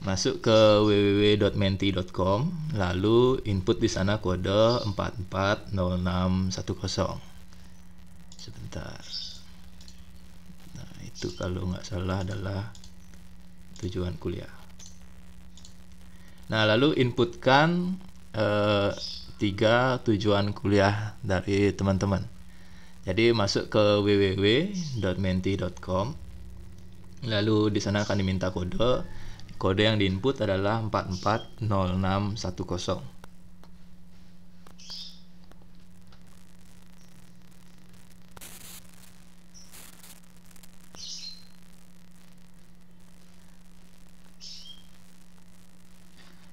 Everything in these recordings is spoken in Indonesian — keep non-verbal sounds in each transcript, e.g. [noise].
Masuk ke www.menti.com, lalu input di sana kode 440610. Sebentar. Nah, itu kalau nggak salah adalah tujuan kuliah. Nah, lalu inputkan eh, tiga tujuan kuliah dari teman-teman. Jadi masuk ke www.menti.com lalu di sana akan diminta kode Kode yang diinput adalah 440610.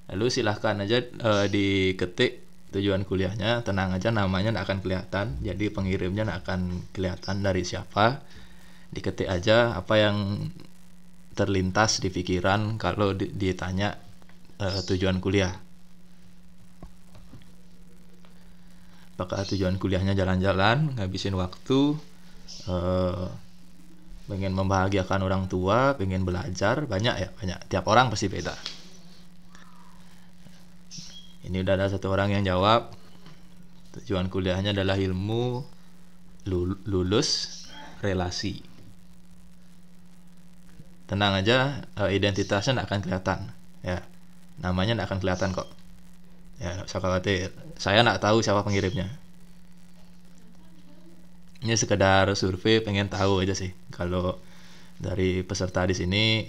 Lalu silahkan aja e, diketik tujuan kuliahnya, tenang aja namanya tidak akan kelihatan, jadi pengirimnya tidak akan kelihatan dari siapa. Diketik aja apa yang terlintas di pikiran kalau ditanya uh, tujuan kuliah. Apakah tujuan kuliahnya jalan-jalan, ngabisin waktu, uh, pengen membahagiakan orang tua, pengen belajar, banyak ya, banyak. Tiap orang pasti beda. Ini udah ada satu orang yang jawab, tujuan kuliahnya adalah ilmu, lulus, relasi tenang aja eh, identitasnya tidak akan kelihatan ya namanya tidak akan kelihatan kok ya tidak usah khawatir saya tidak tahu siapa pengirimnya ini sekedar survei pengen tahu aja sih kalau dari peserta di sini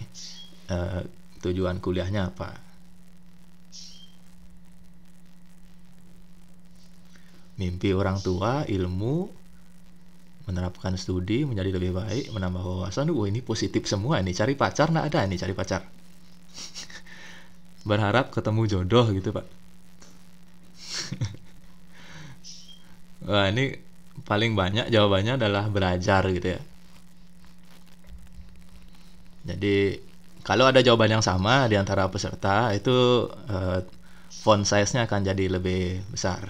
uh, tujuan kuliahnya apa mimpi orang tua ilmu menerapkan studi menjadi lebih baik menambah wawasan wah ini positif semua nih cari pacar nah ada nih cari pacar [laughs] berharap ketemu jodoh gitu pak [laughs] wah ini paling banyak jawabannya adalah belajar gitu ya jadi kalau ada jawaban yang sama di antara peserta itu eh, font size-nya akan jadi lebih besar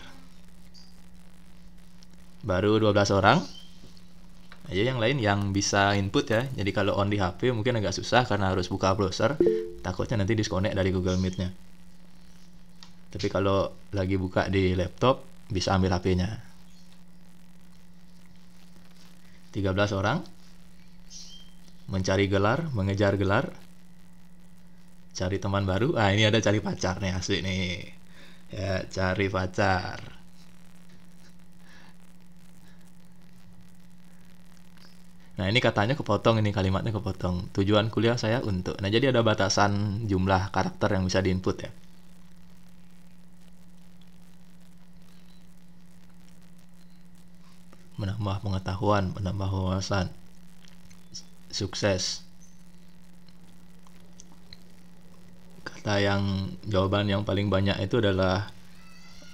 baru 12 orang Ayo yang lain yang bisa input ya. Jadi kalau on di HP mungkin agak susah karena harus buka browser. Takutnya nanti disconnect dari Google Meet-nya. Tapi kalau lagi buka di laptop bisa ambil HP-nya. 13 orang mencari gelar, mengejar gelar, cari teman baru. Ah, ini ada cari pacar nih asli nih. Ya, cari pacar. Nah, ini katanya kepotong ini kalimatnya kepotong. Tujuan kuliah saya untuk. Nah, jadi ada batasan jumlah karakter yang bisa diinput ya. Menambah pengetahuan, menambah wawasan. Sukses. Kata yang jawaban yang paling banyak itu adalah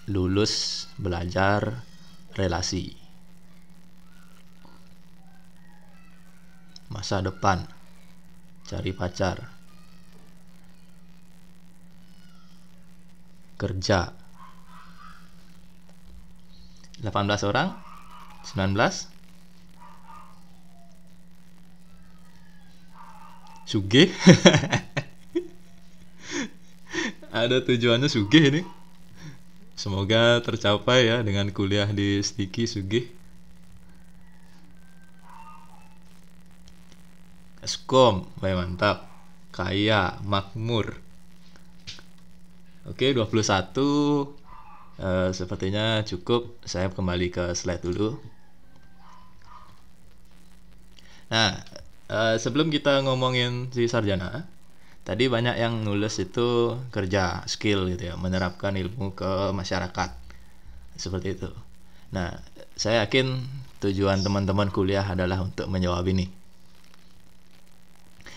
lulus, belajar, relasi. masa depan, cari pacar, kerja. 18 orang, 19 Suge [laughs] Ada tujuannya Suge ini Semoga tercapai ya dengan kuliah di Stiki Sugih Eskom, wah mantap. Kaya, makmur. Oke, 21 Uh, eh, sepertinya cukup. Saya kembali ke slide dulu. Nah, uh, sebelum kita ngomongin si sarjana, tadi banyak yang nulis itu kerja, skill gitu ya, menerapkan ilmu ke masyarakat. Seperti itu. Nah, saya yakin tujuan teman-teman kuliah adalah untuk menjawab ini.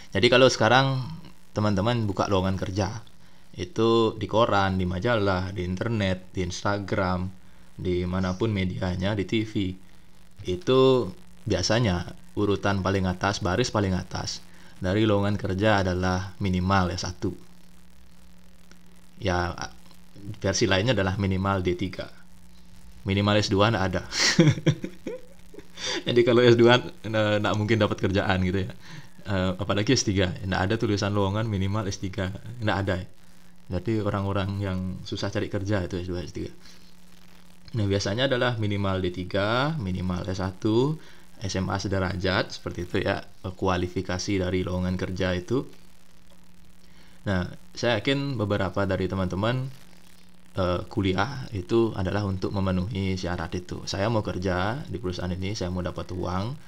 Jadi kalau sekarang teman-teman buka lowongan kerja itu di koran, di majalah, di internet, di Instagram, di manapun medianya, di TV itu biasanya urutan paling atas, baris paling atas dari lowongan kerja adalah minimal ya satu. Ya versi lainnya adalah minimal D3. Minimal S2 enggak ada. [laughs] Jadi kalau S2 enggak eh, mungkin dapat kerjaan gitu ya uh, apalagi S3 nggak ada tulisan lowongan minimal S3 nggak ada jadi orang-orang yang susah cari kerja itu S2 S3 nah biasanya adalah minimal D3 minimal S1 SMA sederajat seperti itu ya kualifikasi dari lowongan kerja itu nah saya yakin beberapa dari teman-teman eh, kuliah itu adalah untuk memenuhi syarat itu. Saya mau kerja di perusahaan ini, saya mau dapat uang,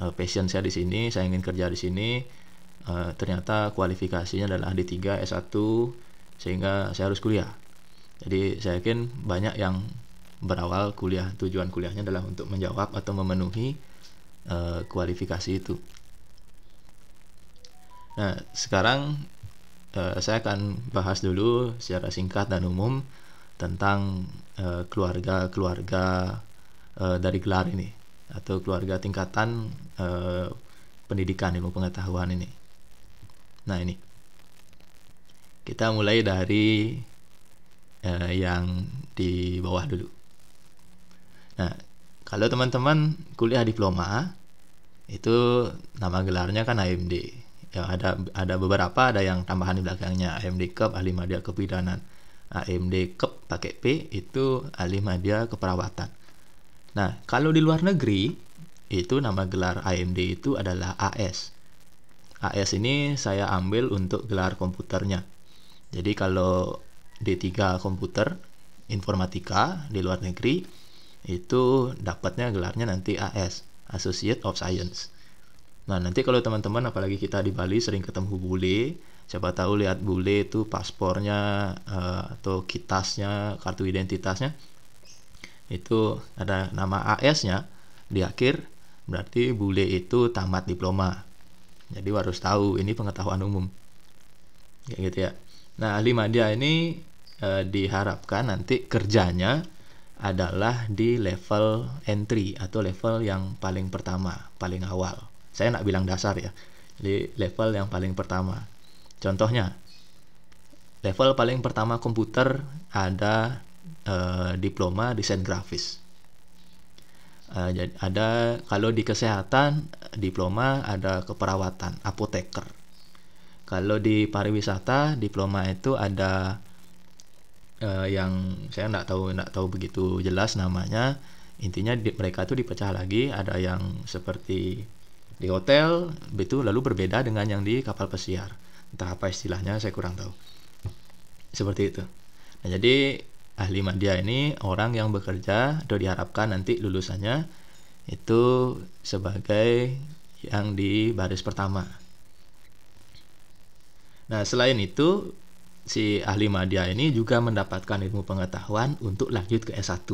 uh, passion saya di sini, saya ingin kerja di sini. Uh, ternyata kualifikasinya adalah D3, S1 sehingga saya harus kuliah. Jadi saya yakin banyak yang berawal kuliah tujuan kuliahnya adalah untuk menjawab atau memenuhi uh, kualifikasi itu. Nah, sekarang uh, saya akan bahas dulu secara singkat dan umum tentang keluarga-keluarga uh, uh, dari gelar ini atau keluarga tingkatan eh, pendidikan ilmu pengetahuan ini. Nah ini kita mulai dari eh, yang di bawah dulu. Nah kalau teman-teman kuliah diploma itu nama gelarnya kan AMD. Ya, ada ada beberapa ada yang tambahan di belakangnya AMD Cup, ahli media kepidanan AMD Cup pakai P itu ahli media keperawatan. Nah, kalau di luar negeri, itu nama gelar AMD itu adalah AS. AS ini saya ambil untuk gelar komputernya. Jadi kalau D3 komputer, informatika di luar negeri, itu dapatnya gelarnya nanti AS, Associate of Science. Nah, nanti kalau teman-teman, apalagi kita di Bali sering ketemu bule, siapa tahu lihat bule itu paspornya eh, atau kitasnya, kartu identitasnya, itu ada nama AS-nya di akhir berarti bule itu tamat diploma. Jadi harus tahu ini pengetahuan umum. Kayak gitu ya. Nah, ahli madya ini e, diharapkan nanti kerjanya adalah di level entry atau level yang paling pertama, paling awal. Saya nak bilang dasar ya. di level yang paling pertama. Contohnya level paling pertama komputer ada uh, diploma desain grafis. Uh, ada kalau di kesehatan diploma ada keperawatan apoteker. Kalau di pariwisata diploma itu ada uh, yang saya nggak tahu nggak tahu begitu jelas namanya. Intinya di, mereka itu dipecah lagi ada yang seperti di hotel itu lalu berbeda dengan yang di kapal pesiar entah apa istilahnya saya kurang tahu seperti itu nah jadi ahli media ini orang yang bekerja atau diharapkan nanti lulusannya itu sebagai yang di baris pertama. Nah, selain itu si ahli media ini juga mendapatkan ilmu pengetahuan untuk lanjut ke S1.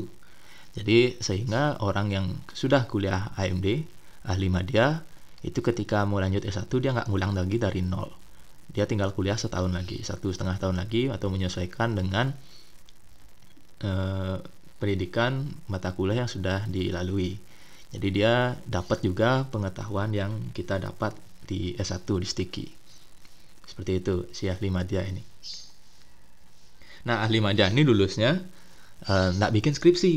Jadi sehingga orang yang sudah kuliah AMD, ahli media itu ketika mau lanjut S1 dia nggak ngulang lagi dari nol. Dia tinggal kuliah setahun lagi, satu setengah tahun lagi atau menyesuaikan dengan Eh, pendidikan mata kuliah yang sudah dilalui. Jadi dia dapat juga pengetahuan yang kita dapat di S1 di Stiki. Seperti itu si ahli madya ini. Nah, ahli madya ini lulusnya eh, nggak uh, bikin skripsi.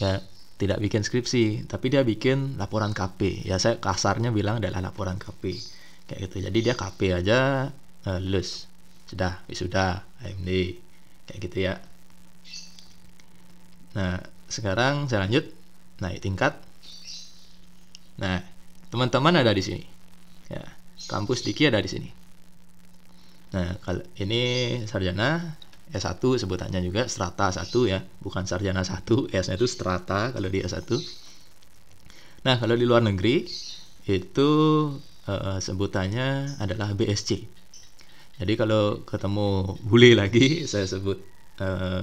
Ya, tidak bikin skripsi, tapi dia bikin laporan KP. Ya saya kasarnya bilang adalah laporan KP. Kayak gitu. Jadi dia KP aja uh, lulus. Sudah, sudah AMD. Kayak gitu ya. Nah, sekarang saya lanjut naik tingkat. Nah, teman-teman ada di sini. Ya, kampus Diki ada di sini. Nah, kalau ini sarjana S1 sebutannya juga strata 1 ya, bukan sarjana 1, [laughs] S-nya itu strata kalau di S1. Nah, kalau di luar negeri itu uh, sebutannya adalah BSC. Jadi kalau ketemu bule lagi [laughs] saya sebut uh,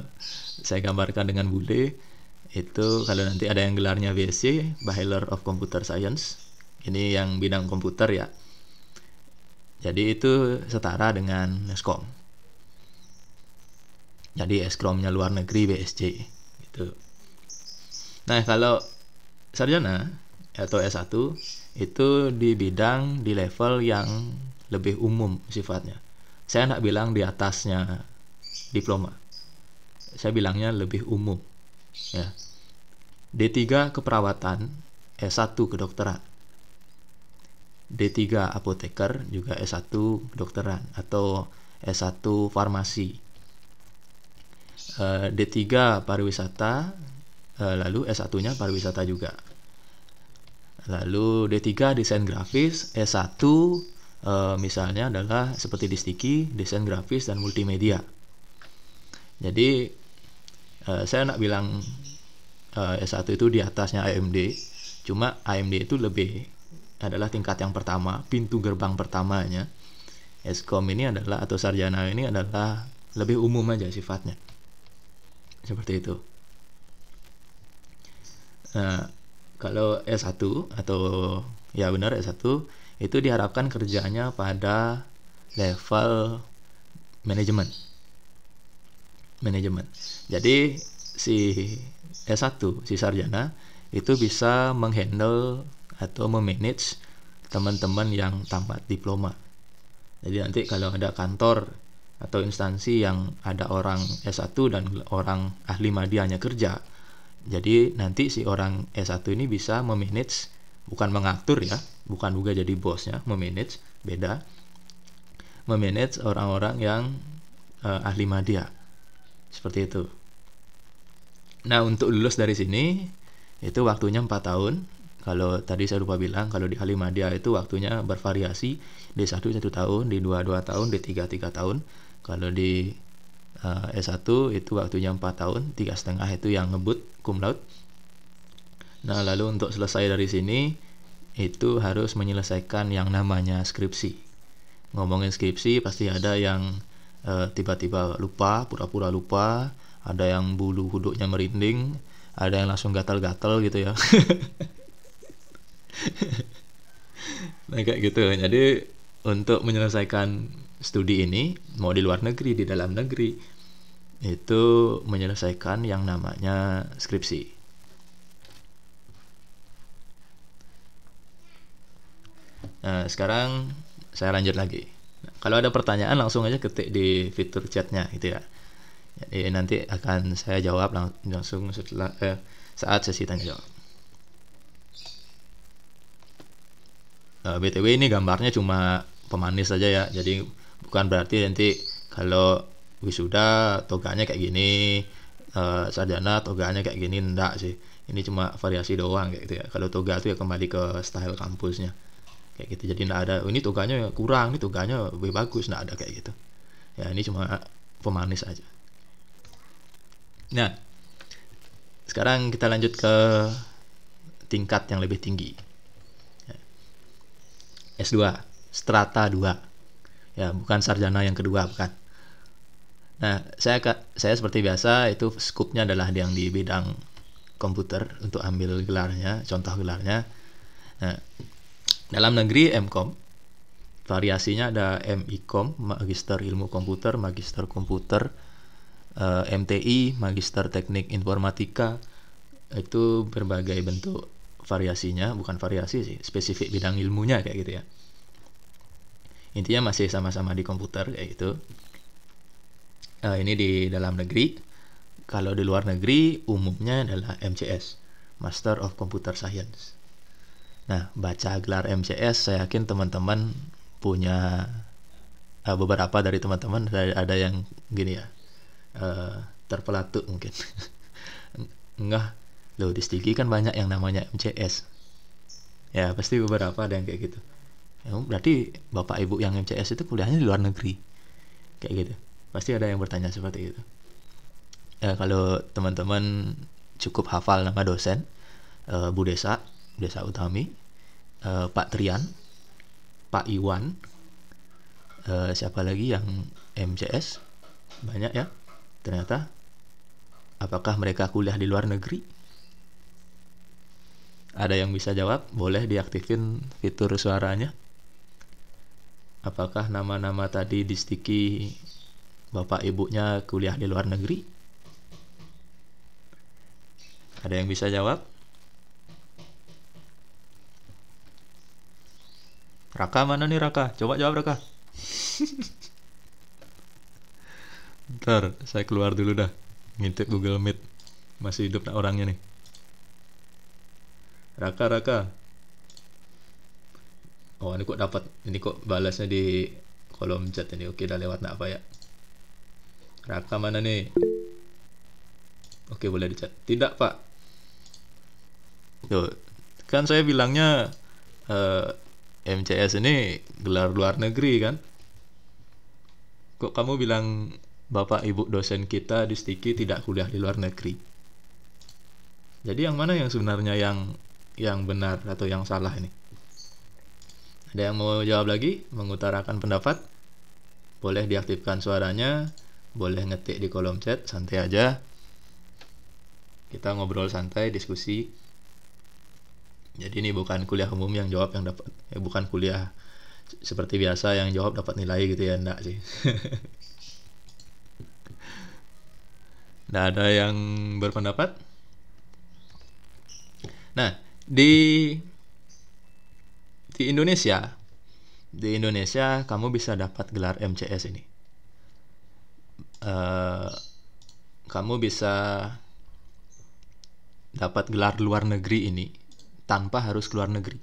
saya gambarkan dengan bule itu kalau nanti ada yang gelarnya BSc Bachelor of Computer Science ini yang bidang komputer ya jadi itu setara dengan Eskom jadi Eskomnya luar negeri BSc gitu nah kalau sarjana atau S1 itu di bidang di level yang lebih umum sifatnya saya nak bilang di atasnya diploma saya bilangnya lebih umum ya D3 keperawatan S1 kedokteran D3 apoteker juga S1 kedokteran atau S1 farmasi eh, D3 pariwisata eh, lalu S1-nya pariwisata juga lalu D3 desain grafis S1 eh, misalnya adalah seperti di Sticky desain grafis dan multimedia jadi Eh, saya nak bilang eh, S1 itu di atasnya AMD cuma AMD itu lebih adalah tingkat yang pertama pintu gerbang pertamanya Eskom ini adalah atau sarjana ini adalah lebih umum aja sifatnya seperti itu nah, kalau S1 atau ya benar S1 itu diharapkan kerjanya pada level manajemen manajemen jadi si S1, si sarjana itu bisa menghandle atau memanage teman-teman yang tamat diploma. Jadi nanti kalau ada kantor atau instansi yang ada orang S1 dan orang ahli madianya kerja. Jadi nanti si orang S1 ini bisa memanage bukan mengatur ya, bukan juga jadi bosnya, memanage beda. Memanage orang-orang yang uh, ahli madya. Seperti itu. Nah, untuk lulus dari sini itu waktunya 4 tahun. Kalau tadi saya lupa bilang, kalau di Halimadia itu waktunya bervariasi di 1 1 tahun, di 2 2 tahun, di 3 3 tahun. Kalau di uh, eh, S1 itu waktunya 4 tahun, tiga setengah itu yang ngebut cum laude. Nah, lalu untuk selesai dari sini itu harus menyelesaikan yang namanya skripsi. Ngomongin skripsi pasti ada yang eh, tiba-tiba uh, tiba -tiba lupa, pura-pura lupa, ada yang bulu kuduknya merinding ada yang langsung gatal-gatal gitu ya [laughs] nah kayak gitu jadi untuk menyelesaikan studi ini mau di luar negeri di dalam negeri itu menyelesaikan yang namanya skripsi nah sekarang saya lanjut lagi kalau ada pertanyaan langsung aja ketik di fitur chatnya gitu ya jadi nanti akan saya jawab lang langsung setelah eh, saat sesi tanya jawab. Uh, nah, btw ini gambarnya cuma pemanis saja ya. Jadi bukan berarti nanti kalau wisuda toganya kayak gini, uh, sarjana toganya kayak gini ndak sih. Ini cuma variasi doang kayak gitu ya. Kalau toga itu ya kembali ke style kampusnya kayak gitu jadi ndak ada ini toganya kurang ini toganya lebih bagus ndak ada kayak gitu ya ini cuma pemanis aja Nah, sekarang kita lanjut ke tingkat yang lebih tinggi. Ya. S2, strata 2. Ya, bukan sarjana yang kedua, bukan. Nah, saya saya seperti biasa itu skupnya adalah yang di bidang komputer untuk ambil gelarnya, contoh gelarnya. Nah, dalam negeri MKOM variasinya ada MIKOM, Magister Ilmu Komputer, Magister Komputer, uh, eh, MTI, Magister Teknik Informatika itu berbagai bentuk variasinya, bukan variasi sih, spesifik bidang ilmunya kayak gitu ya. Intinya masih sama-sama di komputer kayak gitu. Uh, ini di dalam negeri. Kalau di luar negeri umumnya adalah MCS, Master of Computer Science. Nah, baca gelar MCS saya yakin teman-teman punya uh, beberapa dari teman-teman ada yang gini ya Eh, terpelatuk mungkin enggak [laughs] loh di Stigi kan banyak yang namanya MCS ya pasti beberapa ada yang kayak gitu ya, berarti bapak ibu yang MCS itu kuliahnya di luar negeri kayak gitu pasti ada yang bertanya seperti itu ya, kalau teman-teman cukup hafal nama dosen uh, Bu Desa Desa Utami uh, Pak Trian Pak Iwan uh, siapa lagi yang MCS banyak ya Ternyata, apakah mereka kuliah di luar negeri? Ada yang bisa jawab, boleh diaktifin fitur suaranya. Apakah nama-nama tadi di sticky bapak ibunya kuliah di luar negeri? Ada yang bisa jawab? Raka mana nih Raka? Coba jawab Raka. [laughs] Ntar saya keluar dulu dah Ngintip Google Meet Masih hidup tak orangnya nih Raka Raka Oh ini kok dapat Ini kok balasnya di kolom chat ini Oke udah lewat nak apa ya Raka mana nih Oke boleh dicat Tidak pak Tuh Kan saya bilangnya uh, eh, MCS ini gelar luar negeri kan kok kamu bilang bapak ibu dosen kita di Stiki tidak kuliah di luar negeri. Jadi yang mana yang sebenarnya yang yang benar atau yang salah ini? Ada yang mau jawab lagi? Mengutarakan pendapat? Boleh diaktifkan suaranya, boleh ngetik di kolom chat, santai aja. Kita ngobrol santai, diskusi. Jadi ini bukan kuliah umum yang jawab yang dapat, eh, bukan kuliah seperti biasa yang jawab dapat nilai gitu ya, enggak sih. [laughs] Nah, ada yang berpendapat. Nah, di di Indonesia, di Indonesia kamu bisa dapat gelar MCS ini. Uh, kamu bisa dapat gelar luar negeri ini tanpa harus keluar negeri.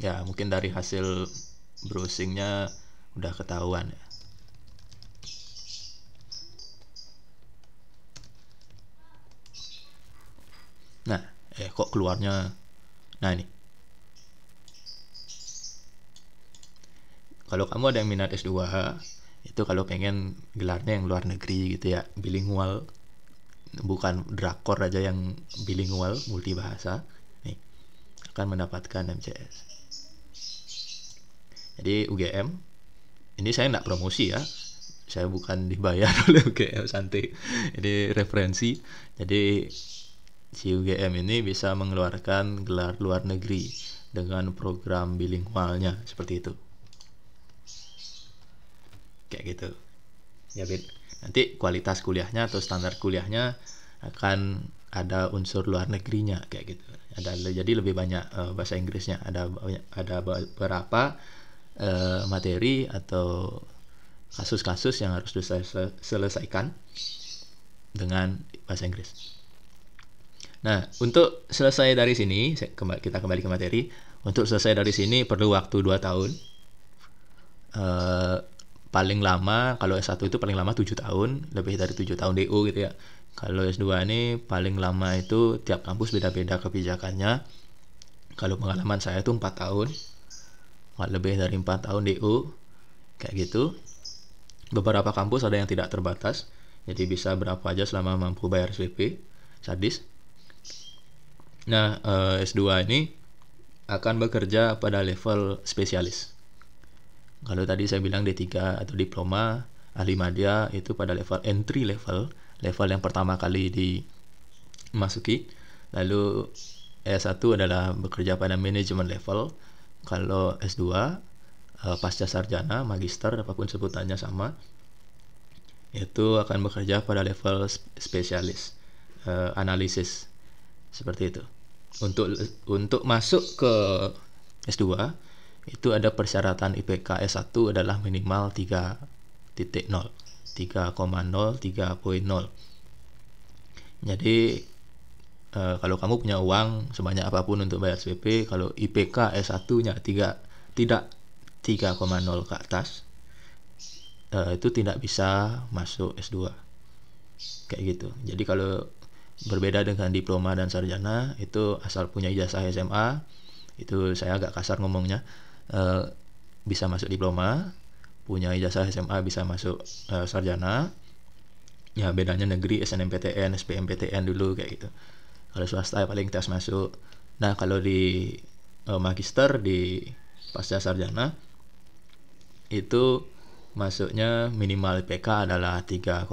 ya mungkin dari hasil browsingnya udah ketahuan ya nah eh kok keluarnya nah ini kalau kamu ada yang minat S2 itu kalau pengen gelarnya yang luar negeri gitu ya bilingual bukan drakor aja yang bilingual multibahasa akan mendapatkan MCS. Jadi UGM, ini saya nggak promosi ya, saya bukan dibayar [laughs] oleh UGM santai. Ini referensi. Jadi si UGM ini bisa mengeluarkan gelar luar negeri dengan program bilingualnya seperti itu. Kayak gitu. Ya, Bin. Nanti kualitas kuliahnya atau standar kuliahnya akan ada unsur luar negerinya kayak gitu ada jadi lebih banyak uh, bahasa Inggrisnya ada ada beberapa uh, eh, materi atau kasus-kasus yang harus diselesaikan dengan bahasa Inggris. Nah, untuk selesai dari sini, kita kembali ke materi. Untuk selesai dari sini perlu waktu 2 tahun. E, paling lama kalau S1 itu paling lama 7 tahun, lebih dari 7 tahun DO gitu ya. Kalau S2 ini paling lama itu tiap kampus beda-beda kebijakannya. Kalau pengalaman saya itu 4 tahun. Lebih dari 4 tahun DU. Kayak gitu. Beberapa kampus ada yang tidak terbatas. Jadi bisa berapa aja selama mampu bayar SPP. Sadis. Nah, eh, S2 ini akan bekerja pada level spesialis. Kalau tadi saya bilang D3 atau diploma, ahli madya itu pada level entry level level yang pertama kali dimasuki. Lalu S1 adalah bekerja pada manajemen level. Kalau S2 eh, pasca sarjana, magister apapun sebutannya sama, itu akan bekerja pada level spesialis eh, analisis seperti itu. Untuk untuk masuk ke S2 itu ada persyaratan IPK S1 adalah minimal 3.0 3,0 3.0 jadi e, kalau kamu punya uang sebanyak apapun untuk bayar SPP kalau IPK S1 nya 3 tidak 3,0 ke atas e, itu tidak bisa masuk S2 kayak gitu jadi kalau berbeda dengan diploma dan sarjana itu asal punya ijazah SMA itu saya agak kasar ngomongnya e, bisa masuk diploma punya ijazah SMA bisa masuk uh, sarjana ya bedanya negeri SNMPTN SPMPTN dulu kayak gitu kalau swasta ya paling tes masuk nah kalau di uh, magister di pasca sarjana itu masuknya minimal PK adalah 3,0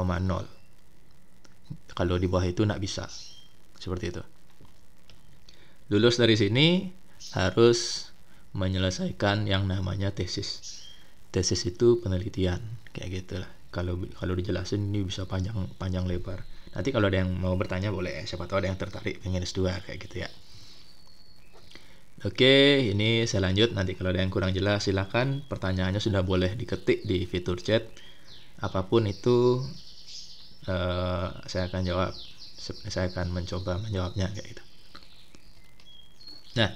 kalau di bawah itu nak bisa seperti itu lulus dari sini harus menyelesaikan yang namanya tesis tesis itu penelitian kayak gitulah kalau kalau dijelasin ini bisa panjang panjang lebar nanti kalau ada yang mau bertanya boleh siapa tahu ada yang tertarik pengen S2 kayak gitu ya Oke, ini saya lanjut. Nanti kalau ada yang kurang jelas, silakan. Pertanyaannya sudah boleh diketik di fitur chat. Apapun itu, uh, saya akan jawab. Saya akan mencoba menjawabnya kayak gitu. Nah,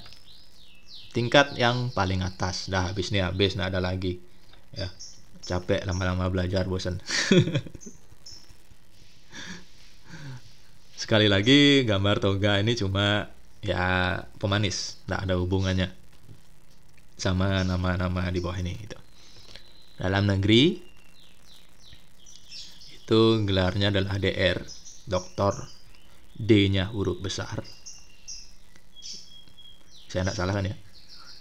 tingkat yang paling atas. Dah habis nih, habis. nah ada lagi ya capek lama-lama belajar bosan [laughs] sekali lagi gambar toga ini cuma ya pemanis tidak ada hubungannya sama nama-nama di bawah ini itu dalam negeri itu gelarnya adalah DR doktor D-nya huruf besar saya tidak salah kan ya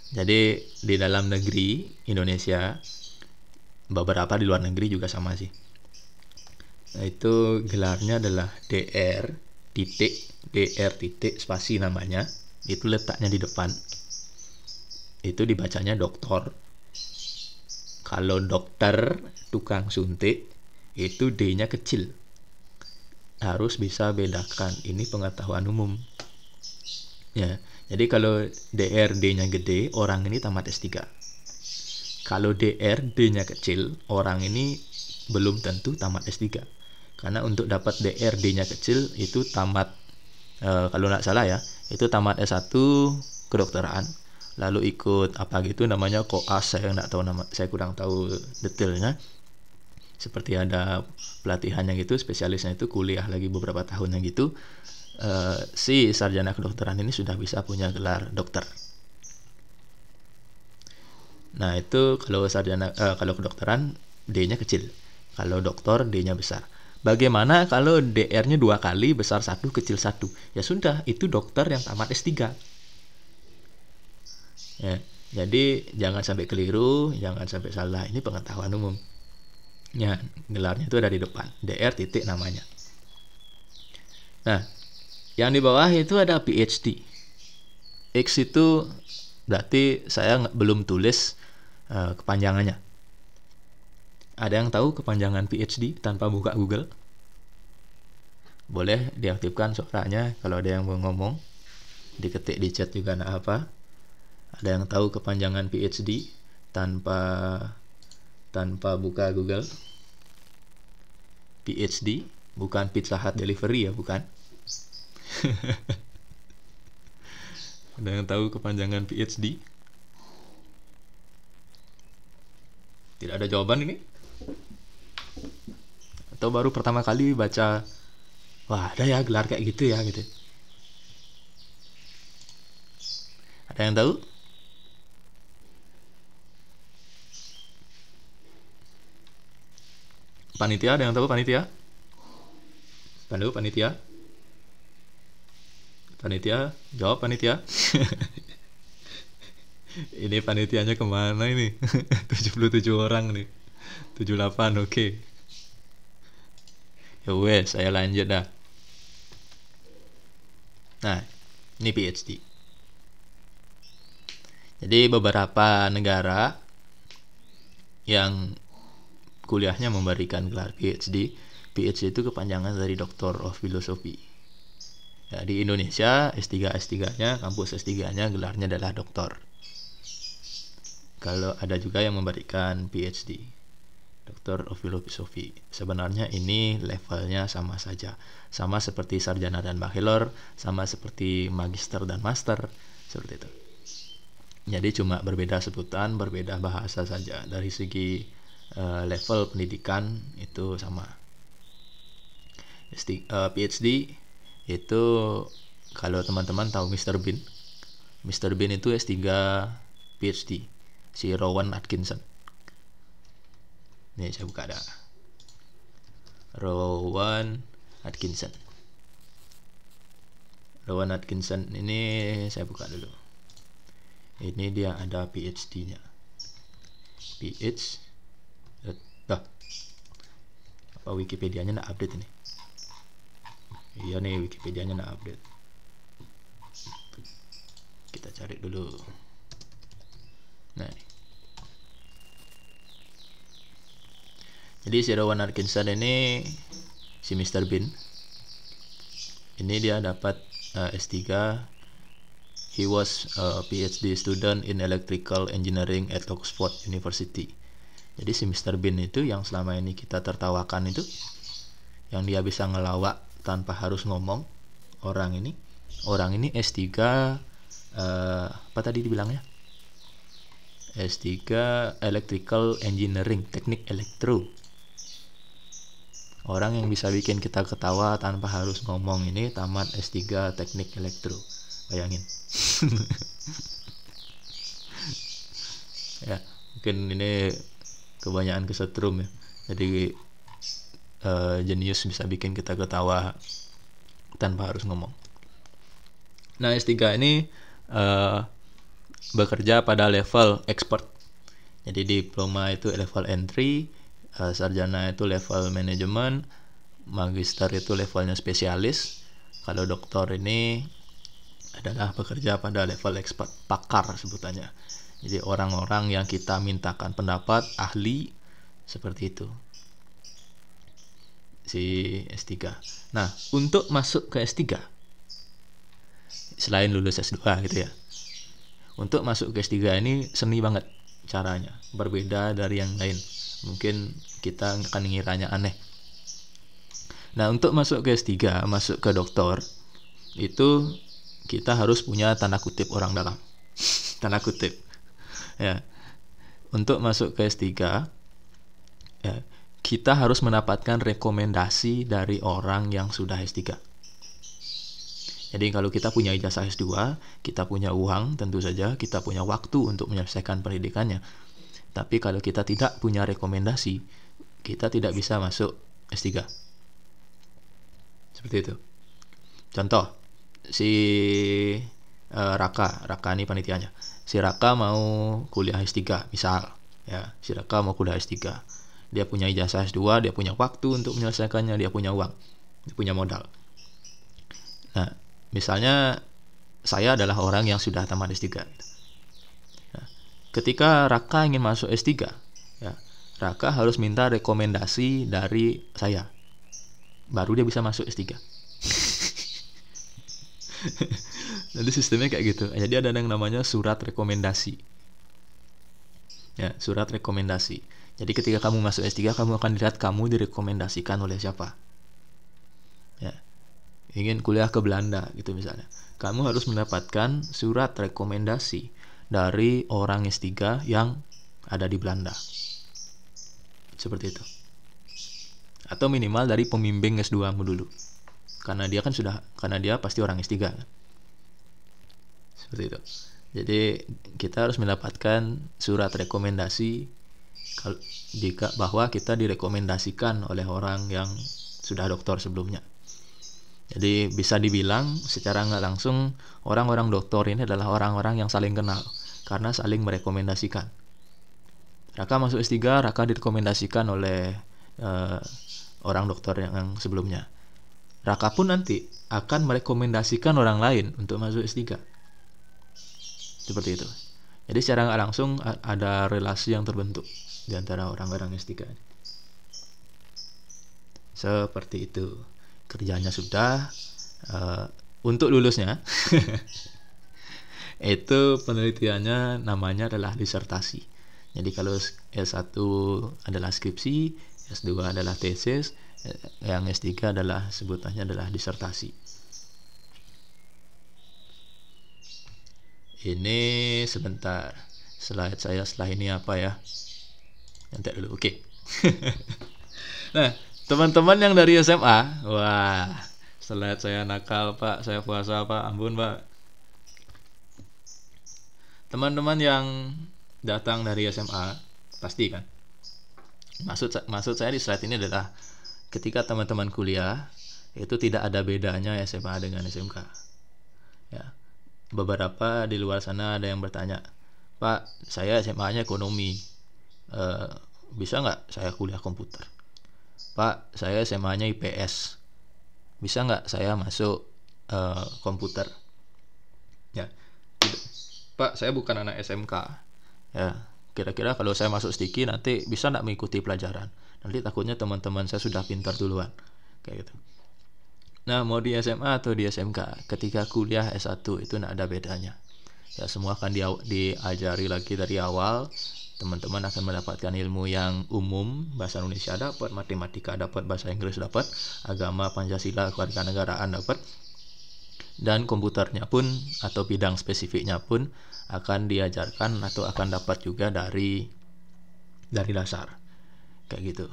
jadi di dalam negeri Indonesia beberapa di luar negeri juga sama sih nah, itu gelarnya adalah dr titik dr titik spasi namanya itu letaknya di depan itu dibacanya doktor kalau dokter tukang suntik itu D-nya kecil harus bisa bedakan ini pengetahuan umum ya jadi kalau DRD-nya gede orang ini tamat S3 kalau DR, D-nya kecil, orang ini belum tentu tamat S3. Karena untuk dapat DR, D-nya kecil, itu tamat, e, kalau nggak salah ya, itu tamat S1 kedokteran. Lalu ikut apa gitu namanya koas, saya nggak tahu nama, saya kurang tahu detailnya. Seperti ada pelatihan yang itu spesialisnya itu kuliah lagi beberapa tahunnya gitu. E, si sarjana kedokteran ini sudah bisa punya gelar dokter Nah, itu kalau sarjana uh, kalau kedokteran D-nya kecil. Kalau dokter D-nya besar. Bagaimana kalau DR-nya dua kali besar satu kecil satu? Ya sudah, itu dokter yang tamat S3. Ya, jadi jangan sampai keliru, jangan sampai salah. Ini pengetahuan umum. Ya, gelarnya itu ada di depan. DR titik namanya. Nah, yang di bawah itu ada PhD. X itu berarti saya belum tulis Eh, kepanjangannya. Ada yang tahu kepanjangan PhD tanpa buka Google? Boleh diaktifkan suaranya kalau ada yang mau ngomong. Diketik di chat juga nak apa. Ada yang tahu kepanjangan PhD tanpa tanpa buka Google? PhD bukan Pizza Hut delivery ya, bukan? [laughs] ada yang tahu kepanjangan PhD? Tidak ada jawaban ini? Atau baru pertama kali baca Wah ada ya gelar kayak gitu ya gitu Ada yang tahu? Panitia, ada yang tahu panitia? Pandu, panitia? Panitia, jawab panitia. [laughs] ini panitianya kemana ini 77 [laughs] orang nih 78 oke okay. ya wes saya lanjut dah nah ini PhD jadi beberapa negara yang kuliahnya memberikan gelar PhD PhD itu kepanjangan dari Doctor of Philosophy ya, di Indonesia S3 S3 nya kampus S3 nya gelarnya adalah doktor kalau ada juga yang memberikan PhD Doktor of Philosophy sebenarnya ini levelnya sama saja sama seperti sarjana dan bachelor sama seperti magister dan master seperti itu jadi cuma berbeda sebutan berbeda bahasa saja dari segi uh, level pendidikan itu sama eh, PhD itu kalau teman-teman tahu Mr. Bean Mr. Bean itu S3 PhD si Rowan Atkinson Nih saya buka ada Rowan Atkinson Rowan Atkinson ini saya buka dulu ini dia ada PhD nya PhD dah apa Wikipedia nya nak update ini iya nih Wikipedia nya nak update kita cari dulu nah ini jadi si Rowan Atkinson ini si Mr. Bean ini dia dapat uh, eh, S3 he was a PhD student in electrical engineering at Oxford University jadi si Mr. Bean itu yang selama ini kita tertawakan itu yang dia bisa ngelawak tanpa harus ngomong orang ini orang ini S3 uh, eh, apa tadi dibilangnya S3 Electrical Engineering Teknik Elektro Orang yang bisa bikin kita ketawa tanpa harus ngomong ini tamat S3 Teknik Elektro. Bayangin. [laughs] ya, mungkin ini kebanyakan kesetrum ya. Jadi uh, bisa bikin kita ketawa tanpa harus ngomong. Nah, S3 ini uh, bekerja pada level expert. Jadi diploma itu level entry, Eh, sarjana itu level manajemen magister itu levelnya spesialis kalau doktor ini adalah bekerja pada level expert pakar sebutannya jadi orang-orang yang kita mintakan pendapat ahli seperti itu si S3 nah untuk masuk ke S3 selain lulus S2 gitu ya untuk masuk ke S3 ini seni banget caranya berbeda dari yang lain mungkin kita akan ngiranya aneh nah untuk masuk ke S3 masuk ke doktor itu kita harus punya tanda kutip orang dalam [laughs] tanda kutip ya untuk masuk ke S3 ya, kita harus mendapatkan rekomendasi dari orang yang sudah S3 jadi kalau kita punya ijazah S2, kita punya uang tentu saja, kita punya waktu untuk menyelesaikan pendidikannya. Tapi kalau kita tidak punya rekomendasi, kita tidak bisa masuk S3 seperti itu contoh si uh, Raka Raka ini panitianya si Raka mau kuliah S3 misal ya si Raka mau kuliah S3 dia punya ijazah S2 dia punya waktu untuk menyelesaikannya dia punya uang dia punya modal nah misalnya saya adalah orang yang sudah tamat S3 nah, ketika Raka ingin masuk S3 Raka harus minta rekomendasi dari saya. Baru dia bisa masuk S3. Jadi [laughs] sistemnya kayak gitu. Jadi ada yang namanya surat rekomendasi. Ya, surat rekomendasi. Jadi ketika kamu masuk S3, kamu akan lihat kamu direkomendasikan oleh siapa. Ya. Ingin kuliah ke Belanda gitu misalnya. Kamu harus mendapatkan surat rekomendasi dari orang S3 yang ada di Belanda seperti itu atau minimal dari pembimbing S2 mu dulu karena dia kan sudah karena dia pasti orang S3 kan seperti itu jadi kita harus mendapatkan surat rekomendasi jika bahwa kita direkomendasikan oleh orang yang sudah doktor sebelumnya jadi bisa dibilang secara nggak langsung orang-orang doktor ini adalah orang-orang yang saling kenal karena saling merekomendasikan Raka masuk S3, Raka direkomendasikan oleh uh, orang dokter yang sebelumnya. Raka pun nanti akan merekomendasikan orang lain untuk masuk S3. Seperti itu. Jadi secara nggak langsung ada relasi yang terbentuk di antara orang-orang S3. Seperti itu. Kerjanya sudah uh, untuk lulusnya. [laughs] itu penelitiannya namanya adalah disertasi jadi kalau S1 adalah skripsi, S2 adalah tesis, eh, yang S3 adalah sebutannya adalah disertasi. Ini sebentar. Slide saya setelah ini apa ya? Nanti dulu. Oke. Okay. [laughs] nah, teman-teman yang dari SMA, wah, slide saya nakal, Pak. Saya puasa, Pak. Ampun, Pak. Teman-teman yang datang dari SMA pasti kan maksud maksud saya di slide ini adalah ketika teman-teman kuliah itu tidak ada bedanya SMA dengan SMK ya beberapa di luar sana ada yang bertanya pak saya SMA-nya ekonomi e, bisa nggak saya kuliah komputer pak saya SMA-nya IPS bisa nggak saya masuk e, komputer ya pak saya bukan anak SMK ya kira-kira kalau saya masuk sedikit nanti bisa nggak mengikuti pelajaran nanti takutnya teman-teman saya sudah pintar duluan kayak gitu nah mau di SMA atau di SMK ketika kuliah S1 itu nggak ada bedanya ya semua akan dia diajari lagi dari awal teman-teman akan mendapatkan ilmu yang umum bahasa Indonesia dapat matematika dapat bahasa Inggris dapat agama Pancasila kewarganegaraan dapat dan komputernya pun atau bidang spesifiknya pun akan diajarkan atau akan dapat juga dari dari dasar kayak gitu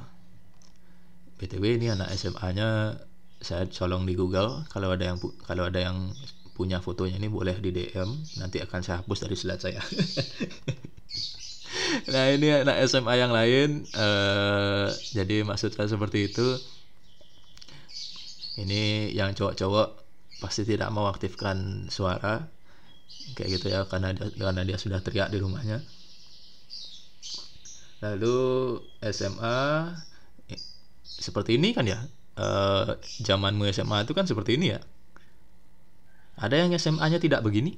btw ini anak SMA-nya saya colong di Google kalau ada yang kalau ada yang punya fotonya ini boleh di DM nanti akan saya hapus dari slide saya [laughs] nah ini anak SMA yang lain uh, jadi maksudnya seperti itu ini yang cowok-cowok pasti tidak mau aktifkan suara kayak gitu ya karena dia, karena dia sudah teriak di rumahnya lalu SMA seperti ini kan ya e, zamanmu SMA itu kan seperti ini ya ada yang SMA-nya tidak begini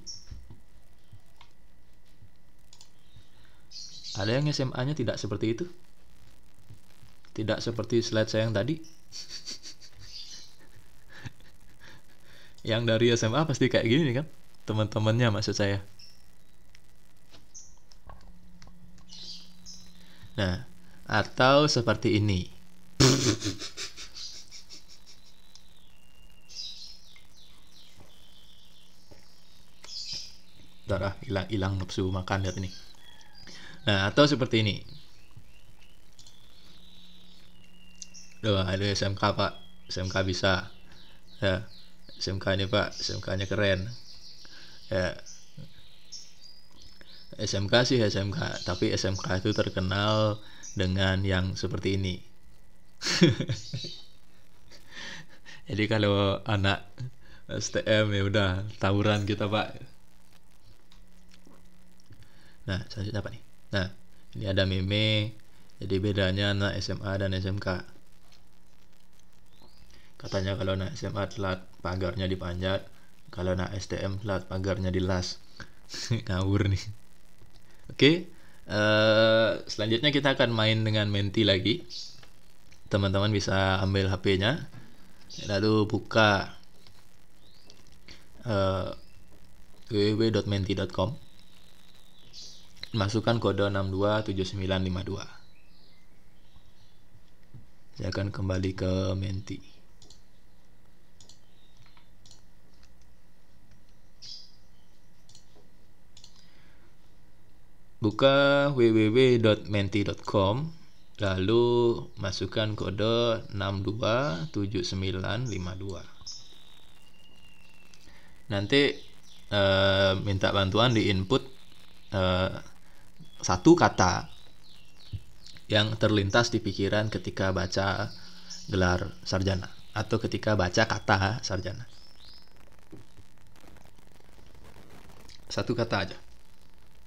ada yang SMA-nya tidak seperti itu tidak seperti slide saya yang tadi [laughs] yang dari SMA pasti kayak gini kan teman-temannya maksud saya nah atau seperti ini darah hilang hilang nafsu makan lihat ini nah atau seperti ini loh ada SMK pak SMK bisa ya SMK ini pak SMK nya keren ya SMK sih SMK tapi SMK itu terkenal dengan yang seperti ini [laughs] jadi kalau anak STM ya udah tawuran kita pak nah selanjutnya apa nih nah ini ada meme jadi bedanya anak SMA dan SMK katanya kalau anak SMA telat pagarnya dipanjat kalau nak STM laut pagarnya di las [laughs] ngawur nih oke okay. uh, eh, selanjutnya kita akan main dengan menti lagi teman-teman bisa ambil HP-nya lalu buka uh, eh, www.menti.com masukkan kode 627952 saya akan kembali ke menti buka www.menti.com lalu masukkan kode 627952 nanti e, minta bantuan di input e, satu kata yang terlintas di pikiran ketika baca gelar sarjana atau ketika baca kata sarjana satu kata aja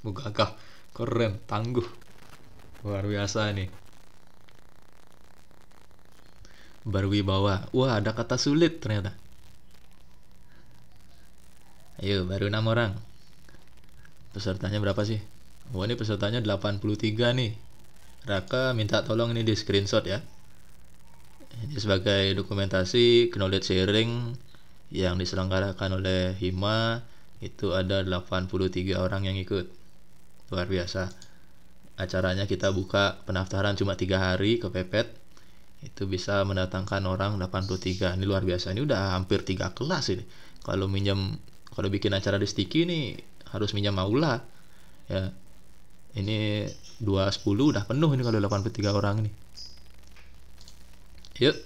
Mugagah keren tangguh luar biasa nih berwibawa wah ada kata sulit ternyata ayo baru enam orang pesertanya berapa sih wah oh, ini pesertanya 83 nih Raka minta tolong ini di screenshot ya ini sebagai dokumentasi knowledge sharing yang diselenggarakan oleh HIMA itu ada 83 orang yang ikut luar biasa acaranya kita buka pendaftaran cuma tiga hari kepepet itu bisa mendatangkan orang 83 ini luar biasa ini udah hampir tiga kelas ini kalau minjam kalau bikin acara di Sticky ini harus minjam maula ya ini 210 udah penuh ini kalau 83 orang ini yuk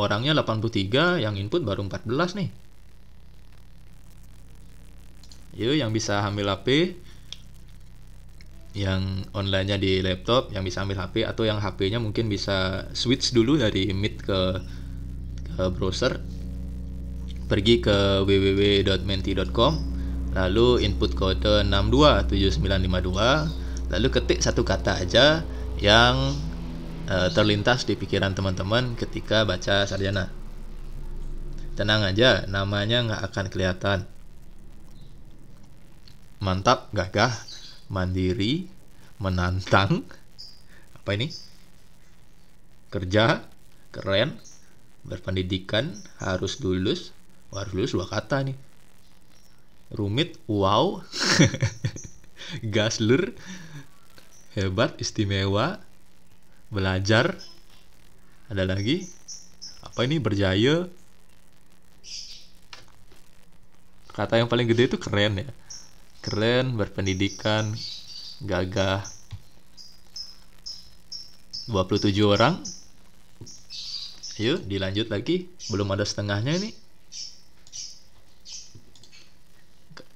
orangnya 83 yang input baru 14 nih yuk yang bisa hamil HP yang onlinenya di laptop yang bisa ambil HP atau yang HP-nya mungkin bisa switch dulu dari Meet ke ke browser pergi ke www.menti.com lalu input kode 627952 lalu ketik satu kata aja yang e, terlintas di pikiran teman-teman ketika baca sarjana tenang aja namanya nggak akan kelihatan mantap gagah mandiri, menantang, apa ini? Kerja, keren, berpendidikan, harus lulus, oh, harus lulus dua kata nih. Rumit, wow, [laughs] gasler, hebat, istimewa, belajar, ada lagi, apa ini berjaya, kata yang paling gede itu keren ya keren berpendidikan gagah 27 orang yuk dilanjut lagi belum ada setengahnya ini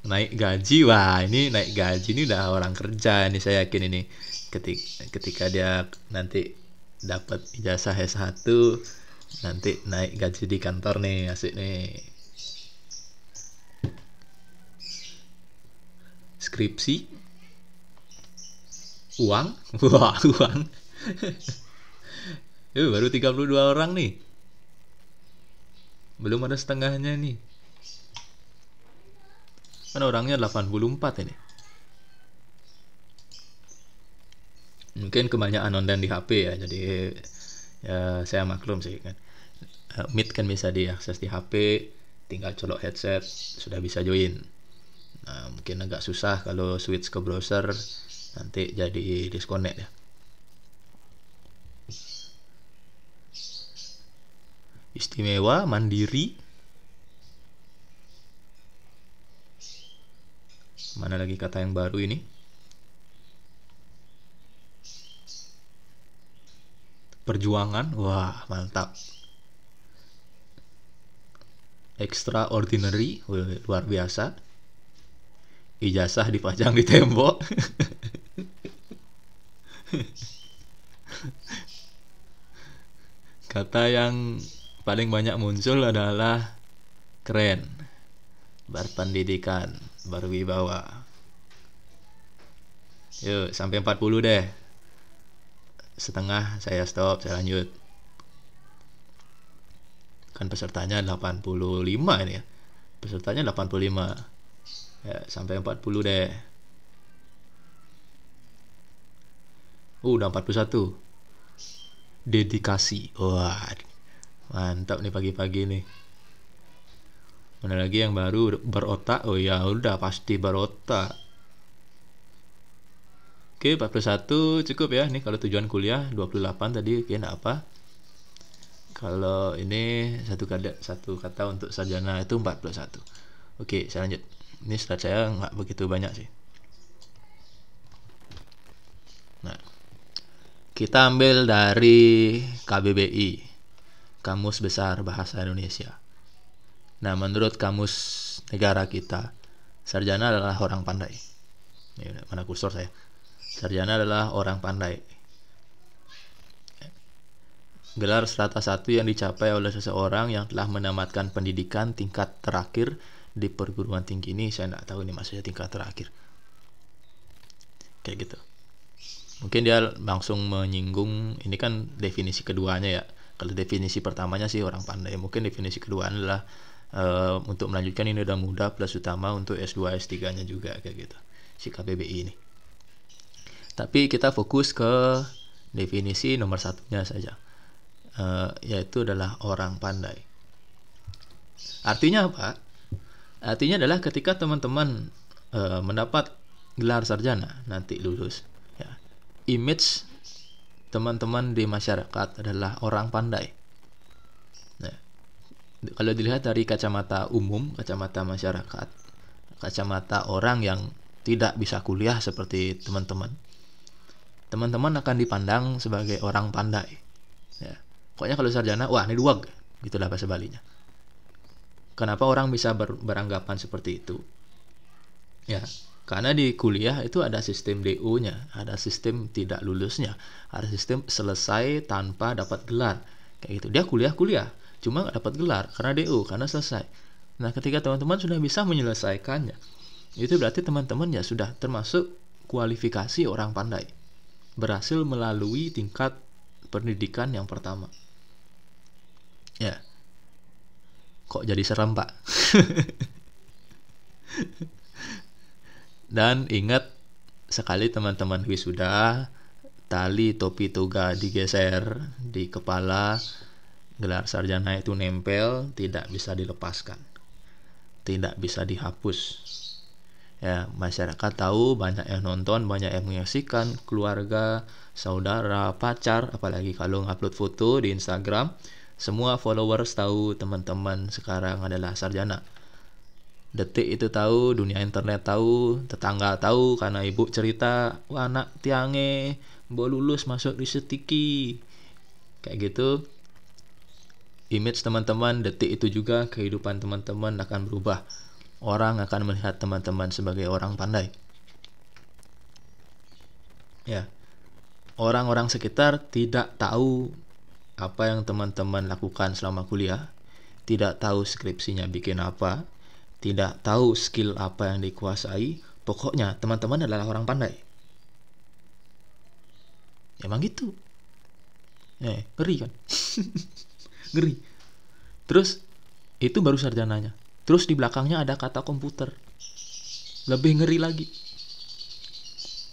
naik gaji wah ini naik gaji ini udah orang kerja ini saya yakin ini ketika ketika dia nanti dapat ijazah S1 nanti naik gaji di kantor nih asik nih skripsi uang [laughs] wah uang [laughs] eh baru 32 orang nih belum ada setengahnya nih kan orangnya 84 ini mungkin kebanyakan online di HP ya jadi ya saya maklum sih kan eh, Meet kan bisa diakses di HP tinggal colok headset sudah bisa join nah, mungkin agak susah kalau switch ke browser nanti jadi disconnect ya istimewa mandiri mana lagi kata yang baru ini perjuangan wah mantap extraordinary luar biasa ijazah dipajang di tembok kata yang paling banyak muncul adalah keren berpendidikan berwibawa yuk sampai 40 deh setengah saya stop saya lanjut kan pesertanya 85 ini ya pesertanya 85 ya sampai 40 deh uh udah 41 dedikasi wah mantap nih pagi-pagi nih mana lagi yang baru berotak oh ya udah pasti berotak Oke, 41 cukup ya. nih kalau tujuan kuliah 28 tadi kayaknya apa. Kalau ini satu kata satu kata untuk sarjana itu 41. Oke, saya lanjut ini stat saya nggak begitu banyak sih nah kita ambil dari KBBI Kamus Besar Bahasa Indonesia nah menurut kamus negara kita sarjana adalah orang pandai ini mana kursor saya sarjana adalah orang pandai gelar strata satu yang dicapai oleh seseorang yang telah menamatkan pendidikan tingkat terakhir di perguruan tinggi ini saya tidak tahu ini maksudnya tingkat terakhir kayak gitu mungkin dia langsung menyinggung ini kan definisi keduanya ya kalau definisi pertamanya sih orang pandai mungkin definisi kedua adalah e, untuk melanjutkan ini udah muda plus utama untuk S2 S3 nya juga kayak gitu si KBBI ini tapi kita fokus ke definisi nomor satunya saja e, yaitu adalah orang pandai artinya apa Artinya adalah ketika teman-teman e, mendapat gelar sarjana nanti lulus, ya, image teman-teman di masyarakat adalah orang pandai. Nah, kalau dilihat dari kacamata umum, kacamata masyarakat, kacamata orang yang tidak bisa kuliah seperti teman-teman, teman-teman akan dipandang sebagai orang pandai. Ya. Pokoknya kalau sarjana, wah ini duag, gitulah bahasa Balinya. Kenapa orang bisa ber beranggapan seperti itu? Ya, karena di kuliah itu ada sistem DO-nya, ada sistem tidak lulusnya, ada sistem selesai tanpa dapat gelar. Kayak gitu. Dia kuliah-kuliah, cuma nggak dapat gelar karena DO, karena selesai. Nah, ketika teman-teman sudah bisa menyelesaikannya, itu berarti teman-teman ya sudah termasuk kualifikasi orang pandai. Berhasil melalui tingkat pendidikan yang pertama. Ya. Kok jadi serem, Pak? [laughs] Dan ingat sekali teman-teman wisuda, tali topi toga digeser di kepala, gelar sarjana itu nempel, tidak bisa dilepaskan. Tidak bisa dihapus. Ya, masyarakat tahu banyak yang nonton, banyak yang menyaksikan keluarga, saudara, pacar, apalagi kalau ngupload foto di Instagram semua followers tahu teman-teman sekarang adalah sarjana. Detik itu tahu, dunia internet tahu, tetangga tahu karena ibu cerita, wah anak tiange, mau lulus masuk di setiki, Kayak gitu. Image teman-teman detik itu juga kehidupan teman-teman akan berubah. Orang akan melihat teman-teman sebagai orang pandai. Ya. Orang-orang sekitar tidak tahu apa yang teman-teman lakukan selama kuliah, tidak tahu skripsinya bikin apa, tidak tahu skill apa yang dikuasai, pokoknya teman-teman adalah orang pandai. Emang gitu. Eh, ngeri kan? [laughs] ngeri. Terus, itu baru sarjananya. Terus di belakangnya ada kata komputer. Lebih ngeri lagi.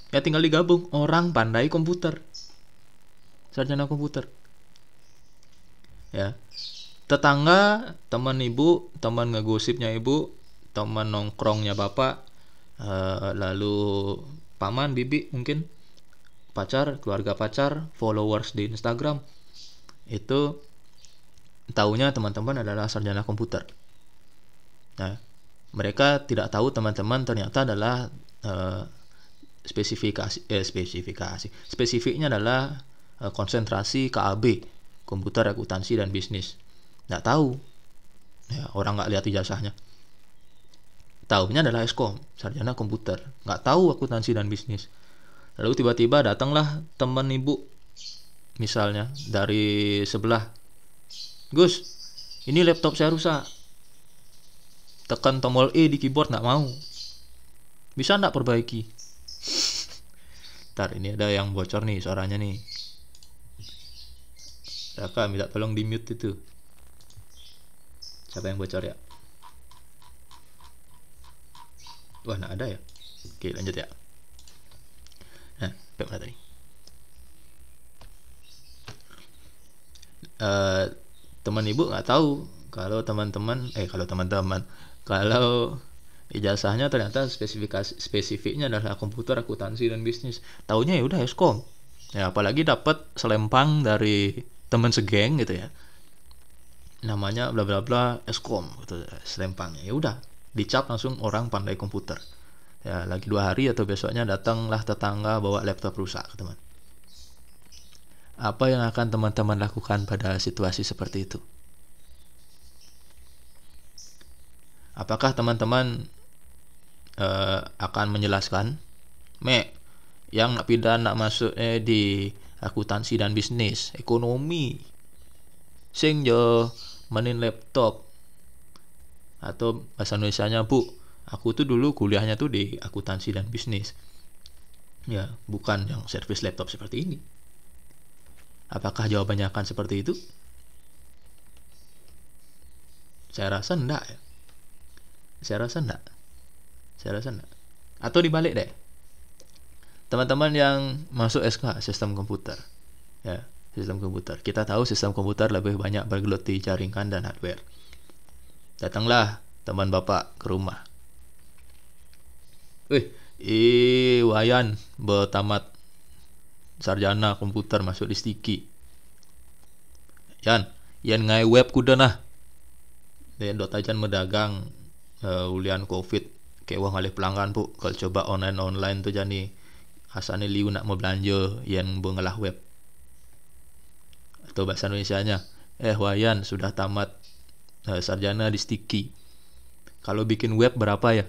Ya tinggal digabung, orang pandai komputer. Sarjana komputer ya tetangga teman ibu teman ngegosipnya ibu teman nongkrongnya bapak e, lalu paman bibi mungkin pacar keluarga pacar followers di Instagram itu tahunya teman-teman adalah sarjana komputer nah mereka tidak tahu teman-teman ternyata adalah e, spesifikasi eh, spesifikasi spesifiknya adalah e, konsentrasi KAB komputer, akuntansi, dan bisnis. Nggak tahu. Ya, orang nggak lihat ijazahnya. Tahunya adalah eskom, sarjana komputer. Nggak tahu akuntansi dan bisnis. Lalu tiba-tiba datanglah teman ibu, misalnya, dari sebelah. Gus, ini laptop saya rusak. Tekan tombol E di keyboard nggak mau. Bisa nggak perbaiki? [laughs] Ntar ini ada yang bocor nih suaranya nih. Raka minta tolong di mute itu siapa yang bocor ya wah nah ada ya oke lanjut ya nah pep tadi uh, teman ibu nggak tahu kalau teman-teman eh kalau teman-teman kalau ijazahnya ternyata spesifikasi spesifiknya adalah komputer akuntansi dan bisnis taunya ya udah eskom ya apalagi dapat selempang dari teman segeng gitu ya namanya bla bla bla eskom gitu selempangnya ya udah dicap langsung orang pandai komputer ya lagi dua hari atau besoknya datanglah tetangga bawa laptop rusak teman gitu, apa yang akan teman-teman lakukan pada situasi seperti itu apakah teman-teman uh, akan menjelaskan me yang nak pindah nak masuk eh di akuntansi dan bisnis, ekonomi. Sing yo menin laptop atau bahasa Indonesia bu aku tuh dulu kuliahnya tuh di akuntansi dan bisnis ya bukan yang servis laptop seperti ini apakah jawabannya akan seperti itu saya rasa enggak ya. saya rasa enggak saya rasa enggak atau dibalik deh teman-teman yang masuk SK sistem komputer ya sistem komputer kita tahu sistem komputer lebih banyak bergelut di jaringan dan hardware datanglah teman bapak ke rumah wih eh Wayan bertamat sarjana komputer masuk di stiki Yan Yan ngai web kuda nah dan dot aja medagang uh, ulian covid kayak wah ngalih pelanggan bu kalau coba online online tuh jani Hasane liu nak mau belanja yang bengelah web atau bahasa Indonesia-nya eh Wayan sudah tamat eh, sarjana di Stiki kalau bikin web berapa ya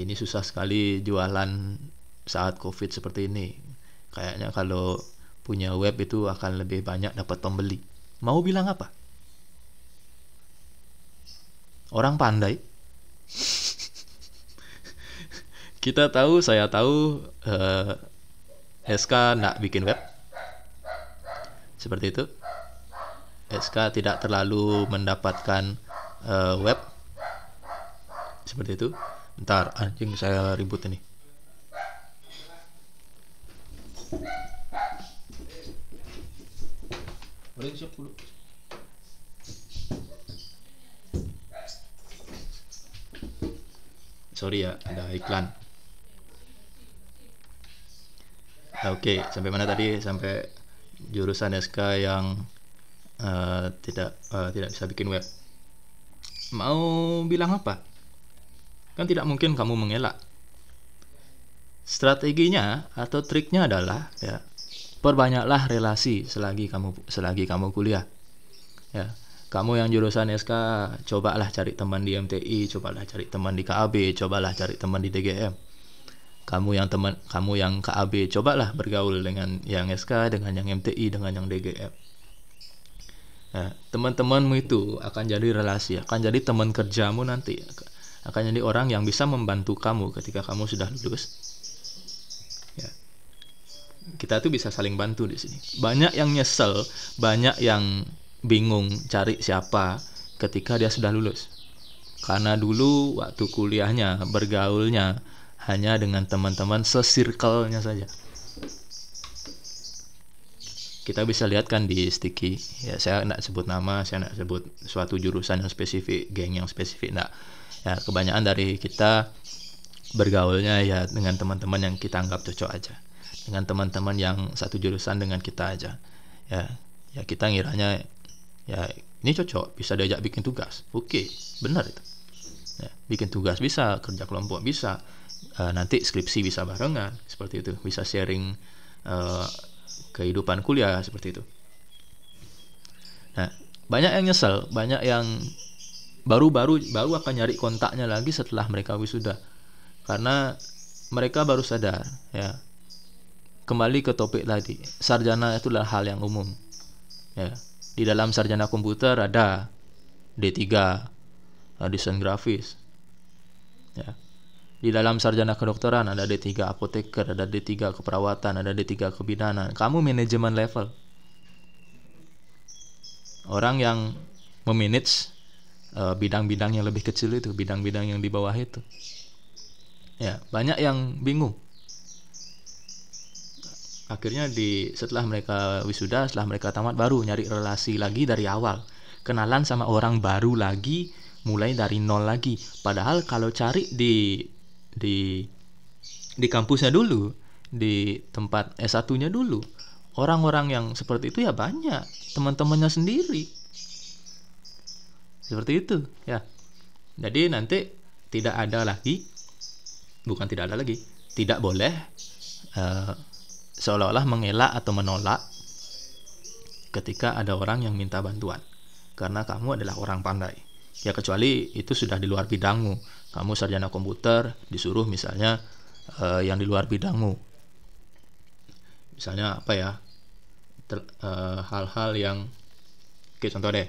ini susah sekali jualan saat covid seperti ini kayaknya kalau punya web itu akan lebih banyak dapat pembeli mau bilang apa orang pandai [laughs] Kita tahu, saya tahu uh, eh, SK nak bikin web. Seperti itu. SK tidak terlalu mendapatkan uh, web. Seperti itu. ntar anjing saya ribut ini. Sorry ya, ada iklan. Oke, okay. sampai mana tadi? Sampai jurusan SK yang uh, tidak uh, tidak bisa bikin web. Mau bilang apa? Kan tidak mungkin kamu mengelak. Strateginya atau triknya adalah ya perbanyaklah relasi selagi kamu selagi kamu kuliah. Ya, kamu yang jurusan SK cobalah cari teman di MTI, cobalah cari teman di KAB, cobalah cari teman di DGM kamu yang teman kamu yang KAB cobalah bergaul dengan yang SK dengan yang MTI dengan yang DGF. nah, teman-temanmu itu akan jadi relasi akan jadi teman kerjamu nanti akan jadi orang yang bisa membantu kamu ketika kamu sudah lulus ya. kita tuh bisa saling bantu di sini banyak yang nyesel banyak yang bingung cari siapa ketika dia sudah lulus karena dulu waktu kuliahnya bergaulnya hanya dengan teman-teman sesirkelnya saja kita bisa lihat kan di sticky ya saya tidak sebut nama saya tidak sebut suatu jurusan yang spesifik geng yang spesifik tidak ya kebanyakan dari kita bergaulnya ya dengan teman-teman yang kita anggap cocok aja dengan teman-teman yang satu jurusan dengan kita aja ya ya kita ngiranya ya ini cocok bisa diajak bikin tugas oke benar itu ya, bikin tugas bisa kerja kelompok bisa uh, nanti skripsi bisa barengan seperti itu bisa sharing uh, kehidupan kuliah seperti itu nah banyak yang nyesel banyak yang baru-baru baru akan nyari kontaknya lagi setelah mereka wisuda karena mereka baru sadar ya kembali ke topik tadi sarjana itu adalah hal yang umum ya di dalam sarjana komputer ada D3 eh, desain grafis di dalam sarjana kedokteran ada D3 apoteker, ada D3 keperawatan, ada D3 kebidanan. Kamu manajemen level. Orang yang memanage uh, bidang-bidang yang lebih kecil itu, bidang-bidang yang di bawah itu. Ya, banyak yang bingung. Akhirnya di setelah mereka wisuda, setelah mereka tamat baru nyari relasi lagi dari awal. Kenalan sama orang baru lagi, mulai dari nol lagi. Padahal kalau cari di di di kampusnya dulu, di tempat S1-nya dulu. Orang-orang yang seperti itu ya banyak, teman-temannya sendiri. Seperti itu, ya. Jadi nanti tidak ada lagi bukan tidak ada lagi, tidak boleh uh, seolah-olah mengelak atau menolak ketika ada orang yang minta bantuan karena kamu adalah orang pandai. Ya kecuali itu sudah di luar bidangmu, kamu sarjana komputer disuruh misalnya uh, yang di luar bidangmu misalnya apa ya eh, hal-hal uh, yang oke contoh deh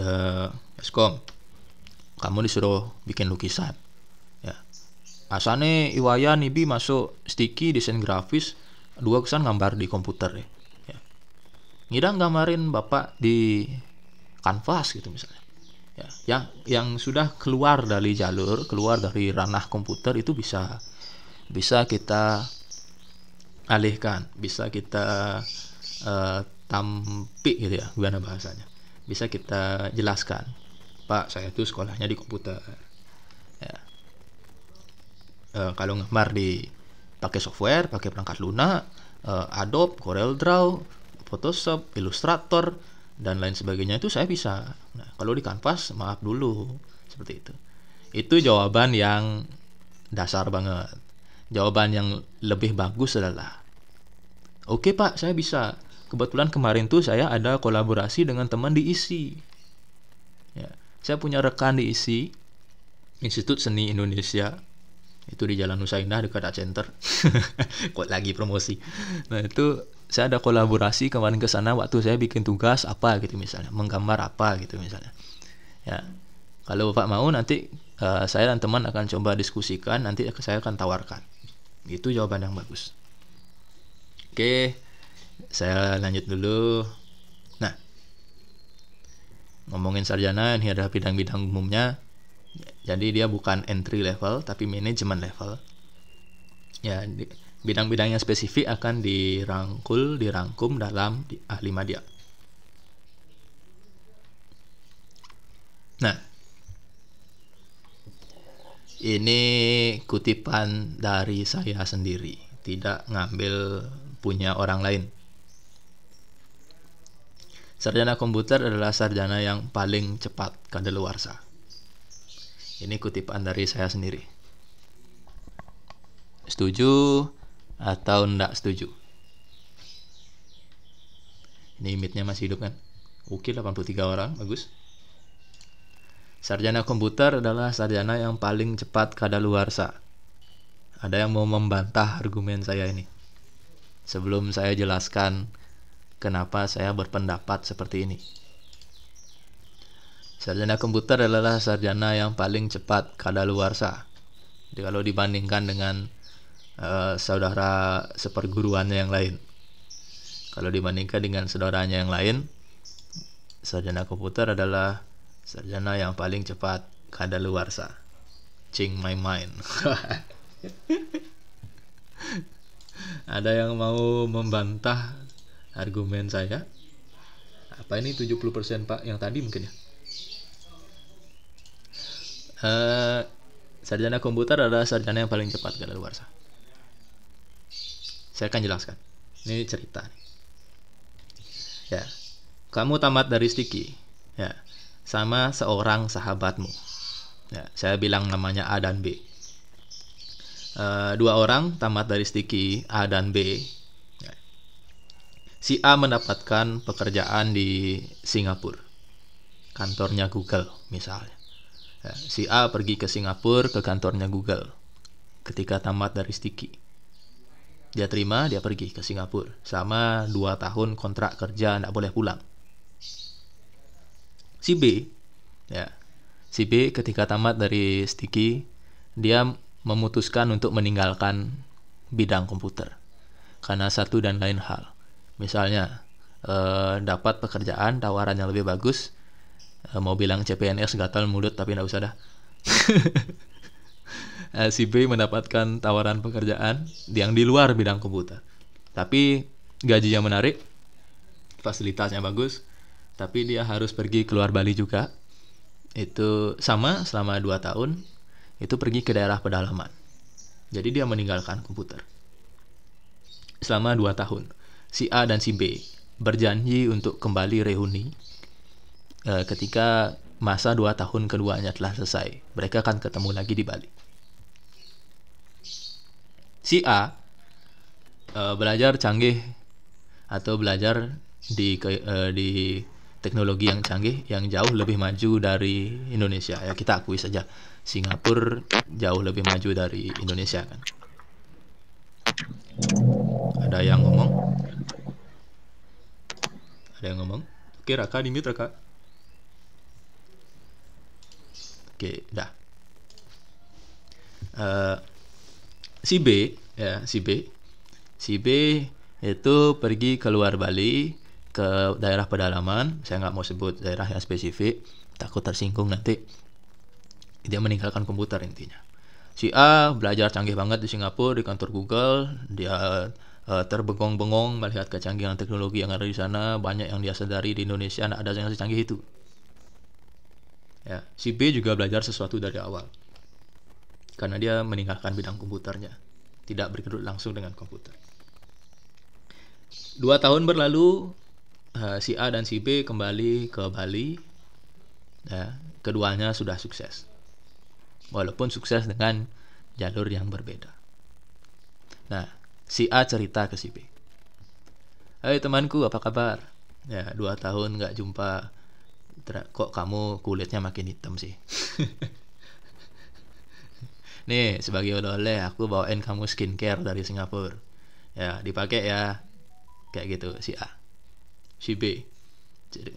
uh, eskom kamu disuruh bikin lukisan ya asane iwaya Nibi masuk sticky desain grafis dua kesan gambar di komputer ya ngidang gambarin bapak di kanvas gitu misalnya ya, yang yang sudah keluar dari jalur keluar dari ranah komputer itu bisa bisa kita alihkan bisa kita uh, eh, tampik gitu ya gimana bahasanya bisa kita jelaskan pak saya itu sekolahnya di komputer ya. Uh, kalau ngemar di pakai software pakai perangkat lunak uh, eh, Adobe Draw Photoshop Illustrator dan lain sebagainya itu saya bisa. Nah, kalau di kanvas maaf dulu seperti itu. Itu jawaban yang dasar banget. Jawaban yang lebih bagus adalah Oke, okay, Pak, saya bisa. Kebetulan kemarin tuh saya ada kolaborasi dengan teman di ISI. Ya, saya punya rekan di ISI, Institut Seni Indonesia itu di Jalan Nusa Indah dekat Center. [laughs] Kok lagi promosi. Nah, itu saya ada kolaborasi kemarin ke sana waktu saya bikin tugas apa gitu misalnya menggambar apa gitu misalnya ya kalau bapak mau nanti uh, saya dan teman akan coba diskusikan nanti saya akan tawarkan itu jawaban yang bagus oke saya lanjut dulu nah ngomongin sarjana ini ada bidang-bidang umumnya jadi dia bukan entry level tapi manajemen level ya Bidang-bidang yang spesifik akan dirangkul, dirangkum dalam ahli madya. Nah, ini kutipan dari saya sendiri, tidak ngambil punya orang lain. Sarjana komputer adalah sarjana yang paling cepat kadaluarsa. Ini kutipan dari saya sendiri. Setuju? atau ndak setuju ini limitnya masih hidup kan oke 83 orang bagus sarjana komputer adalah sarjana yang paling cepat kada luar sa ada yang mau membantah argumen saya ini sebelum saya jelaskan kenapa saya berpendapat seperti ini Sarjana komputer adalah sarjana yang paling cepat kada kadaluarsa. Jadi kalau dibandingkan dengan Eh, saudara seperguruannya yang lain. Kalau dibandingkan dengan saudaranya yang lain, sarjana komputer adalah sarjana yang paling cepat kada luar sa. Ching my mind. [laughs] Ada yang mau membantah argumen saya? Apa ini 70% Pak yang tadi mungkin ya? Uh, sarjana komputer adalah sarjana yang paling cepat kada luar sa. Saya akan jelaskan. Ini cerita. Ya. Kamu tamat dari Stiki. Ya. Sama seorang sahabatmu. Ya, saya bilang namanya A dan B. E, dua orang tamat dari Stiki A dan B. Ya. Si A mendapatkan pekerjaan di Singapura, kantornya Google misalnya. Ya, si A pergi ke Singapura ke kantornya Google ketika tamat dari Stiki. Dia terima, dia pergi ke Singapura. sama dua tahun kontrak kerja, tidak boleh pulang. Si B, ya, si B ketika tamat dari Sticky, dia memutuskan untuk meninggalkan bidang komputer. Karena satu dan lain hal. Misalnya, eh, dapat pekerjaan, tawaran yang lebih bagus, eh, mau bilang CPNS gatal mulut tapi tidak usah dah. [laughs] Eh, si B mendapatkan tawaran pekerjaan yang di luar bidang komputer. Tapi gajinya menarik, fasilitasnya bagus, tapi dia harus pergi keluar Bali juga. Itu sama selama 2 tahun, itu pergi ke daerah pedalaman. Jadi dia meninggalkan komputer. Selama 2 tahun, si A dan si B berjanji untuk kembali reuni eh, ketika masa dua tahun keduanya telah selesai. Mereka akan ketemu lagi di Bali si A uh, belajar canggih atau belajar di uh, di teknologi yang canggih yang jauh lebih maju dari Indonesia ya kita akui saja Singapura jauh lebih maju dari Indonesia kan ada yang ngomong ada yang ngomong oke Raka di mute Raka oke dah uh, si B ya si B si B itu pergi keluar Bali ke daerah pedalaman saya nggak mau sebut daerah yang spesifik takut tersinggung nanti dia meninggalkan komputer intinya si A belajar canggih banget di Singapura di kantor Google dia eh, terbengong-bengong melihat kecanggihan teknologi yang ada di sana banyak yang dia sadari di Indonesia ada yang secanggih itu ya si B juga belajar sesuatu dari awal karena dia meninggalkan bidang komputernya, tidak bergerut langsung dengan komputer. Dua tahun berlalu, eh, si A dan si B kembali ke Bali. Ya, keduanya sudah sukses, walaupun sukses dengan jalur yang berbeda. Nah, si A cerita ke si B. Hai temanku, apa kabar? Ya, dua tahun nggak jumpa. Kok kamu kulitnya makin hitam sih? [laughs] nih sebagai oleh-oleh aku bawain kamu skincare dari Singapura ya dipakai ya kayak gitu si A si B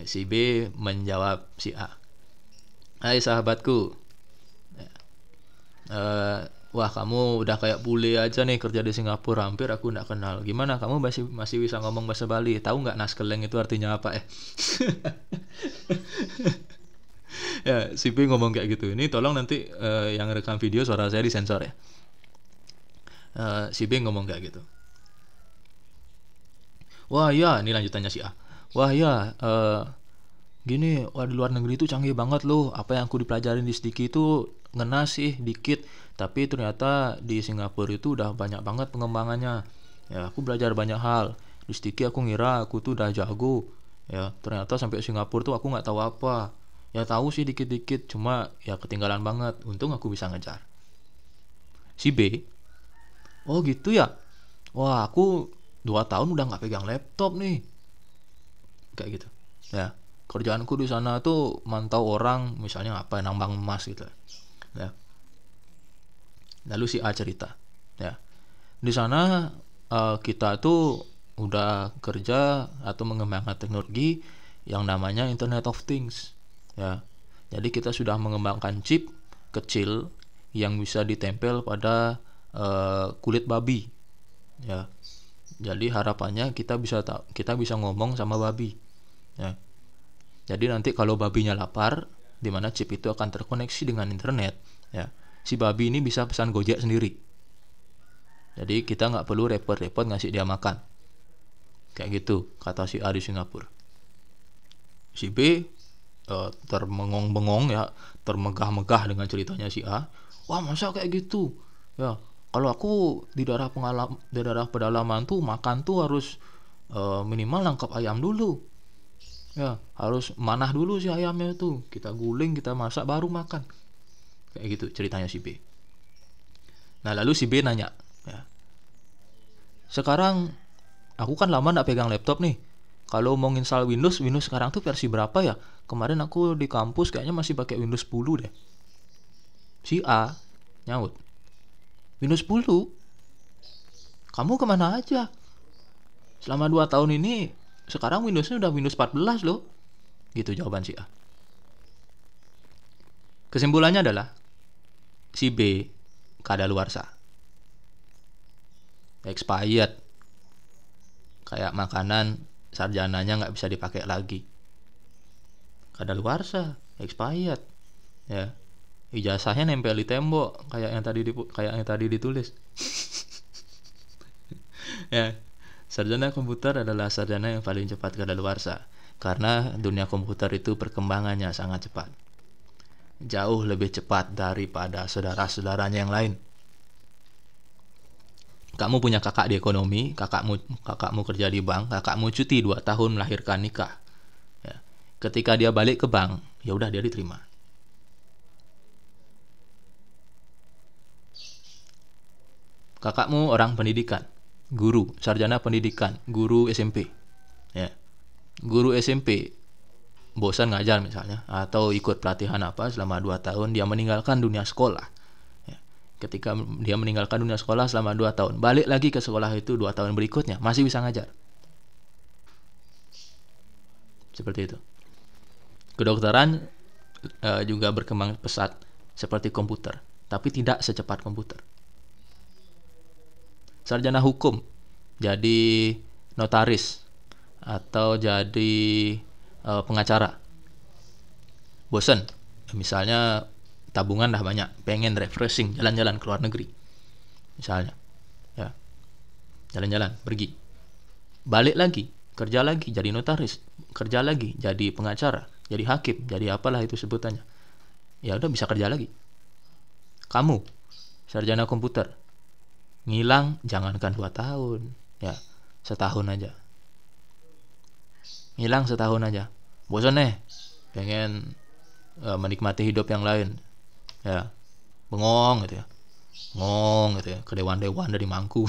si B menjawab si A Hai sahabatku ya. uh, wah kamu udah kayak bule aja nih kerja di Singapura hampir aku nggak kenal gimana kamu masih masih bisa ngomong bahasa Bali tahu nggak naskeleng itu artinya apa eh [laughs] [laughs] ya si Sipi ngomong kayak gitu ini tolong nanti uh, yang rekam video suara saya disensor ya uh, eh, Sipi ngomong kayak gitu wah ya ini lanjutannya si A wah ya uh, gini wah di luar negeri itu canggih banget loh apa yang aku dipelajarin di Stiki itu ngena sih dikit tapi ternyata di Singapura itu udah banyak banget pengembangannya ya aku belajar banyak hal di Stiki. aku ngira aku tuh udah jago ya ternyata sampai Singapura tuh aku nggak tahu apa Ya tahu sih dikit-dikit, cuma ya ketinggalan banget. Untung aku bisa ngejar. Si B, oh gitu ya. Wah aku dua tahun udah nggak pegang laptop nih. Kayak gitu. Ya kerjaanku di sana tuh mantau orang misalnya apa nambang emas gitu. Ya. Lalu si A cerita, ya di sana uh, kita tuh udah kerja atau mengembangkan teknologi yang namanya Internet of Things ya. Jadi kita sudah mengembangkan chip kecil yang bisa ditempel pada uh, kulit babi ya. Jadi harapannya kita bisa kita bisa ngomong sama babi ya. Jadi nanti kalau babinya lapar, di mana chip itu akan terkoneksi dengan internet, ya. Si babi ini bisa pesan Gojek sendiri. Jadi kita nggak perlu repot-repot ngasih dia makan. Kayak gitu, kata si A di Singapura. Si B uh, termengong-bengong ya termegah-megah dengan ceritanya si A wah masa kayak gitu ya kalau aku di daerah pengalam di daerah pedalaman tuh makan tuh harus uh, minimal lengkap ayam dulu ya harus manah dulu si ayamnya itu kita guling kita masak baru makan kayak gitu ceritanya si B nah lalu si B nanya ya sekarang aku kan lama nggak pegang laptop nih kalau mau install Windows Windows sekarang tuh versi berapa ya kemarin aku di kampus kayaknya masih pakai Windows 10 deh si A nyaut Windows 10 kamu kemana aja selama 2 tahun ini sekarang Windowsnya udah Windows 14 loh gitu jawaban si A kesimpulannya adalah si B kada luar sah. expired kayak makanan sarjananya nggak bisa dipakai lagi kadaluarsa expired ya ijazahnya nempel di tembok kayak yang tadi dipu- kayak yang tadi ditulis [laughs] ya sarjana komputer adalah sarjana yang paling cepat kadaluarsa karena dunia komputer itu perkembangannya sangat cepat jauh lebih cepat daripada saudara-saudaranya yang lain kamu punya kakak di ekonomi kakakmu kakakmu kerja di bank kakakmu cuti dua tahun melahirkan nikah ketika dia balik ke bank ya udah dia diterima kakakmu orang pendidikan guru sarjana pendidikan guru SMP ya guru SMP bosan ngajar misalnya atau ikut pelatihan apa selama 2 tahun dia meninggalkan dunia sekolah ya. ketika dia meninggalkan dunia sekolah selama 2 tahun balik lagi ke sekolah itu 2 tahun berikutnya masih bisa ngajar seperti itu Kedokteran e, juga berkembang pesat seperti komputer, tapi tidak secepat komputer. Sarjana hukum jadi notaris atau jadi e, pengacara. bosan. misalnya tabungan dah banyak, pengen refreshing, jalan-jalan ke luar negeri, misalnya, ya, jalan-jalan, pergi, balik lagi, kerja lagi, jadi notaris, kerja lagi, jadi pengacara, jadi hakim jadi apalah itu sebutannya ya udah bisa kerja lagi kamu sarjana komputer ngilang jangankan dua tahun ya setahun aja ngilang setahun aja bosan nih pengen uh, menikmati hidup yang lain ya bengong gitu ya Bengong gitu ya ke dewan dewan dari mangku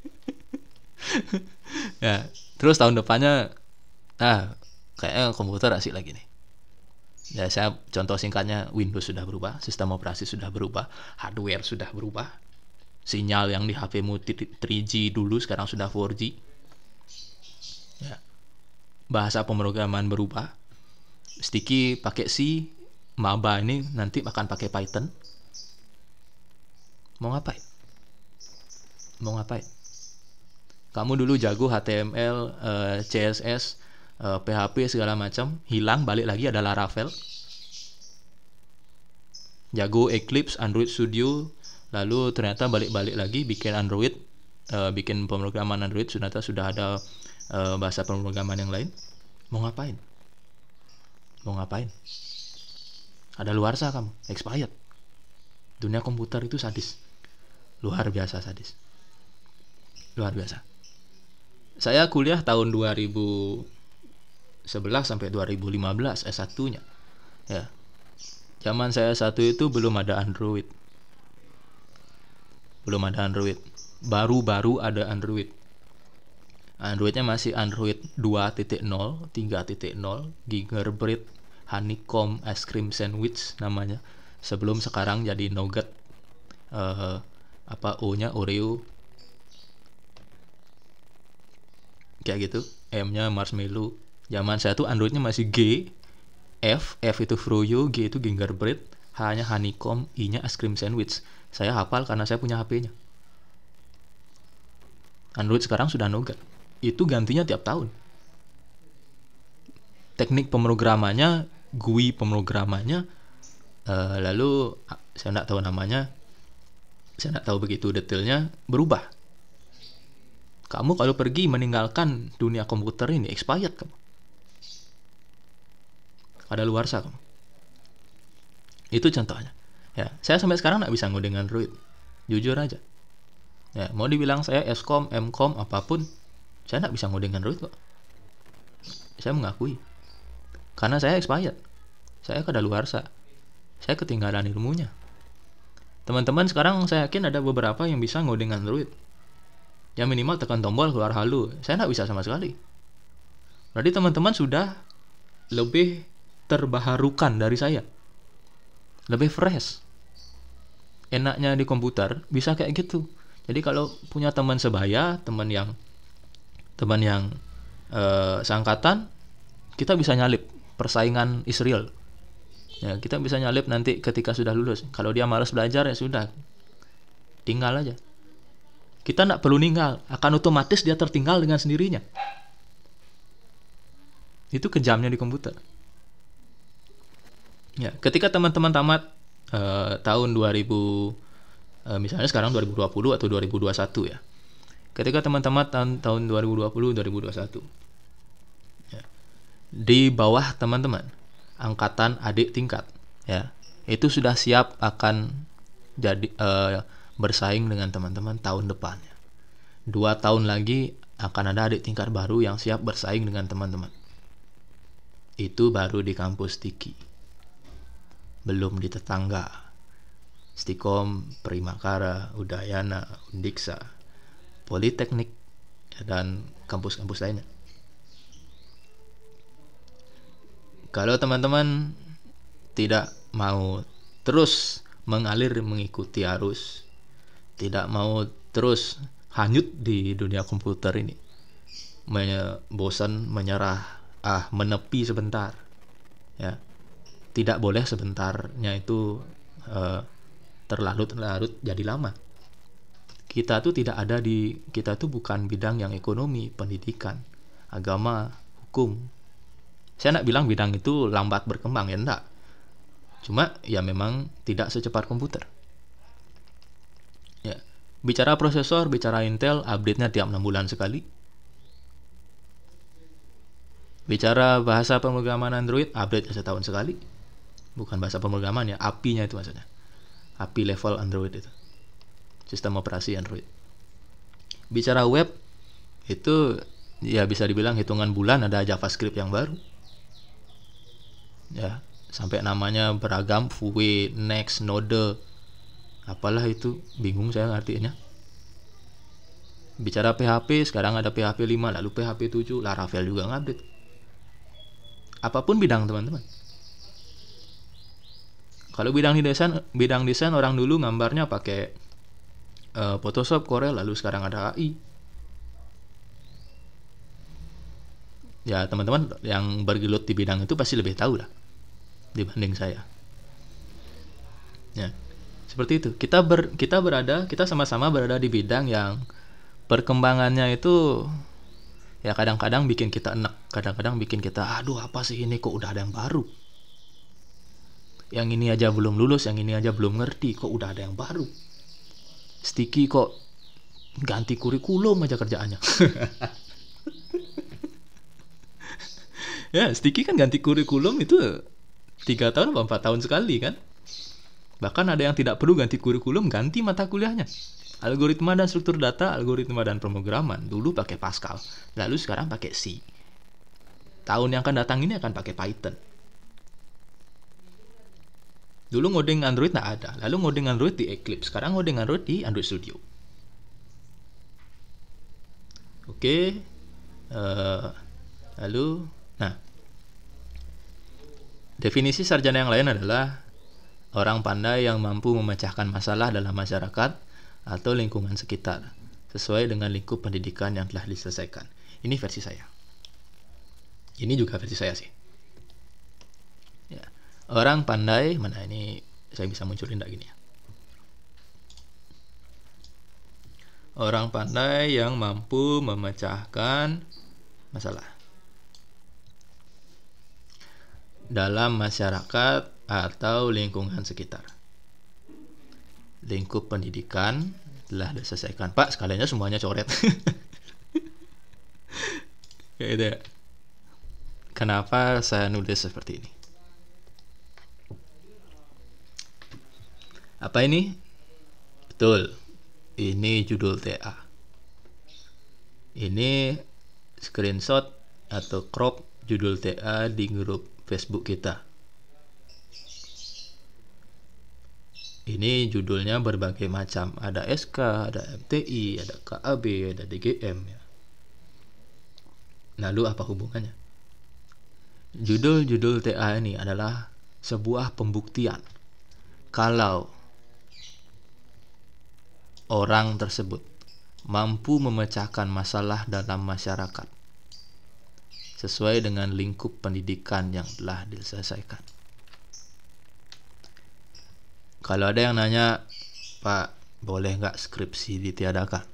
[laughs] ya terus tahun depannya ah kayaknya eh, komputer asik lagi nih ya saya contoh singkatnya Windows sudah berubah sistem operasi sudah berubah hardware sudah berubah sinyal yang di HP HPmu 3G dulu sekarang sudah 4G ya. bahasa pemrograman berubah Sticky pakai C Maba ini nanti akan pakai Python mau ngapain mau ngapain kamu dulu jago HTML, eh, CSS, PHP eh, segala macam hilang balik lagi ada Laravel jago Eclipse Android Studio lalu ternyata balik-balik lagi bikin Android uh, bikin pemrograman Android ternyata sudah ada uh, bahasa pemrograman yang lain mau ngapain mau ngapain ada luar sah kamu expired dunia komputer itu sadis luar biasa sadis luar biasa saya kuliah tahun 2000 2011 sampai 2015 S1-nya. Ya. Zaman saya satu itu belum ada Android. Belum ada Android. Baru-baru ada Android. Androidnya masih Android 2.0, 3.0, Gingerbread, Honeycomb, Ice Cream Sandwich namanya. Sebelum sekarang jadi Nougat. Uh, eh, apa O-nya Oreo. Kayak gitu. M-nya Marshmallow, zaman saya tuh Androidnya masih G F F itu Froyo G itu Gingerbread H nya Honeycomb I nya Ice Cream sandwich saya hafal karena saya punya HP nya Android sekarang sudah nogat itu gantinya tiap tahun teknik pemrogramannya GUI pemrogramannya uh, lalu ah, saya tidak tahu namanya saya tidak tahu begitu detailnya berubah kamu kalau pergi meninggalkan dunia komputer ini expired kamu pada luar sana. itu contohnya ya saya sampai sekarang nggak bisa ngoding Android jujur aja ya mau dibilang saya Scom Mcom apapun saya nggak bisa ngoding Android kok saya mengakui karena saya expired saya luar sana. saya ketinggalan ilmunya teman-teman sekarang saya yakin ada beberapa yang bisa ngoding Android yang minimal tekan tombol keluar halu saya nggak bisa sama sekali berarti teman-teman sudah lebih terbaharukan dari saya. Lebih fresh. Enaknya di komputer bisa kayak gitu. Jadi kalau punya teman sebaya, teman yang teman yang uh, seangkatan, kita bisa nyalip persaingan Israel. Ya, kita bisa nyalip nanti ketika sudah lulus. Kalau dia malas belajar ya sudah. Tinggal aja. Kita tidak perlu ninggal, akan otomatis dia tertinggal dengan sendirinya. Itu kejamnya di komputer. Ya, ketika teman-teman tamat uh, tahun 2000 uh, eh, misalnya sekarang 2020 atau 2021 ya. Ketika teman-teman tahun, tahun 2020 2021. Ya. Di bawah teman-teman angkatan adik tingkat ya. Itu sudah siap akan jadi uh, bersaing dengan teman-teman tahun depannya. Dua tahun lagi akan ada adik tingkat baru yang siap bersaing dengan teman-teman. Itu baru di kampus Tiki belum di tetangga. Stikom, Primakara, Udayana, Undiksa, Politeknik, dan kampus-kampus lainnya. Kalau teman-teman tidak mau terus mengalir mengikuti arus, tidak mau terus hanyut di dunia komputer ini, bosan, menyerah, ah menepi sebentar, ya tidak boleh sebentarnya itu uh, terlarut-larut jadi lama. Kita tuh tidak ada di kita tuh bukan bidang yang ekonomi, pendidikan, agama, hukum. Saya nak bilang bidang itu lambat berkembang ya enggak. Cuma ya memang tidak secepat komputer. Ya, bicara prosesor, bicara Intel, update-nya tiap 6 bulan sekali. Bicara bahasa pemrograman Android, update setahun sekali bukan bahasa pemrograman ya apinya itu maksudnya API level Android itu sistem operasi Android bicara web itu ya bisa dibilang hitungan bulan ada JavaScript yang baru ya sampai namanya beragam Vue, Next, Node apalah itu bingung saya artinya. bicara PHP sekarang ada PHP 5 lalu PHP 7 Laravel juga ngupdate apapun bidang teman-teman kalau bidang desain, bidang desain orang dulu gambarnya pakai uh, Photoshop, Corel, lalu sekarang ada AI. Ya teman-teman yang bergelut di bidang itu pasti lebih tahu lah dibanding saya. Ya seperti itu. Kita ber, kita berada, kita sama-sama berada di bidang yang perkembangannya itu ya kadang-kadang bikin kita enak, kadang-kadang bikin kita aduh apa sih ini kok udah ada yang baru yang ini aja belum lulus yang ini aja belum ngerti kok udah ada yang baru sticky kok ganti kurikulum aja kerjaannya [laughs] ya sticky kan ganti kurikulum itu tiga tahun atau empat tahun sekali kan bahkan ada yang tidak perlu ganti kurikulum ganti mata kuliahnya algoritma dan struktur data algoritma dan pemrograman dulu pakai Pascal lalu sekarang pakai C tahun yang akan datang ini akan pakai Python Dulu ngoding Android nggak ada, lalu ngoding Android di Eclipse, sekarang ngoding Android di Android Studio. Oke, okay. uh, eh, lalu, nah, definisi sarjana yang lain adalah orang pandai yang mampu memecahkan masalah dalam masyarakat atau lingkungan sekitar, sesuai dengan lingkup pendidikan yang telah diselesaikan. Ini versi saya. Ini juga versi saya sih orang pandai mana ini saya bisa munculin tidak gini ya orang pandai yang mampu memecahkan masalah dalam masyarakat atau lingkungan sekitar lingkup pendidikan telah diselesaikan pak sekaliannya semuanya coret [laughs] kayak gitu ya kenapa saya nulis seperti ini Apa ini? Betul. Ini judul TA. Ini screenshot atau crop judul TA di grup Facebook kita. Ini judulnya berbagai macam. Ada SK, ada MTI, ada KAB, ada DGM. Ya. Lalu apa hubungannya? Judul-judul TA ini adalah sebuah pembuktian kalau orang tersebut mampu memecahkan masalah dalam masyarakat sesuai dengan lingkup pendidikan yang telah diselesaikan. Kalau ada yang nanya, Pak, boleh nggak skripsi ditiadakan?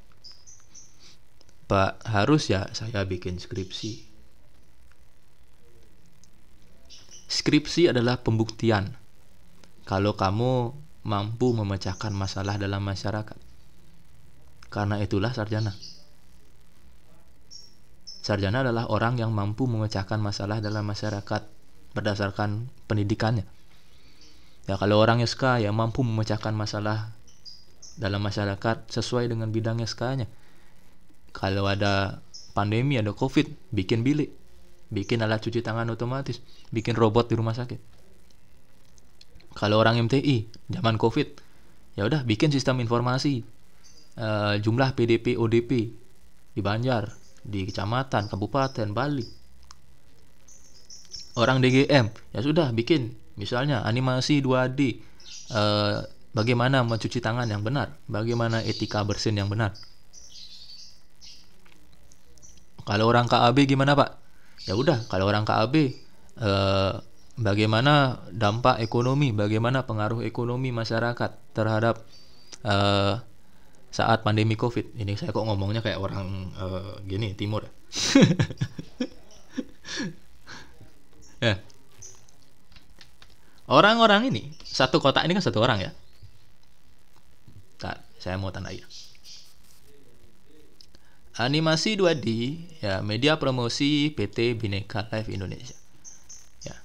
Pak, harus ya saya bikin skripsi. Skripsi adalah pembuktian kalau kamu mampu memecahkan masalah dalam masyarakat. Karena itulah sarjana. Sarjana adalah orang yang mampu memecahkan masalah dalam masyarakat berdasarkan pendidikannya. Ya kalau orang SK ya mampu memecahkan masalah dalam masyarakat sesuai dengan bidang SK-nya. Kalau ada pandemi, ada COVID, bikin bilik, bikin alat cuci tangan otomatis, bikin robot di rumah sakit. Kalau orang MTI, zaman COVID, ya udah bikin sistem informasi uh, jumlah PDP ODP di Banjar, di kecamatan, kabupaten, Bali. Orang DGM, ya sudah bikin misalnya animasi 2D uh, eh, bagaimana mencuci tangan yang benar, bagaimana etika bersin yang benar. Kalau orang KAB gimana Pak? Ya udah, kalau orang KAB eh, bagaimana dampak ekonomi, bagaimana pengaruh ekonomi masyarakat terhadap eh, saat pandemi covid ini saya kok ngomongnya kayak orang uh, gini timur ya? [laughs] ya orang-orang ini satu kota ini kan satu orang ya tak saya mau ya. animasi 2D ya media promosi PT Bineka Live Indonesia ya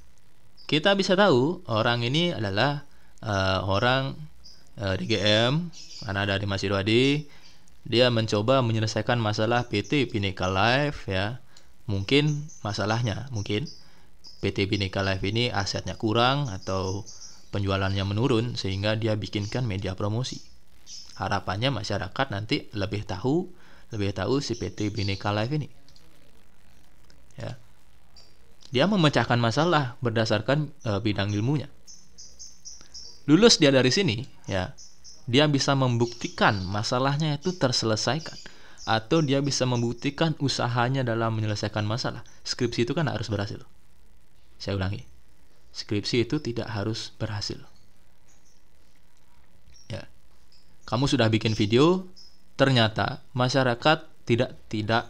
kita bisa tahu orang ini adalah uh, orang uh, di GM karena ada Mas Irwadi dia mencoba menyelesaikan masalah PT Bhinneka Life ya mungkin masalahnya mungkin PT Bineka Life ini asetnya kurang atau penjualannya menurun sehingga dia bikinkan media promosi harapannya masyarakat nanti lebih tahu lebih tahu si PT Bineka Life ini ya dia memecahkan masalah berdasarkan e, bidang ilmunya lulus dia dari sini ya dia bisa membuktikan masalahnya itu terselesaikan atau dia bisa membuktikan usahanya dalam menyelesaikan masalah skripsi itu kan harus berhasil saya ulangi skripsi itu tidak harus berhasil ya kamu sudah bikin video ternyata masyarakat tidak tidak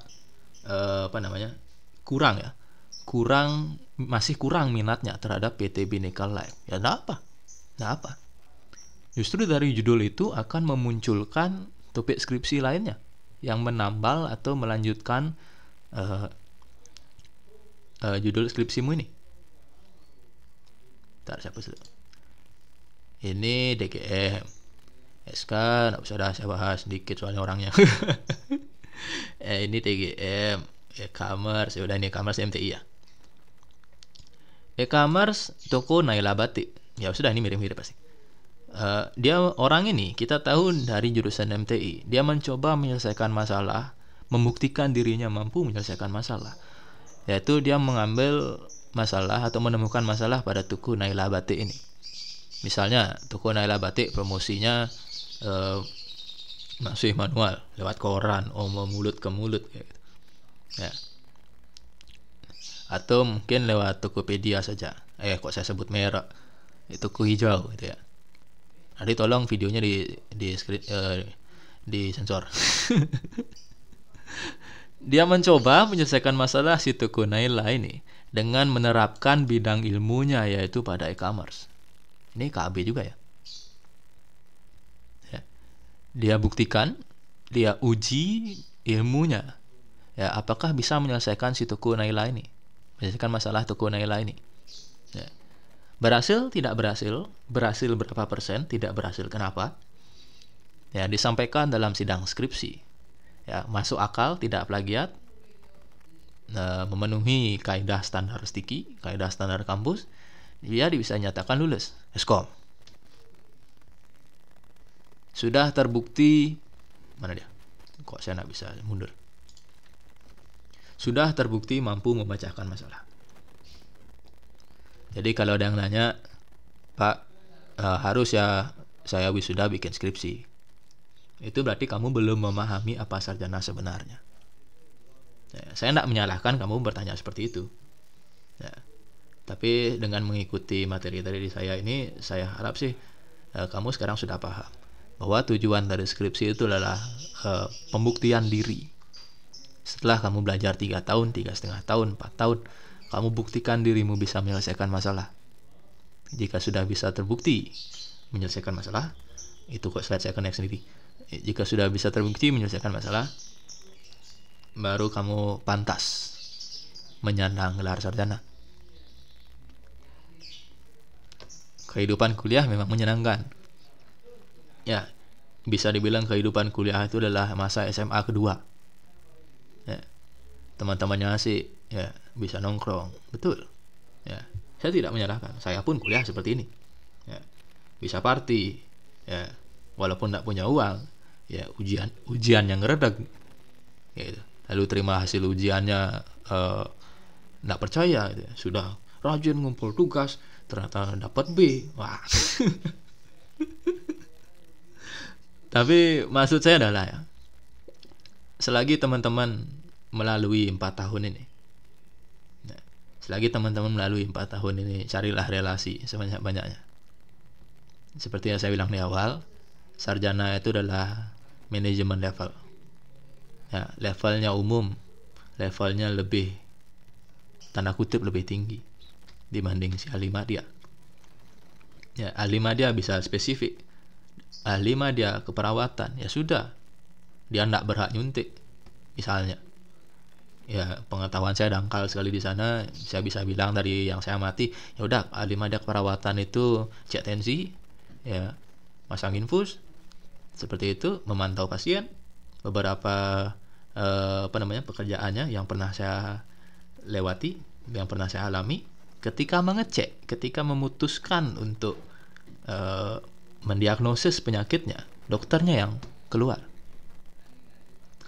eh, apa namanya kurang ya kurang masih kurang minatnya terhadap PT binical Live ya apa Nah apa? Justru dari judul itu akan memunculkan topik skripsi lainnya yang menambal atau melanjutkan uh, uh, judul skripsimu ini. Ntar siapa dulu. Ini DGM. SK nggak usah dah saya bahas sedikit soalnya orangnya. [laughs] eh, ini TGM, e-commerce, ya udah ini e-commerce MTI ya. E-commerce toko Naila Batik ya sudah ini mirip-mirip pasti uh, dia orang ini kita tahu dari jurusan MTI dia mencoba menyelesaikan masalah membuktikan dirinya mampu menyelesaikan masalah yaitu dia mengambil masalah atau menemukan masalah pada tuku Naila Batik ini misalnya tuku Naila Batik promosinya uh, eh, masih manual lewat koran omong mulut ke mulut kayak gitu. ya atau mungkin lewat Tokopedia saja eh kok saya sebut merek ku hijau gitu ya nanti tolong videonya di di screen, uh, di sensor [laughs] dia mencoba menyelesaikan masalah si Tuku Naila ini dengan menerapkan bidang ilmunya yaitu pada e-commerce. Ini KB juga ya. ya. Dia buktikan, dia uji ilmunya. Ya, apakah bisa menyelesaikan si Tuku Naila ini? Menyelesaikan masalah Tuku Naila ini. Ya. Berhasil, tidak berhasil, berhasil berapa persen, tidak berhasil, kenapa? Ya, disampaikan dalam sidang skripsi. Ya, masuk akal, tidak plagiat, e, memenuhi kaidah standar stiki, kaidah standar kampus, dia ya, bisa nyatakan lulus, eskom. Sudah terbukti, mana dia? Kok saya nggak bisa mundur? Sudah terbukti mampu membacakan masalah. Jadi kalau ada yang nanya, Pak, uh, harus ya saya wisuda bikin skripsi. Itu berarti kamu belum memahami apa sarjana sebenarnya. Ya, saya tidak menyalahkan kamu bertanya seperti itu. Ya. Tapi dengan mengikuti materi tadi di saya ini, saya harap sih uh, kamu sekarang sudah paham bahwa tujuan dari skripsi itu adalah uh, pembuktian diri. Setelah kamu belajar tiga tahun, tiga setengah tahun, 4 tahun, kamu buktikan dirimu bisa menyelesaikan masalah. Jika sudah bisa terbukti menyelesaikan masalah, itu kok slide saya connect sendiri. Jika sudah bisa terbukti menyelesaikan masalah, baru kamu pantas menyandang gelar sarjana. Kehidupan kuliah memang menyenangkan. Ya, bisa dibilang kehidupan kuliah itu adalah masa SMA kedua. Ya, teman-temannya sih ya bisa nongkrong betul ya saya tidak menyalahkan saya pun kuliah seperti ini ya bisa party ya walaupun tidak punya uang ya ujian ujian yang redak gitu. Ya, lalu terima hasil ujiannya eh, tidak uh, percaya gitu. sudah rajin ngumpul tugas ternyata dapat B wah [laughs] tapi maksud saya adalah ya selagi teman-teman melalui empat tahun ini Selagi teman-teman melalui 4 tahun ini, carilah relasi sebanyak-banyaknya. Seperti yang saya bilang di awal, sarjana itu adalah manajemen level. Ya, levelnya umum, levelnya lebih tanda kutip lebih tinggi dibanding si madya. Ya, ahli madya bisa spesifik. ahli madya keperawatan, ya sudah. Dia tidak berhak nyuntik, misalnya ya pengetahuan saya dangkal sekali di sana saya bisa bilang dari yang saya amati, ya udah ahli madak perawatan itu cek tensi ya masang infus seperti itu memantau pasien beberapa eh, apa namanya pekerjaannya yang pernah saya lewati yang pernah saya alami ketika mengecek ketika memutuskan untuk eh, mendiagnosis penyakitnya dokternya yang keluar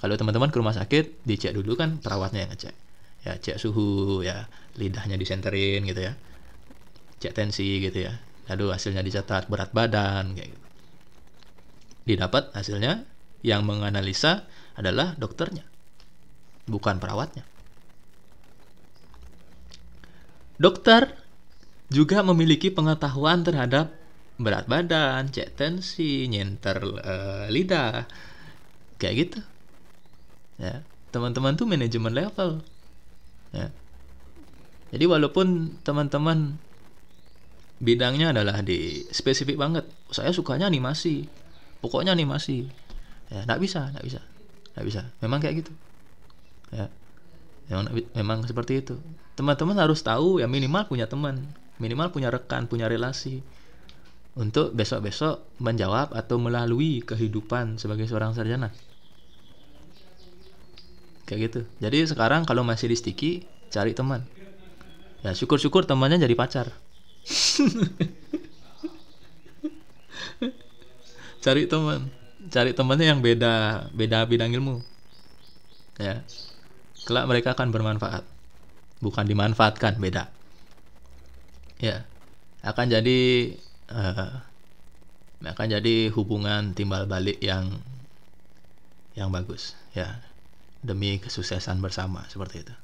kalau teman-teman ke rumah sakit, dicek dulu kan perawatnya yang ngecek. Ya, cek suhu, ya lidahnya disenterin gitu ya. Cek tensi gitu ya. Lalu hasilnya dicatat berat badan kayak gitu. Didapat hasilnya yang menganalisa adalah dokternya, bukan perawatnya. Dokter juga memiliki pengetahuan terhadap berat badan, cek tensi, nyenter uh, lidah, kayak gitu ya teman-teman tuh manajemen level ya jadi walaupun teman-teman bidangnya adalah di spesifik banget saya sukanya animasi pokoknya animasi ya nggak bisa nggak bisa nggak bisa memang kayak gitu ya memang, memang seperti itu teman-teman harus tahu ya minimal punya teman minimal punya rekan punya relasi untuk besok-besok menjawab atau melalui kehidupan sebagai seorang sarjana kayak gitu jadi sekarang kalau masih di sticky cari teman ya syukur-syukur temannya jadi pacar [laughs] cari teman cari temannya yang beda beda bidang ilmu ya kelak mereka akan bermanfaat bukan dimanfaatkan beda ya akan jadi uh, akan jadi hubungan timbal balik yang yang bagus ya demi kesuksesan bersama seperti itu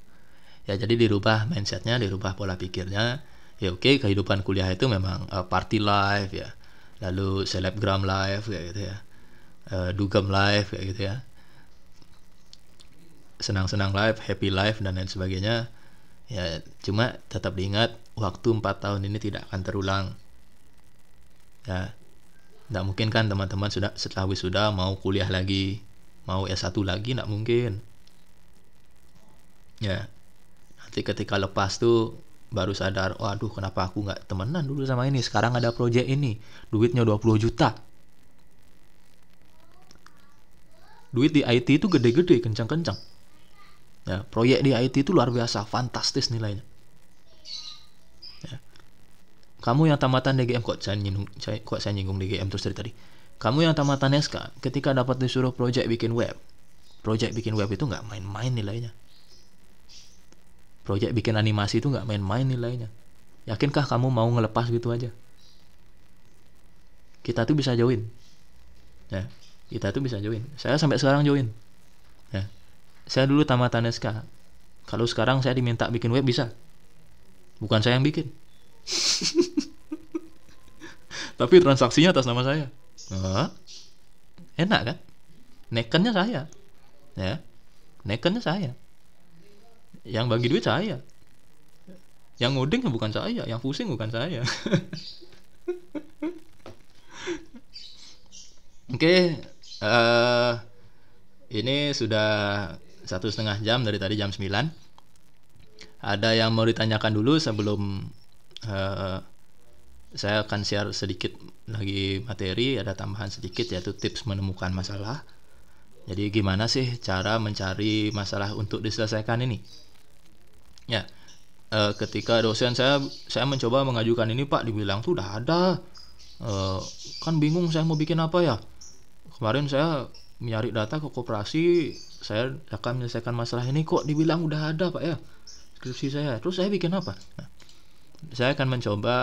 ya jadi dirubah mindsetnya dirubah pola pikirnya ya oke okay, kehidupan kuliah itu memang uh, party life ya lalu selebgram life kayak gitu ya uh, dugem life kayak gitu ya senang-senang life happy life dan lain sebagainya ya cuma tetap diingat waktu 4 tahun ini tidak akan terulang ya tidak mungkin kan teman-teman sudah setelah wisuda mau kuliah lagi mau S1 lagi tidak mungkin ya nanti ketika lepas tuh baru sadar waduh kenapa aku nggak temenan dulu sama ini sekarang ada proyek ini duitnya 20 juta duit di IT itu gede-gede kencang-kencang ya, proyek di IT itu luar biasa fantastis nilainya ya. kamu yang tamatan DGM kok saya nyinggung, kok saya nyinggung DGM terus dari tadi kamu yang tamatan SK ketika dapat disuruh proyek bikin web proyek bikin web itu nggak main-main nilainya Proyek bikin animasi itu nggak main-main nilainya. Yakinkah kamu mau ngelepas gitu aja? Kita tuh bisa join. Ya, kita tuh bisa join. Saya sampai sekarang join. Ya. Saya dulu tamatan SK. Kalau sekarang saya diminta bikin web bisa. Bukan saya yang bikin. [laughs] Tapi transaksinya atas nama saya. enak kan? Nekennya saya. Ya. Nekennya saya yang bagi duit saya yang ngoding ya bukan saya yang pusing bukan saya [laughs] oke okay, uh, eh, ini sudah satu setengah jam dari tadi jam 9 ada yang mau ditanyakan dulu sebelum uh, saya akan share sedikit lagi materi ada tambahan sedikit yaitu tips menemukan masalah jadi gimana sih cara mencari masalah untuk diselesaikan ini ya e, ketika dosen saya saya mencoba mengajukan ini pak dibilang tuh udah ada e, kan bingung saya mau bikin apa ya kemarin saya nyari data ke koperasi saya akan menyelesaikan masalah ini kok dibilang udah ada pak ya skripsi saya terus saya bikin apa nah, saya akan mencoba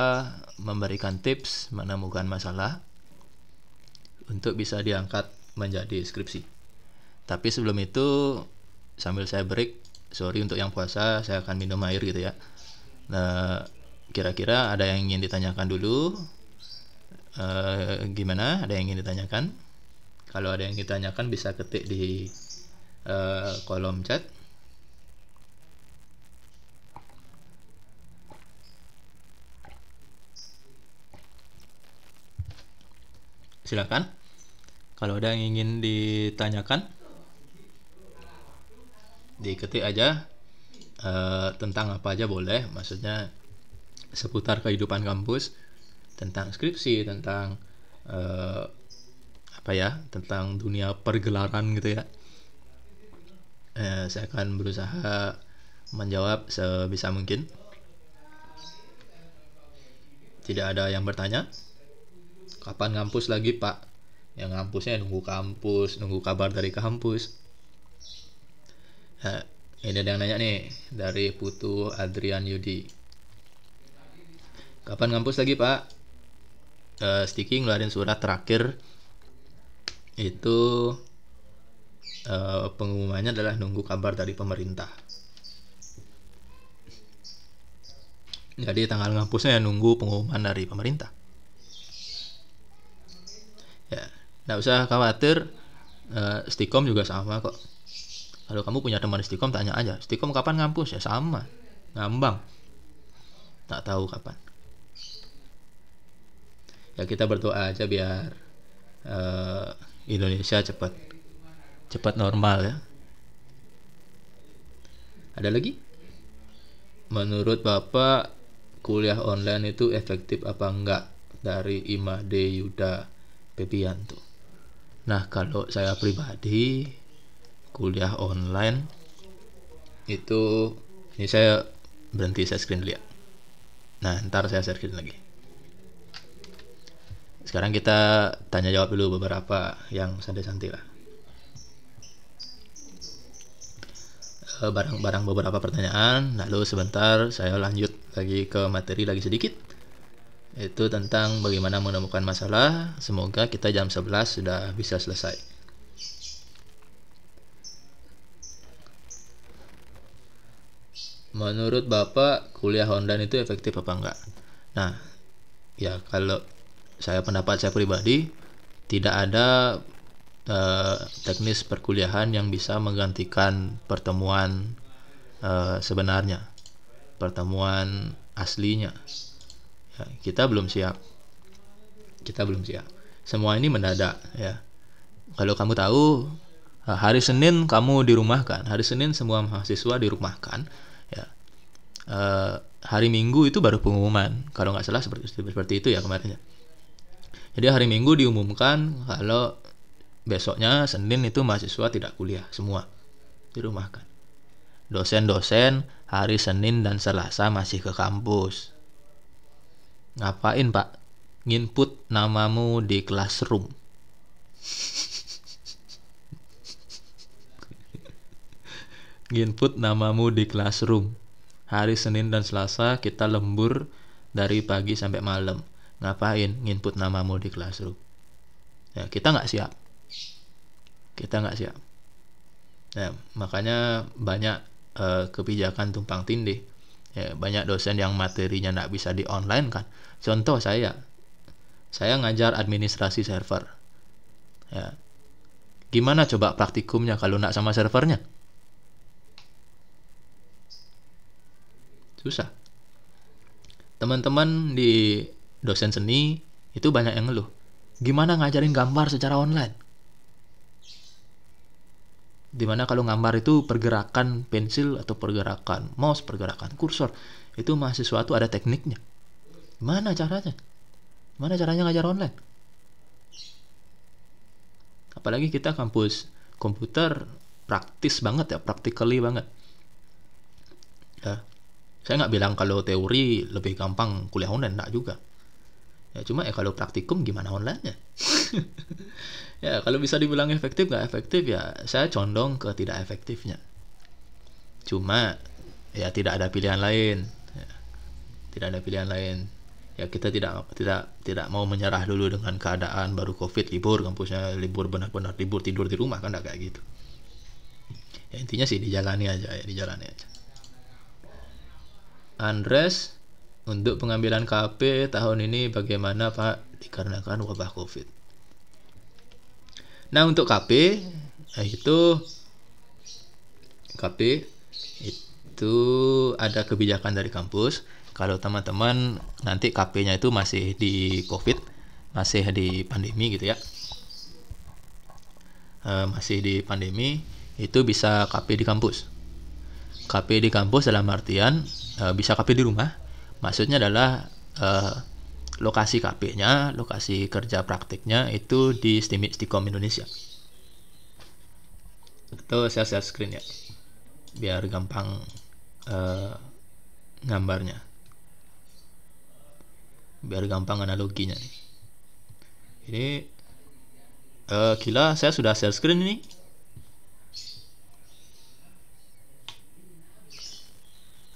memberikan tips menemukan masalah untuk bisa diangkat menjadi skripsi tapi sebelum itu sambil saya break sorry untuk yang puasa saya akan minum air gitu ya nah, kira-kira ada yang ingin ditanyakan dulu e, gimana ada yang ingin ditanyakan kalau ada yang ditanyakan bisa ketik di e, kolom chat silakan kalau ada yang ingin ditanyakan diketik aja uh, tentang apa aja boleh maksudnya seputar kehidupan kampus tentang skripsi tentang uh, apa ya tentang dunia pergelaran gitu ya uh, saya akan berusaha menjawab sebisa mungkin tidak ada yang bertanya kapan kampus lagi pak yang kampusnya nunggu kampus nunggu kabar dari kampus Nah, ini ada yang nanya nih dari Putu Adrian Yudi. Kapan ngampus lagi Pak? Uh, eh, Sticky ngeluarin surat terakhir itu uh, pengumumannya adalah nunggu kabar dari pemerintah. Jadi tanggal ngampusnya ya nunggu pengumuman dari pemerintah. Ya, nggak usah khawatir. Uh, Stikom juga sama kok. Kalau kamu punya teman istikom tanya aja, istikom kapan ngampus? Ya sama, ngambang. Tak tahu kapan. Ya kita berdoa aja biar uh, Indonesia cepat cepat normal ya. Ada lagi? Menurut Bapak kuliah online itu efektif apa enggak dari Imade Yuda Pebianto. Nah, kalau saya pribadi kuliah online itu ini saya berhenti saya screen lihat ya. nah ntar saya share screen lagi sekarang kita tanya jawab dulu beberapa yang santai-santai lah eh, barang-barang beberapa pertanyaan lalu sebentar saya lanjut lagi ke materi lagi sedikit itu tentang bagaimana menemukan masalah semoga kita jam 11 sudah bisa selesai menurut Bapak kuliah online itu efektif apa enggak? Nah, ya kalau saya pendapat saya pribadi tidak ada uh, teknis perkuliahan yang bisa menggantikan pertemuan uh, sebenarnya, pertemuan aslinya. Ya, kita belum siap. Kita belum siap. Semua ini mendadak ya. Kalau kamu tahu hari Senin kamu dirumahkan, hari Senin semua mahasiswa dirumahkan Eh, hari Minggu itu baru pengumuman kalau nggak salah seperti seperti itu ya kemarin ya. jadi hari Minggu diumumkan kalau besoknya Senin itu mahasiswa tidak kuliah semua di dirumahkan dosen-dosen hari Senin dan Selasa masih ke kampus ngapain pak nginput namamu di classroom [laughs] nginput namamu di classroom hari Senin dan Selasa kita lembur dari pagi sampai malam ngapain nginput namamu di classroom ya, kita nggak siap kita nggak siap ya, makanya banyak uh, kebijakan tumpang tindih ya, banyak dosen yang materinya nggak bisa di online kan contoh saya saya ngajar administrasi server ya, gimana coba praktikumnya kalau nggak sama servernya susah teman-teman di dosen seni itu banyak yang ngeluh gimana ngajarin gambar secara online dimana kalau gambar itu pergerakan pensil atau pergerakan mouse pergerakan kursor itu mahasiswa itu ada tekniknya gimana caranya gimana caranya ngajar online apalagi kita kampus komputer praktis banget ya practically banget ya saya nggak bilang kalau teori lebih gampang kuliah online enggak juga ya cuma ya kalau praktikum gimana onlinenya [laughs] ya kalau bisa dibilang efektif nggak efektif ya saya condong ke tidak efektifnya cuma ya tidak ada pilihan lain ya, tidak ada pilihan lain ya kita tidak tidak tidak mau menyerah dulu dengan keadaan baru covid libur kampusnya libur benar-benar libur tidur di rumah kan enggak kayak gitu ya, intinya sih dijalani aja ya dijalani aja Andres untuk pengambilan KP tahun ini bagaimana Pak dikarenakan wabah COVID. Nah untuk KP nah itu KP itu ada kebijakan dari kampus. Kalau teman-teman nanti KP-nya itu masih di COVID, masih di pandemi gitu ya, e, masih di pandemi itu bisa KP di kampus. KP di kampus dalam artian uh, bisa KP di rumah maksudnya adalah uh, lokasi KP-nya, lokasi kerja praktiknya itu di Stikom Indonesia. Atau saya share screen ya, biar gampang uh, gambarnya, biar gampang analoginya. Nih. Ini uh, gila saya sudah share screen ini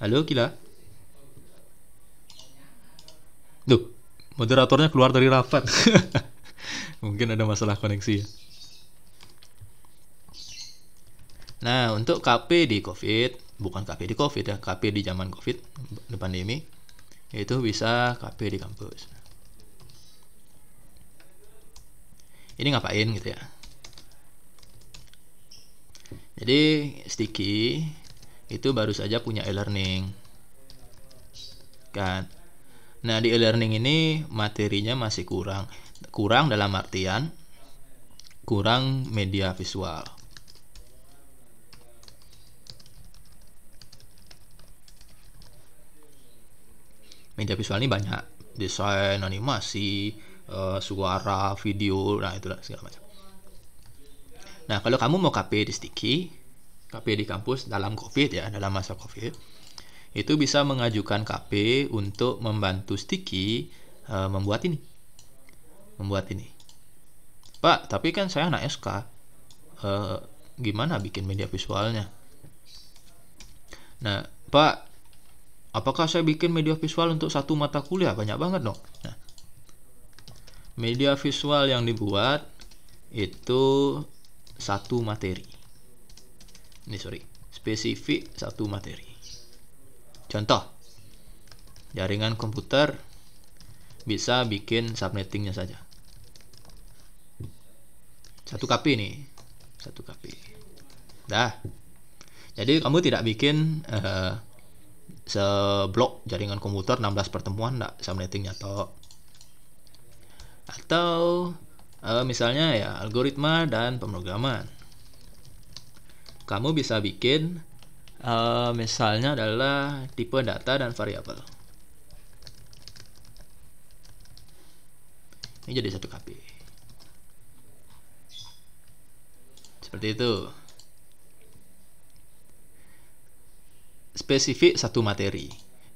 Halo Kila? Duh, moderatornya keluar dari rapat. [laughs] Mungkin ada masalah koneksi ya. Nah, untuk KP di COVID, bukan KP di COVID ya, KP di zaman COVID, di pandemi, itu bisa KP di kampus. Ini ngapain gitu ya. Jadi, sticky itu baru saja punya e-learning kan nah di e-learning ini materinya masih kurang kurang dalam artian kurang media visual media visual ini banyak desain animasi eh, suara video nah itulah segala macam nah kalau kamu mau copy di sticky KP di kampus dalam COVID ya, dalam masa COVID, itu bisa mengajukan KP untuk membantu Sticky e, membuat ini. Membuat ini. Pak, tapi kan saya anak SK. E, eh, gimana bikin media visualnya? Nah, Pak, apakah saya bikin media visual untuk satu mata kuliah? Banyak banget dong. Nah, media visual yang dibuat itu satu materi ini sorry spesifik satu materi contoh jaringan komputer bisa bikin subnettingnya saja satu kapi nih satu kapi dah jadi kamu tidak bikin uh, seblok jaringan komputer 16 pertemuan enggak subnettingnya toh atau uh, misalnya ya algoritma dan pemrograman kamu bisa bikin uh, misalnya adalah tipe data dan variabel. Ini jadi satu KP. Seperti itu. Spesifik satu materi.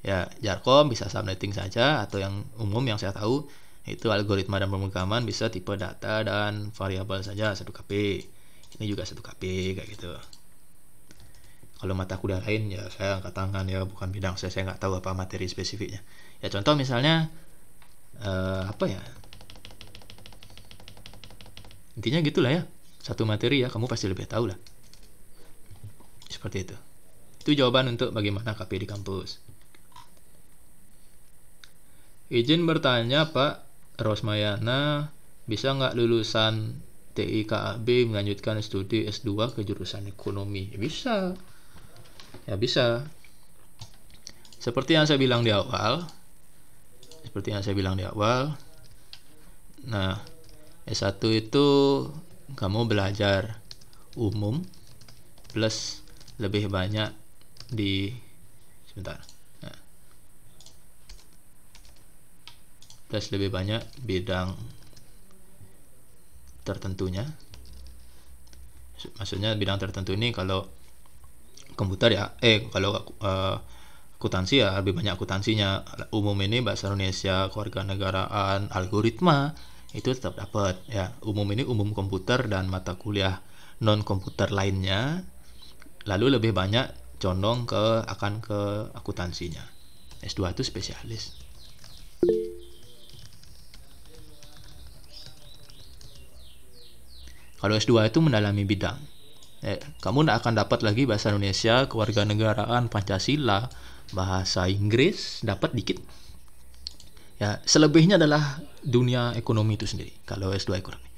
Ya, jarkom bisa subnetting saja atau yang umum yang saya tahu itu algoritma dan pemrograman bisa tipe data dan variabel saja satu KP. Ini juga satu KP kayak gitu kalau mata kuliah lain ya saya angkat tangan ya bukan bidang saya saya nggak tahu apa materi spesifiknya ya contoh misalnya uh, apa ya intinya gitulah ya satu materi ya kamu pasti lebih tahu lah seperti itu itu jawaban untuk bagaimana KPI di kampus izin bertanya Pak Rosmayana bisa nggak lulusan TIKAB melanjutkan studi S2 ke jurusan ekonomi bisa Ya bisa. Seperti yang saya bilang di awal, seperti yang saya bilang di awal. Nah, S1 itu kamu belajar umum plus lebih banyak di sebentar. Nah, plus lebih banyak bidang tertentunya. Maksudnya bidang tertentu ini kalau komputer ya eh kalau uh, akuntansi ya lebih banyak akuntansinya umum ini bahasa Indonesia keluarga negaraan algoritma itu tetap dapat ya umum ini umum komputer dan mata kuliah non komputer lainnya lalu lebih banyak condong ke akan ke akuntansinya S2 itu spesialis kalau S2 itu mendalami bidang eh, kamu tidak akan dapat lagi bahasa Indonesia, kewarganegaraan, Pancasila, bahasa Inggris dapat dikit. Ya, selebihnya adalah dunia ekonomi itu sendiri kalau S2 ekonomi.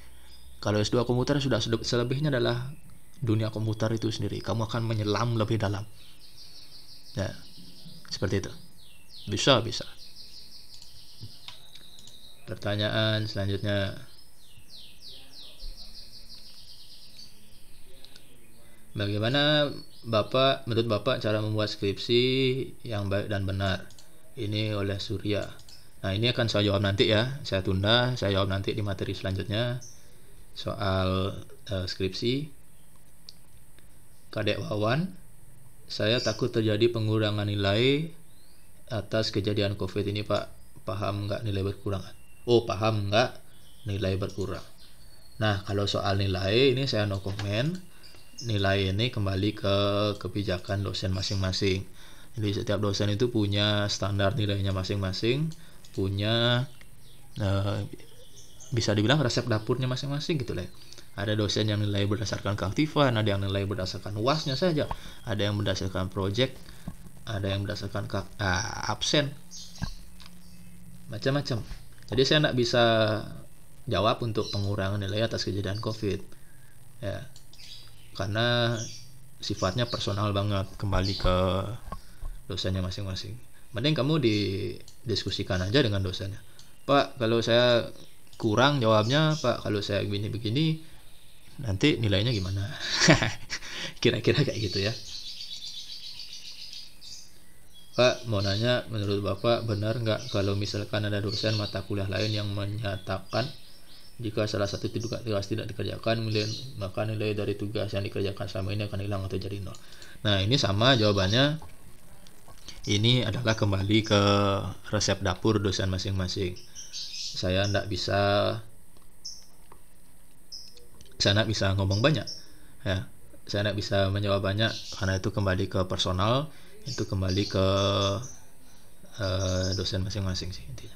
Kalau S2 komputer sudah selebihnya adalah dunia komputer itu sendiri. Kamu akan menyelam lebih dalam. Ya, seperti itu. Bisa, bisa. Pertanyaan selanjutnya. Bagaimana Bapak menurut Bapak cara membuat skripsi yang baik dan benar? Ini oleh Surya. Nah, ini akan saya jawab nanti ya. Saya tunda, saya jawab nanti di materi selanjutnya soal uh, skripsi. Kadek Wawan, saya takut terjadi pengurangan nilai atas kejadian COVID ini, Pak. Paham nggak nilai berkurang? Oh, paham nggak nilai berkurang? Nah, kalau soal nilai ini saya no comment nilai ini kembali ke kebijakan dosen masing-masing. Jadi setiap dosen itu punya standar nilainya masing-masing, punya eh, bisa dibilang resep dapurnya masing-masing gitu lah. Ada dosen yang nilai berdasarkan keaktifan, ada yang nilai berdasarkan uasnya saja, ada yang berdasarkan project, ada yang berdasarkan ke, ah, absen, macam-macam. Jadi saya tidak bisa jawab untuk pengurangan nilai atas kejadian COVID. Ya, karena sifatnya personal banget kembali ke dosennya masing-masing mending kamu didiskusikan aja dengan dosennya pak kalau saya kurang jawabnya pak kalau saya begini begini nanti nilainya gimana [laughs] kira-kira kayak gitu ya Pak, mau nanya, menurut Bapak benar nggak kalau misalkan ada dosen mata kuliah lain yang menyatakan jika salah satu tugas tidak dikerjakan, nilai, maka nilai dari tugas yang dikerjakan selama ini akan hilang atau jadi nol. Nah, ini sama jawabannya. Ini adalah kembali ke resep dapur dosen masing-masing. Saya tidak bisa saya tidak bisa ngomong banyak. Ya, saya tidak bisa menjawab banyak karena itu kembali ke personal, itu kembali ke uh, dosen masing-masing sih intinya.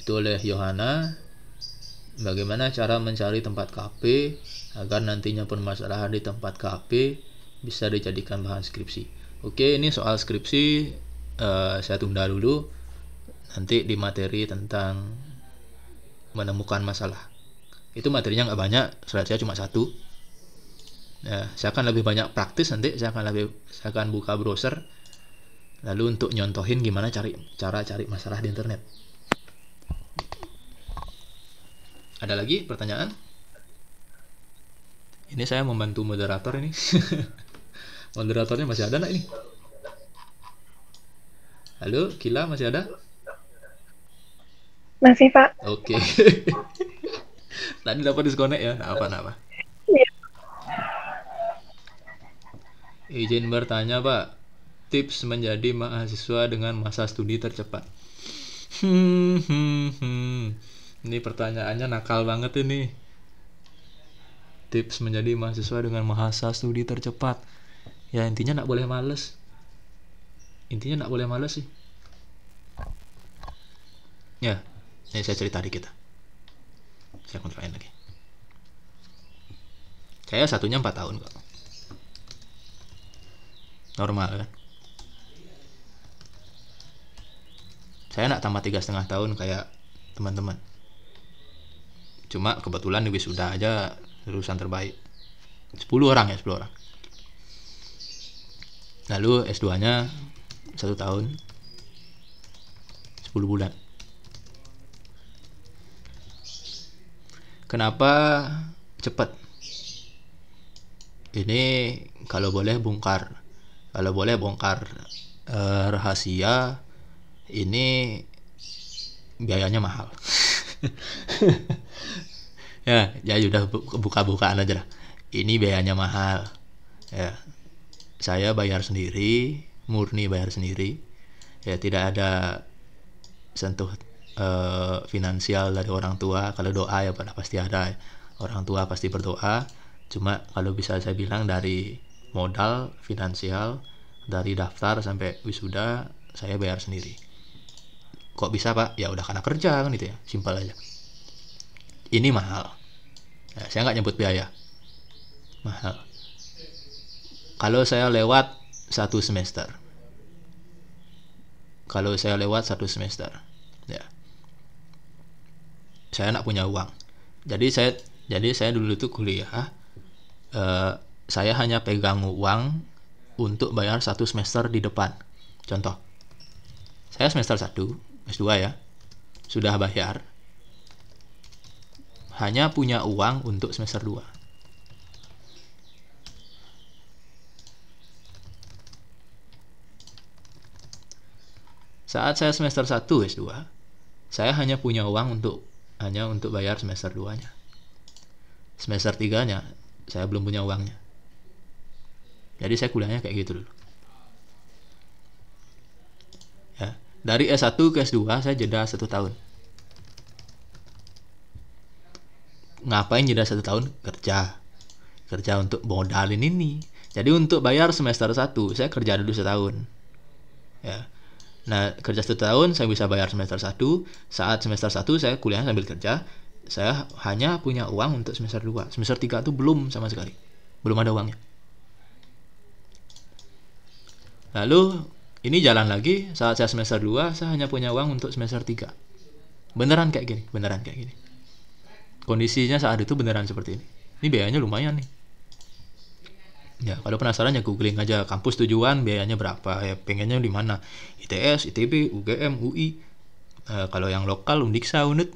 itu oleh Yohana bagaimana cara mencari tempat KP agar nantinya permasalahan di tempat KP bisa dijadikan bahan skripsi. Oke, ini soal skripsi uh, saya tunda dulu nanti di materi tentang menemukan masalah. Itu materinya nggak banyak, slide saya cuma satu. Nah, saya akan lebih banyak praktis nanti, saya akan lebih saya akan buka browser lalu untuk nyontohin gimana cari cara cari masalah di internet. Ada lagi pertanyaan? Ini saya membantu moderator ini. [laughs] Moderatornya masih ada nggak ini? Halo, Kila masih ada? Masih, Pak. Oke. Okay. [laughs] Tadi dapat disconnect ya? Nah, apa, nama? apa? Iya. Izin bertanya, Pak. Tips menjadi mahasiswa dengan masa studi tercepat. Hmm, hmm, hmm. hmm. Ini pertanyaannya nakal banget ini. Tips menjadi mahasiswa dengan mahasiswa studi tercepat. Ya intinya nak boleh males. Intinya nak boleh males sih. Ya, ini saya cerita di kita. Saya kontrolin lagi. Saya satunya 4 tahun kok. Normal kan? Saya nak tambah tiga setengah tahun kayak teman-teman cuma kebetulan di wisuda aja lulusan terbaik 10 orang ya 10 orang lalu S2 nya satu tahun 10 bulan kenapa cepat ini kalau boleh bongkar kalau boleh bongkar eh, rahasia ini biayanya mahal [laughs] [laughs] ya ya sudah buka-bukaan aja lah ini biayanya mahal ya saya bayar sendiri murni bayar sendiri ya tidak ada sentuh uh, finansial dari orang tua kalau doa ya pada pasti ada orang tua pasti berdoa cuma kalau bisa saya bilang dari modal finansial dari daftar sampai wisuda saya bayar sendiri kok bisa pak ya udah karena kerja kan gitu ya simpel aja ini mahal ya, saya nggak nyebut biaya mahal kalau saya lewat satu semester kalau saya lewat satu semester ya saya nak punya uang jadi saya jadi saya dulu itu kuliah eh, saya hanya pegang uang untuk bayar satu semester di depan contoh saya semester 1 S2 ya sudah bayar hanya punya uang untuk semester 2 saat saya semester 1 S2 saya hanya punya uang untuk hanya untuk bayar semester 2 nya semester 3 nya saya belum punya uangnya jadi saya kuliahnya kayak gitu dulu ya dari S1 ke S2 saya jeda satu tahun. Ngapain jeda satu tahun? Kerja. Kerja untuk modalin ini. Jadi untuk bayar semester 1, saya kerja dulu setahun. Ya. Nah, kerja satu tahun saya bisa bayar semester 1. Saat semester 1 saya kuliah sambil kerja, saya hanya punya uang untuk semester 2. Semester 3 itu belum sama sekali. Belum ada uangnya. Lalu ini jalan lagi saat saya semester 2 saya hanya punya uang untuk semester 3 beneran kayak gini beneran kayak gini kondisinya saat itu beneran seperti ini ini biayanya lumayan nih ya kalau penasaran ya googling aja kampus tujuan biayanya berapa ya pengennya di mana ITS ITB UGM UI e, eh, kalau yang lokal Undiksa Unut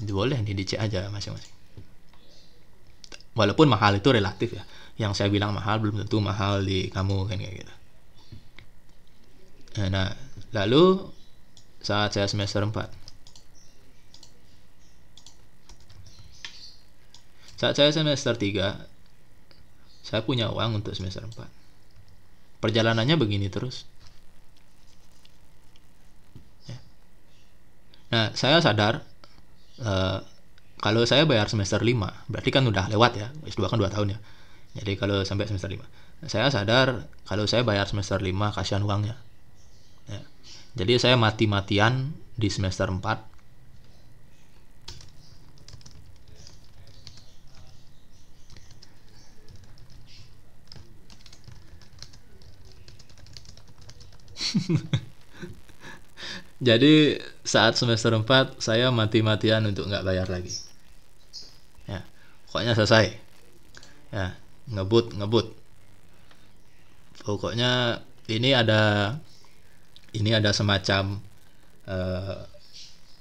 boleh nih dicek aja masing-masing walaupun mahal itu relatif ya yang saya bilang mahal belum tentu mahal di kamu kan kayak gitu Eh, nah, lalu saat saya semester 4. Saat saya semester 3, saya punya uang untuk semester 4. Perjalanannya begini terus. Ya. Nah, saya sadar uh, kalau saya bayar semester 5, berarti kan udah lewat ya, S2 kan 2 tahun ya. Jadi kalau sampai semester 5. Saya sadar kalau saya bayar semester 5 kasihan uangnya jadi saya mati-matian di semester 4 [laughs] Jadi saat semester 4 saya mati-matian untuk nggak bayar lagi. Ya, pokoknya selesai. Ya, ngebut ngebut. Pokoknya ini ada ini ada semacam uh,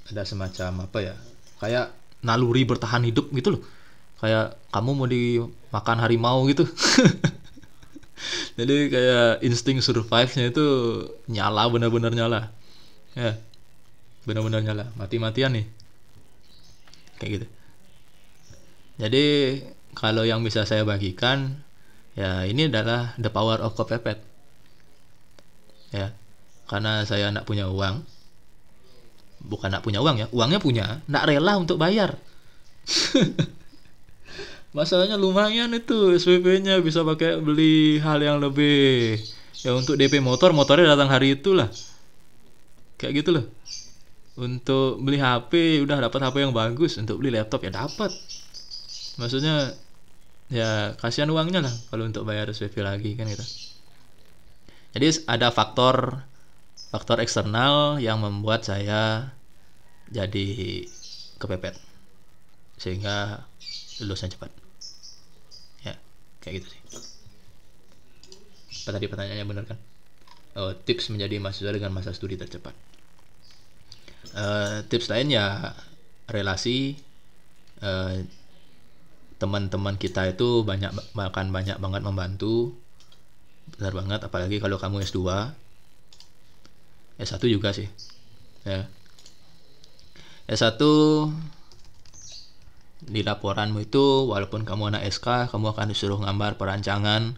ada semacam apa ya kayak naluri bertahan hidup gitu loh kayak kamu mau dimakan harimau gitu [laughs] jadi kayak insting survive-nya itu nyala bener-bener nyala ya bener-bener nyala mati-matian nih kayak gitu jadi kalau yang bisa saya bagikan ya ini adalah the power of kepepet ya karena saya nak punya uang bukan nak punya uang ya uangnya punya nak rela untuk bayar [laughs] masalahnya lumayan itu SPP-nya bisa pakai beli hal yang lebih ya untuk DP motor motornya datang hari itulah kayak gitu loh untuk beli HP udah dapat HP yang bagus untuk beli laptop ya dapat maksudnya ya kasihan uangnya lah kalau untuk bayar SPP lagi kan gitu jadi ada faktor faktor eksternal yang membuat saya jadi kepepet sehingga lulusnya cepat ya kayak gitu sih apa tadi pertanyaannya benar kan oh, tips menjadi mahasiswa dengan masa studi tercepat uh, tips lain ya relasi uh, teman-teman kita itu banyak bahkan banyak banget membantu besar banget apalagi kalau kamu S2 S1 juga sih ya S1 di laporanmu itu walaupun kamu anak SK kamu akan disuruh gambar perancangan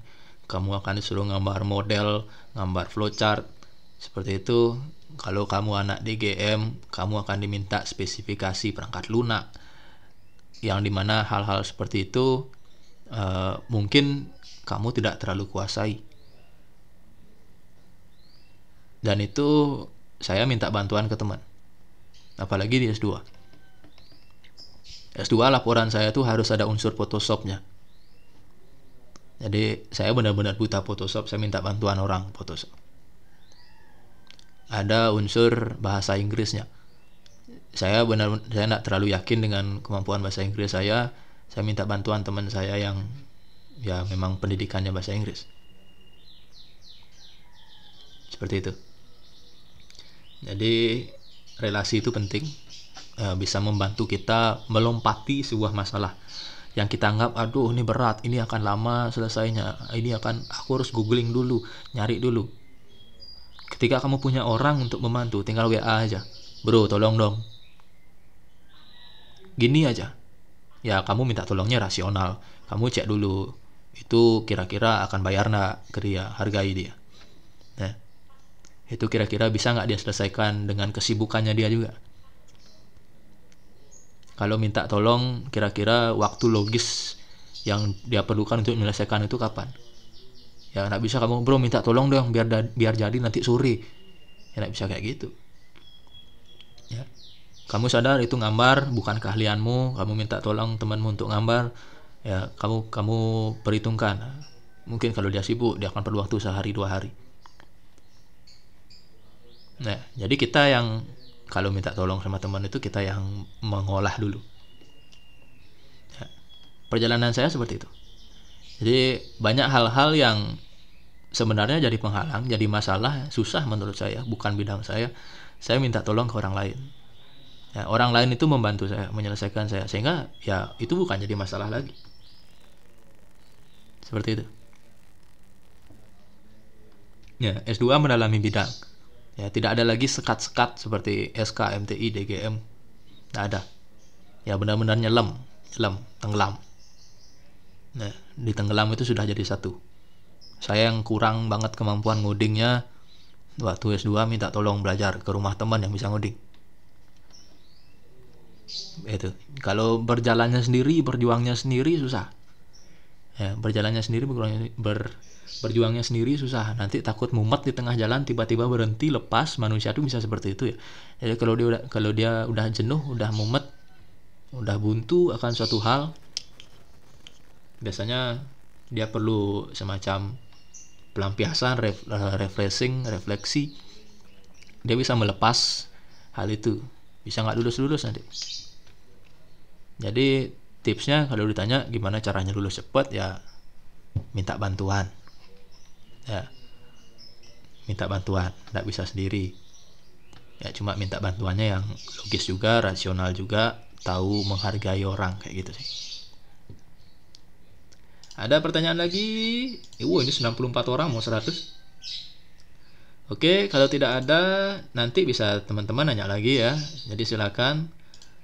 kamu akan disuruh gambar model gambar flowchart seperti itu kalau kamu anak DGM kamu akan diminta spesifikasi perangkat lunak yang dimana hal-hal seperti itu uh, mungkin kamu tidak terlalu kuasai dan itu saya minta bantuan ke teman. Apalagi di S2. S2 laporan saya tuh harus ada unsur Photoshopnya. Jadi saya benar-benar buta Photoshop, saya minta bantuan orang Photoshop. Ada unsur bahasa Inggrisnya. Saya benar saya tidak terlalu yakin dengan kemampuan bahasa Inggris saya. Saya minta bantuan teman saya yang ya memang pendidikannya bahasa Inggris. Seperti itu. Jadi relasi itu penting eh, bisa membantu kita melompati sebuah masalah yang kita anggap aduh ini berat, ini akan lama selesainya, ini akan aku harus googling dulu, nyari dulu. Ketika kamu punya orang untuk membantu, tinggal WA aja. Bro, tolong dong. Gini aja. Ya, kamu minta tolongnya rasional. Kamu cek dulu itu kira-kira akan bayar nggak kerja ya, hargai dia itu kira-kira bisa nggak dia selesaikan dengan kesibukannya dia juga kalau minta tolong kira-kira waktu logis yang dia perlukan untuk menyelesaikan itu kapan ya nggak bisa kamu bro minta tolong dong biar biar jadi nanti sore ya nggak bisa kayak gitu ya kamu sadar itu ngambar bukan keahlianmu kamu minta tolong temanmu untuk ngambar, ya kamu kamu perhitungkan mungkin kalau dia sibuk dia akan perlu waktu sehari dua hari Nah, jadi kita yang kalau minta tolong sama teman itu kita yang mengolah dulu. Ya. Perjalanan saya seperti itu. Jadi banyak hal-hal yang sebenarnya jadi penghalang, jadi masalah, susah menurut saya, bukan bidang saya. Saya minta tolong ke orang lain. Ya, orang lain itu membantu saya, menyelesaikan saya, sehingga ya itu bukan jadi masalah lagi. Seperti itu. Ya, S2 mendalami bidang Ya, tidak ada lagi sekat-sekat seperti SK, MTI, DGM. Tidak ada. Ya, benar-benar nyelam, nyelam, tenggelam. Nah, di tenggelam itu sudah jadi satu. Saya yang kurang banget kemampuan ngodingnya waktu S2 minta tolong belajar ke rumah teman yang bisa ngoding. Itu. Kalau berjalannya sendiri, berjuangnya sendiri susah. Ya, berjalannya sendiri, berjuangnya, ber, berjuangnya sendiri susah nanti takut mumet di tengah jalan tiba-tiba berhenti lepas manusia tuh bisa seperti itu ya jadi kalau dia udah kalau dia udah jenuh udah mumet udah buntu akan suatu hal biasanya dia perlu semacam pelampiasan ref, eh, refreshing refleksi dia bisa melepas hal itu bisa nggak lulus lulus nanti jadi tipsnya kalau ditanya gimana caranya lulus cepat ya minta bantuan ya minta bantuan tidak bisa sendiri ya cuma minta bantuannya yang logis juga rasional juga tahu menghargai orang kayak gitu sih ada pertanyaan lagi ya, wow ini 94 orang mau 100 Oke, kalau tidak ada nanti bisa teman-teman nanya lagi ya. Jadi silakan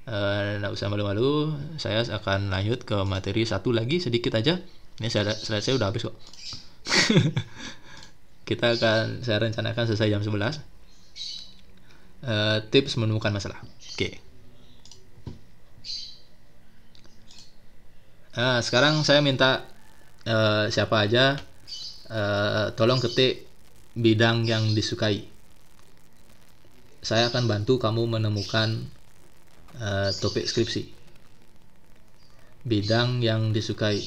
tidak eh, uh, usah malu-malu, saya akan lanjut ke materi satu lagi sedikit aja. Ini saya, saya, saya udah habis kok. [laughs] kita akan saya rencanakan selesai jam 11 uh, eh, tips menemukan masalah oke okay. nah sekarang saya minta uh, siapa aja uh, tolong ketik bidang yang disukai saya akan bantu kamu menemukan uh, topik skripsi bidang yang disukai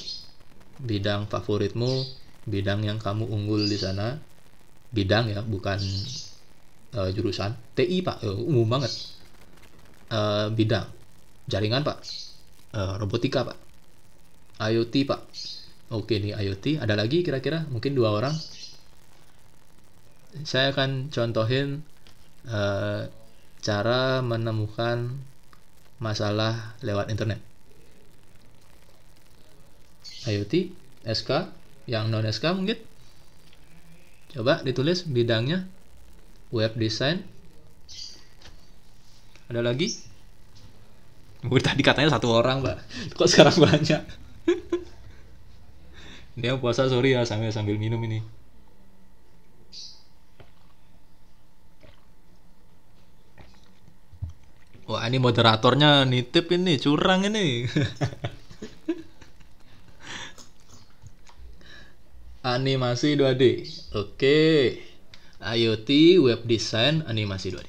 bidang favoritmu bidang yang kamu unggul di sana bidang ya bukan uh, jurusan TI pak uh, umum banget uh, bidang jaringan pak uh, robotika pak IoT pak oke nih IoT ada lagi kira-kira mungkin dua orang saya akan contohin uh, cara menemukan masalah lewat internet IoT SK yang non SK mungkin Coba ditulis bidangnya web design. Ada lagi? Gue tadi katanya satu orang, Mbak. Kok sekarang banyak? [laughs] Dia puasa sorry ya sambil sambil minum ini. Wah ini moderatornya nitip ini curang ini. [laughs] animasi 2D. Oke. IoT web design animasi 2D.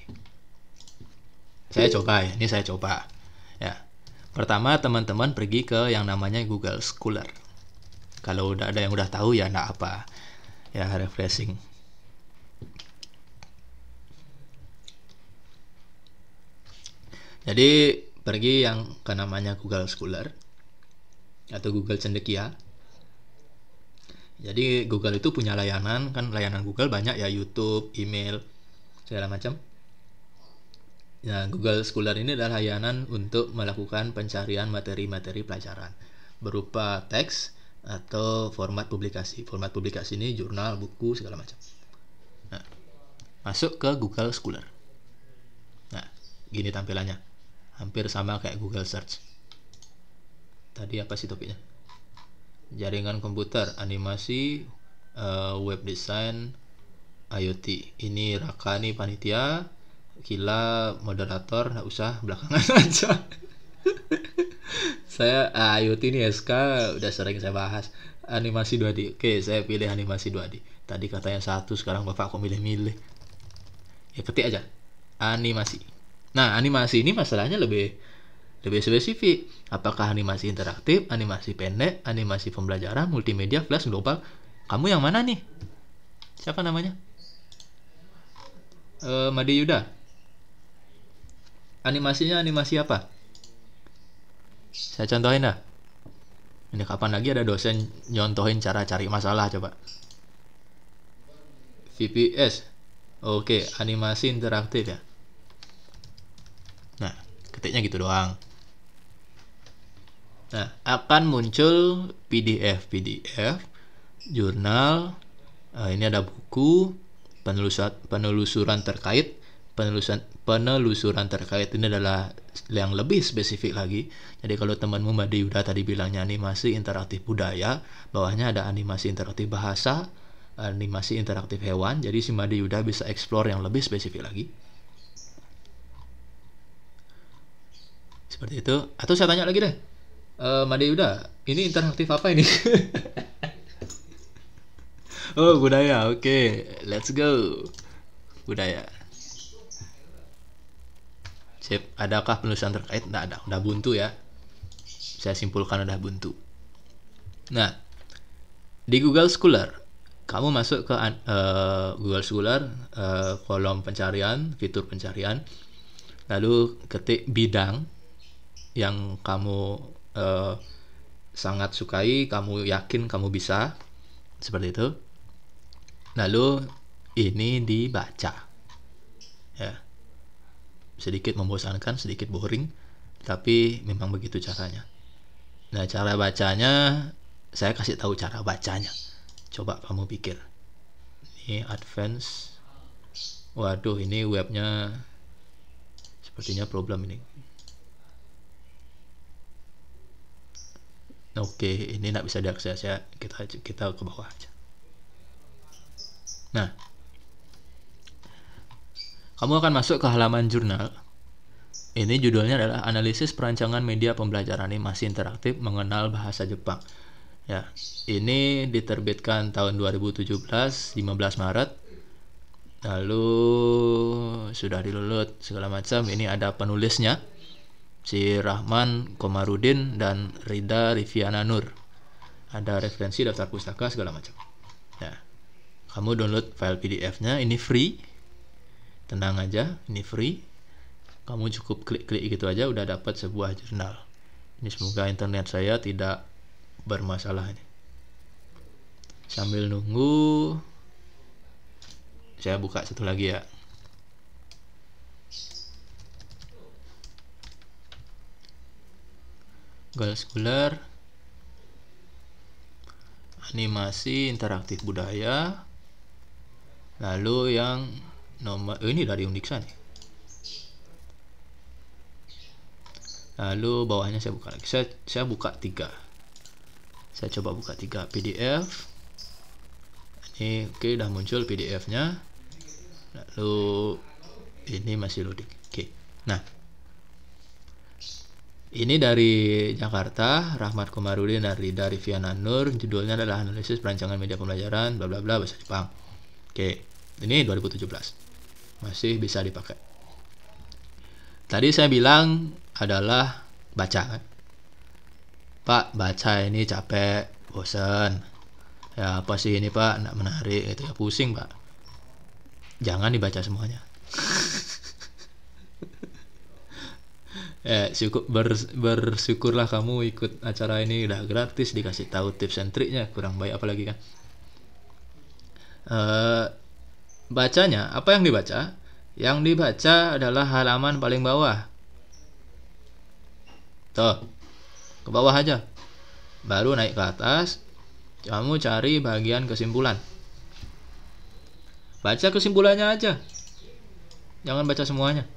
Saya coba ya, ini saya coba. Ya. Pertama teman-teman pergi ke yang namanya Google Scholar. Kalau udah ada yang udah tahu ya enggak apa. Ya refreshing. Jadi pergi yang ke namanya Google Scholar atau Google Cendekia jadi Google itu punya layanan kan layanan Google banyak ya YouTube, email, segala macam. Nah, Google Scholar ini adalah layanan untuk melakukan pencarian materi-materi pelajaran berupa teks atau format publikasi. Format publikasi ini jurnal, buku, segala macam. Nah, masuk ke Google Scholar. Nah, gini tampilannya. Hampir sama kayak Google Search. Tadi apa sih topiknya? jaringan komputer, animasi, uh, web design, IoT. Ini Raka nih panitia, Kila moderator, nggak usah belakangan [laughs] aja. saya uh, ah, IoT ini SK udah sering saya bahas. Animasi 2D. Oke, saya pilih animasi 2D. Tadi katanya satu, sekarang Bapak kok milih-milih. Ya ketik aja. Animasi. Nah, animasi ini masalahnya lebih lebih spesifik, apakah animasi interaktif, animasi pendek, animasi pembelajaran, multimedia, flash global? Kamu yang mana nih? Siapa namanya? E, Made Yuda. Animasinya animasi apa? Saya contohin dah. Ini kapan lagi ada dosen nyontohin cara cari masalah coba. VPS. Oke, animasi interaktif ya. Nah, ketiknya gitu doang. Nah, akan muncul PDF PDF jurnal eh, ini ada buku penelusuran penelusuran terkait penelusuran penelusuran terkait ini adalah yang lebih spesifik lagi. Jadi kalau temanmu Mbak Yuda tadi bilangnya animasi interaktif budaya, bawahnya ada animasi interaktif bahasa, animasi interaktif hewan. Jadi si Mbak Yuda bisa explore yang lebih spesifik lagi. Seperti itu. Atau saya tanya lagi deh uh, eh, Made Yuda, ini interaktif apa ini? [laughs] oh budaya, oke, okay. let's go budaya. Sip, adakah penulisan terkait? Tidak ada, udah buntu ya. Saya simpulkan udah buntu. Nah, di Google Scholar, kamu masuk ke uh, Google Scholar, uh, kolom pencarian, fitur pencarian, lalu ketik bidang yang kamu Eh, sangat sukai, kamu yakin kamu bisa. Seperti itu. Lalu ini dibaca. Ya. Sedikit membosankan, sedikit boring, tapi memang begitu caranya. Nah, cara bacanya saya kasih tahu cara bacanya. Coba kamu pikir. Ini advance. Waduh, ini webnya sepertinya problem ini. oke ini nggak bisa diakses ya kita kita ke bawah aja nah kamu akan masuk ke halaman jurnal ini judulnya adalah analisis perancangan media pembelajaran animasi interaktif mengenal bahasa Jepang ya ini diterbitkan tahun 2017 15 Maret lalu sudah dilulut segala macam ini ada penulisnya si Rahman Komarudin dan Rida Riviana Nur. Ada referensi daftar pustaka segala macam. Ya. kamu download file PDF-nya, ini free. Tenang aja, ini free. Kamu cukup klik-klik gitu aja udah dapat sebuah jurnal. Ini semoga internet saya tidak bermasalah ini. Sambil nunggu saya buka satu lagi ya. Scholar, animasi interaktif budaya lalu yang nomor oh ini dari Undiksa nih lalu bawahnya saya buka lagi saya, saya buka tiga saya coba buka tiga PDF ini oke okay, udah muncul PDF nya lalu ini masih loading oke okay. nah ini dari Jakarta, Rahmat Komarudin dari dari Viana Nur, judulnya adalah analisis perancangan media pembelajaran bla bla bla bahasa Jepang. Oke, ini 2017. Masih bisa dipakai. Tadi saya bilang adalah baca kan. Pak, baca ini capek, bosan. Ya, apa sih ini Pak? Enggak menarik gitu ya, pusing Pak. Jangan dibaca semuanya. [laughs] ya syukur ber, bersyukurlah kamu ikut acara ini udah gratis dikasih tahu tips and triknya kurang baik apalagi kan uh, bacanya apa yang dibaca yang dibaca adalah halaman paling bawah tuh ke bawah aja baru naik ke atas kamu cari bagian kesimpulan baca kesimpulannya aja jangan baca semuanya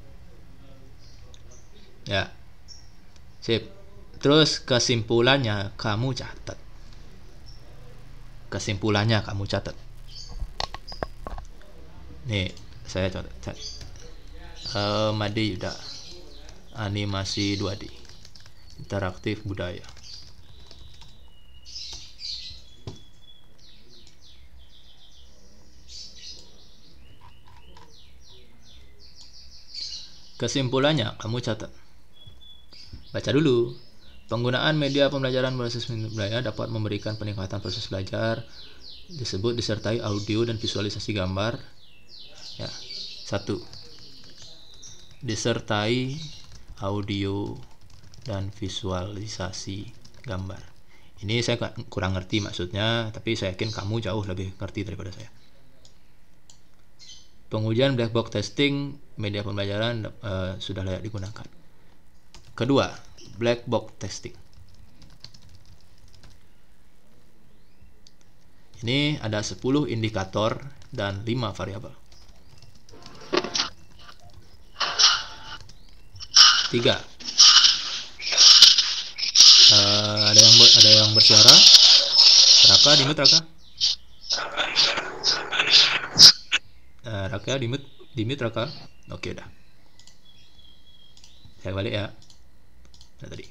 Ya. Sip. Terus kesimpulannya kamu catat. Kesimpulannya kamu catat. Nih, saya catat. Uh, Madi udah animasi 2D. Interaktif budaya. Kesimpulannya, kamu catat. Baca dulu. Penggunaan media pembelajaran berbasis multimedia dapat memberikan peningkatan proses belajar disebut disertai audio dan visualisasi gambar. Ya. Satu. Disertai audio dan visualisasi gambar. Ini saya kurang ngerti maksudnya, tapi saya yakin kamu jauh lebih ngerti daripada saya. Pengujian black box testing media pembelajaran e, sudah layak digunakan. Kedua, black box testing. Ini ada 10 indikator dan 5 variabel. 3. Uh, eh, ada yang ada yang bersuara? Raka di mute Raka. Uh, Raka di mute, di mute Raka. Oke okay, udah. Saya balik ya. Nah tadi.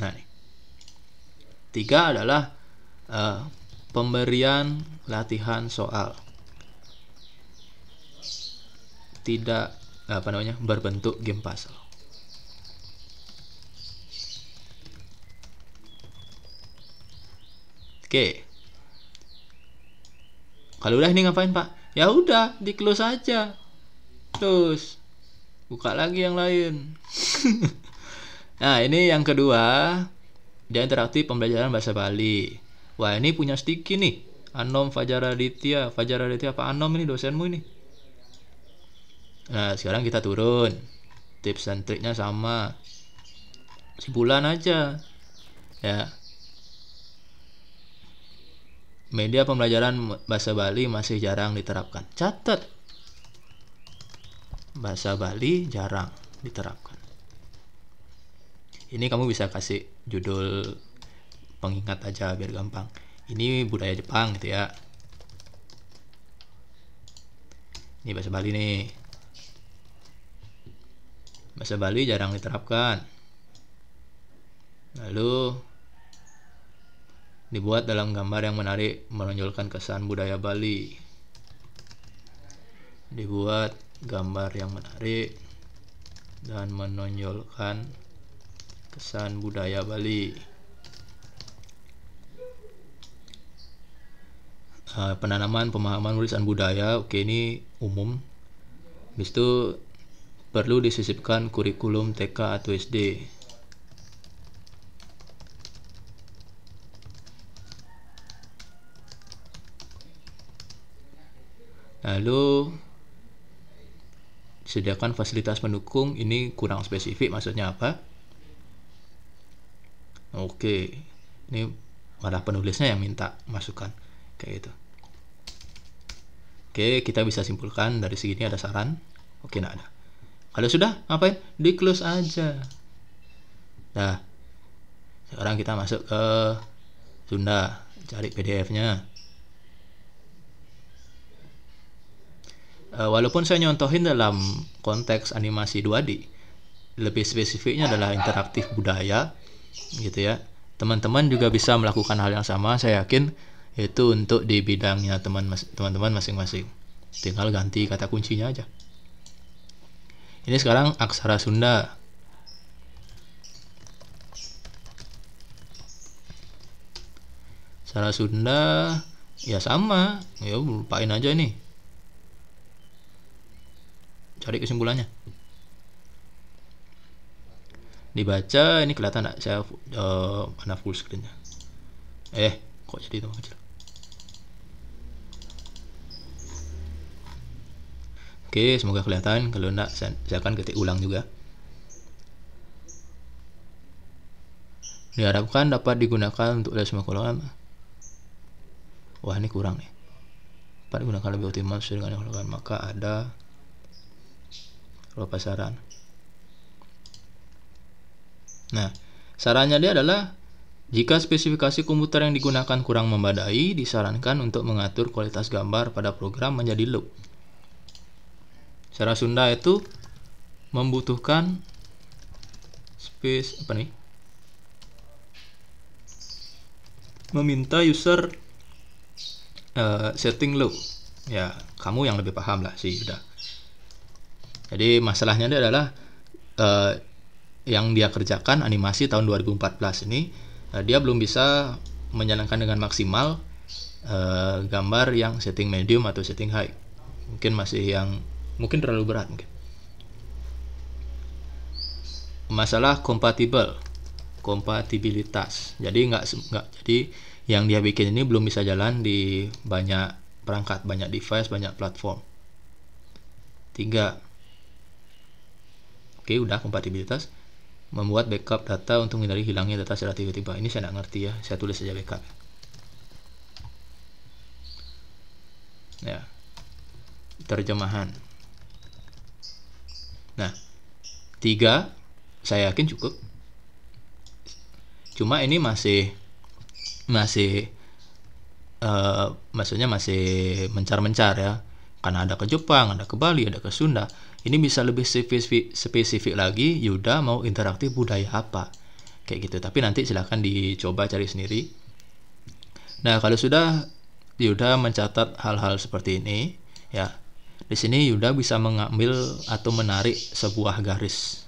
Nah ini. Tiga adalah uh, pemberian latihan soal. Tidak apa namanya berbentuk game puzzle. Oke. Kalau udah ini ngapain pak? Ya udah di close aja. Terus Buka lagi yang lain. [laughs] Nah, ini yang kedua, dia interaktif pembelajaran bahasa Bali. Wah, ini punya sticky nih. Anom Fajar Aditya. Fajar Aditya apa Anom ini dosenmu ini? Nah, sekarang kita turun. Tips dan triknya sama. Sebulan aja. Ya. Media pembelajaran bahasa Bali masih jarang diterapkan. Catat. Bahasa Bali jarang diterapkan ini kamu bisa kasih judul pengingat aja biar gampang ini budaya Jepang gitu ya ini bahasa Bali nih bahasa Bali jarang diterapkan lalu dibuat dalam gambar yang menarik menonjolkan kesan budaya Bali dibuat gambar yang menarik dan menonjolkan kesan budaya Bali uh, penanaman pemahaman warisan budaya oke okay, ini umum habis itu perlu disisipkan kurikulum TK atau SD lalu sediakan fasilitas pendukung ini kurang spesifik maksudnya apa oke ini malah penulisnya yang minta masukan kayak gitu oke kita bisa simpulkan dari segini ada saran oke nah ada kalau sudah ngapain di close aja nah sekarang kita masuk ke Sunda cari PDF-nya eh, walaupun saya nyontohin dalam konteks animasi 2D lebih spesifiknya adalah interaktif budaya gitu ya teman-teman juga bisa melakukan hal yang sama saya yakin itu untuk di bidangnya teman teman masing-masing tinggal ganti kata kuncinya aja ini sekarang aksara Sunda aksara Sunda ya sama ya lupain aja ini. cari kesimpulannya dibaca ini kelihatan nggak saya uh, eh, mana full screennya eh kok jadi itu kecil oke semoga kelihatan kalau enggak saya, saya akan ketik ulang juga diharapkan dapat digunakan untuk semua kolam wah ini kurang nih dapat digunakan lebih optimal sesuai dengan yang maka ada beberapa saran Nah, sarannya dia adalah jika spesifikasi komputer yang digunakan kurang memadai disarankan untuk mengatur kualitas gambar pada program menjadi loop. Cara Sunda itu membutuhkan space apa nih? Meminta user uh, setting loop. Ya, kamu yang lebih paham lah sih udah. Jadi masalahnya dia adalah uh, yang dia kerjakan animasi tahun 2014 ini uh, dia belum bisa menjalankan dengan maksimal uh, gambar yang setting medium atau setting high mungkin masih yang mungkin terlalu berat mungkin masalah kompatibel kompatibilitas jadi nggak nggak jadi yang dia bikin ini belum bisa jalan di banyak perangkat banyak device banyak platform tiga oke udah kompatibilitas membuat backup data untuk menghindari hilangnya data secara tiba-tiba ini saya tidak ngerti ya saya tulis saja backup ya terjemahan nah tiga saya yakin cukup cuma ini masih masih uh, maksudnya masih mencar-mencar ya karena ada ke Jepang ada ke Bali ada ke Sunda ini bisa lebih spesifik, spesifik lagi, Yuda mau interaktif budaya apa? Kayak gitu, tapi nanti silahkan dicoba cari sendiri. Nah, kalau sudah Yuda mencatat hal-hal seperti ini, ya, di sini Yuda bisa mengambil atau menarik sebuah garis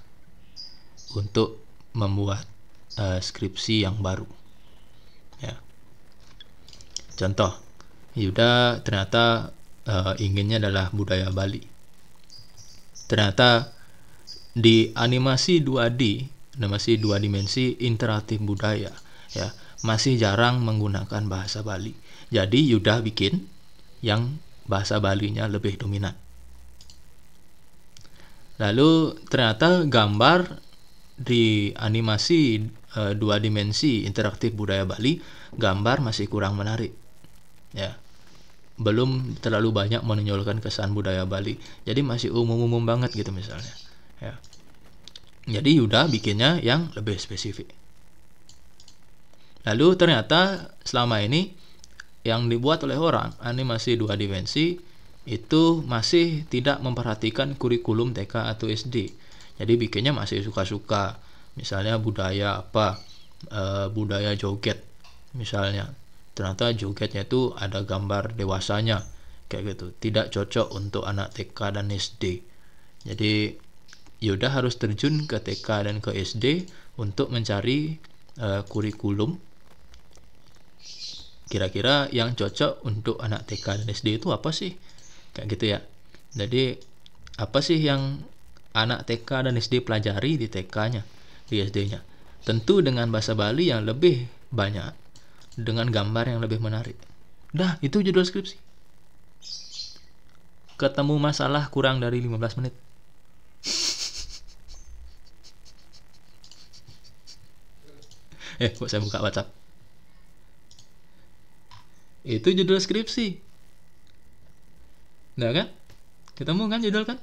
untuk membuat uh, skripsi yang baru. Ya. Contoh, Yuda ternyata uh, inginnya adalah budaya Bali ternyata di animasi 2D animasi dua dimensi interaktif budaya ya masih jarang menggunakan bahasa Bali jadi Yuda bikin yang bahasa Balinya lebih dominan lalu ternyata gambar di animasi e, dua dimensi interaktif budaya Bali gambar masih kurang menarik ya belum terlalu banyak menonjolkan kesan budaya Bali. Jadi masih umum-umum banget gitu misalnya. Ya. Jadi Yuda bikinnya yang lebih spesifik. Lalu ternyata selama ini yang dibuat oleh orang animasi dua dimensi itu masih tidak memperhatikan kurikulum TK atau SD. Jadi bikinnya masih suka-suka. Misalnya budaya apa? E, budaya joget misalnya ternyata jogetnya itu ada gambar dewasanya kayak gitu tidak cocok untuk anak TK dan SD jadi Yoda ya harus terjun ke TK dan ke SD untuk mencari uh, kurikulum kira-kira yang cocok untuk anak TK dan SD itu apa sih kayak gitu ya jadi apa sih yang anak TK dan SD pelajari di TK-nya di SD-nya tentu dengan bahasa Bali yang lebih banyak dengan gambar yang lebih menarik. Dah, itu judul skripsi. Ketemu masalah kurang dari 15 menit. [laughs] eh, kok saya buka WhatsApp. Itu judul skripsi. Nah kan? Ketemu kan judul kan?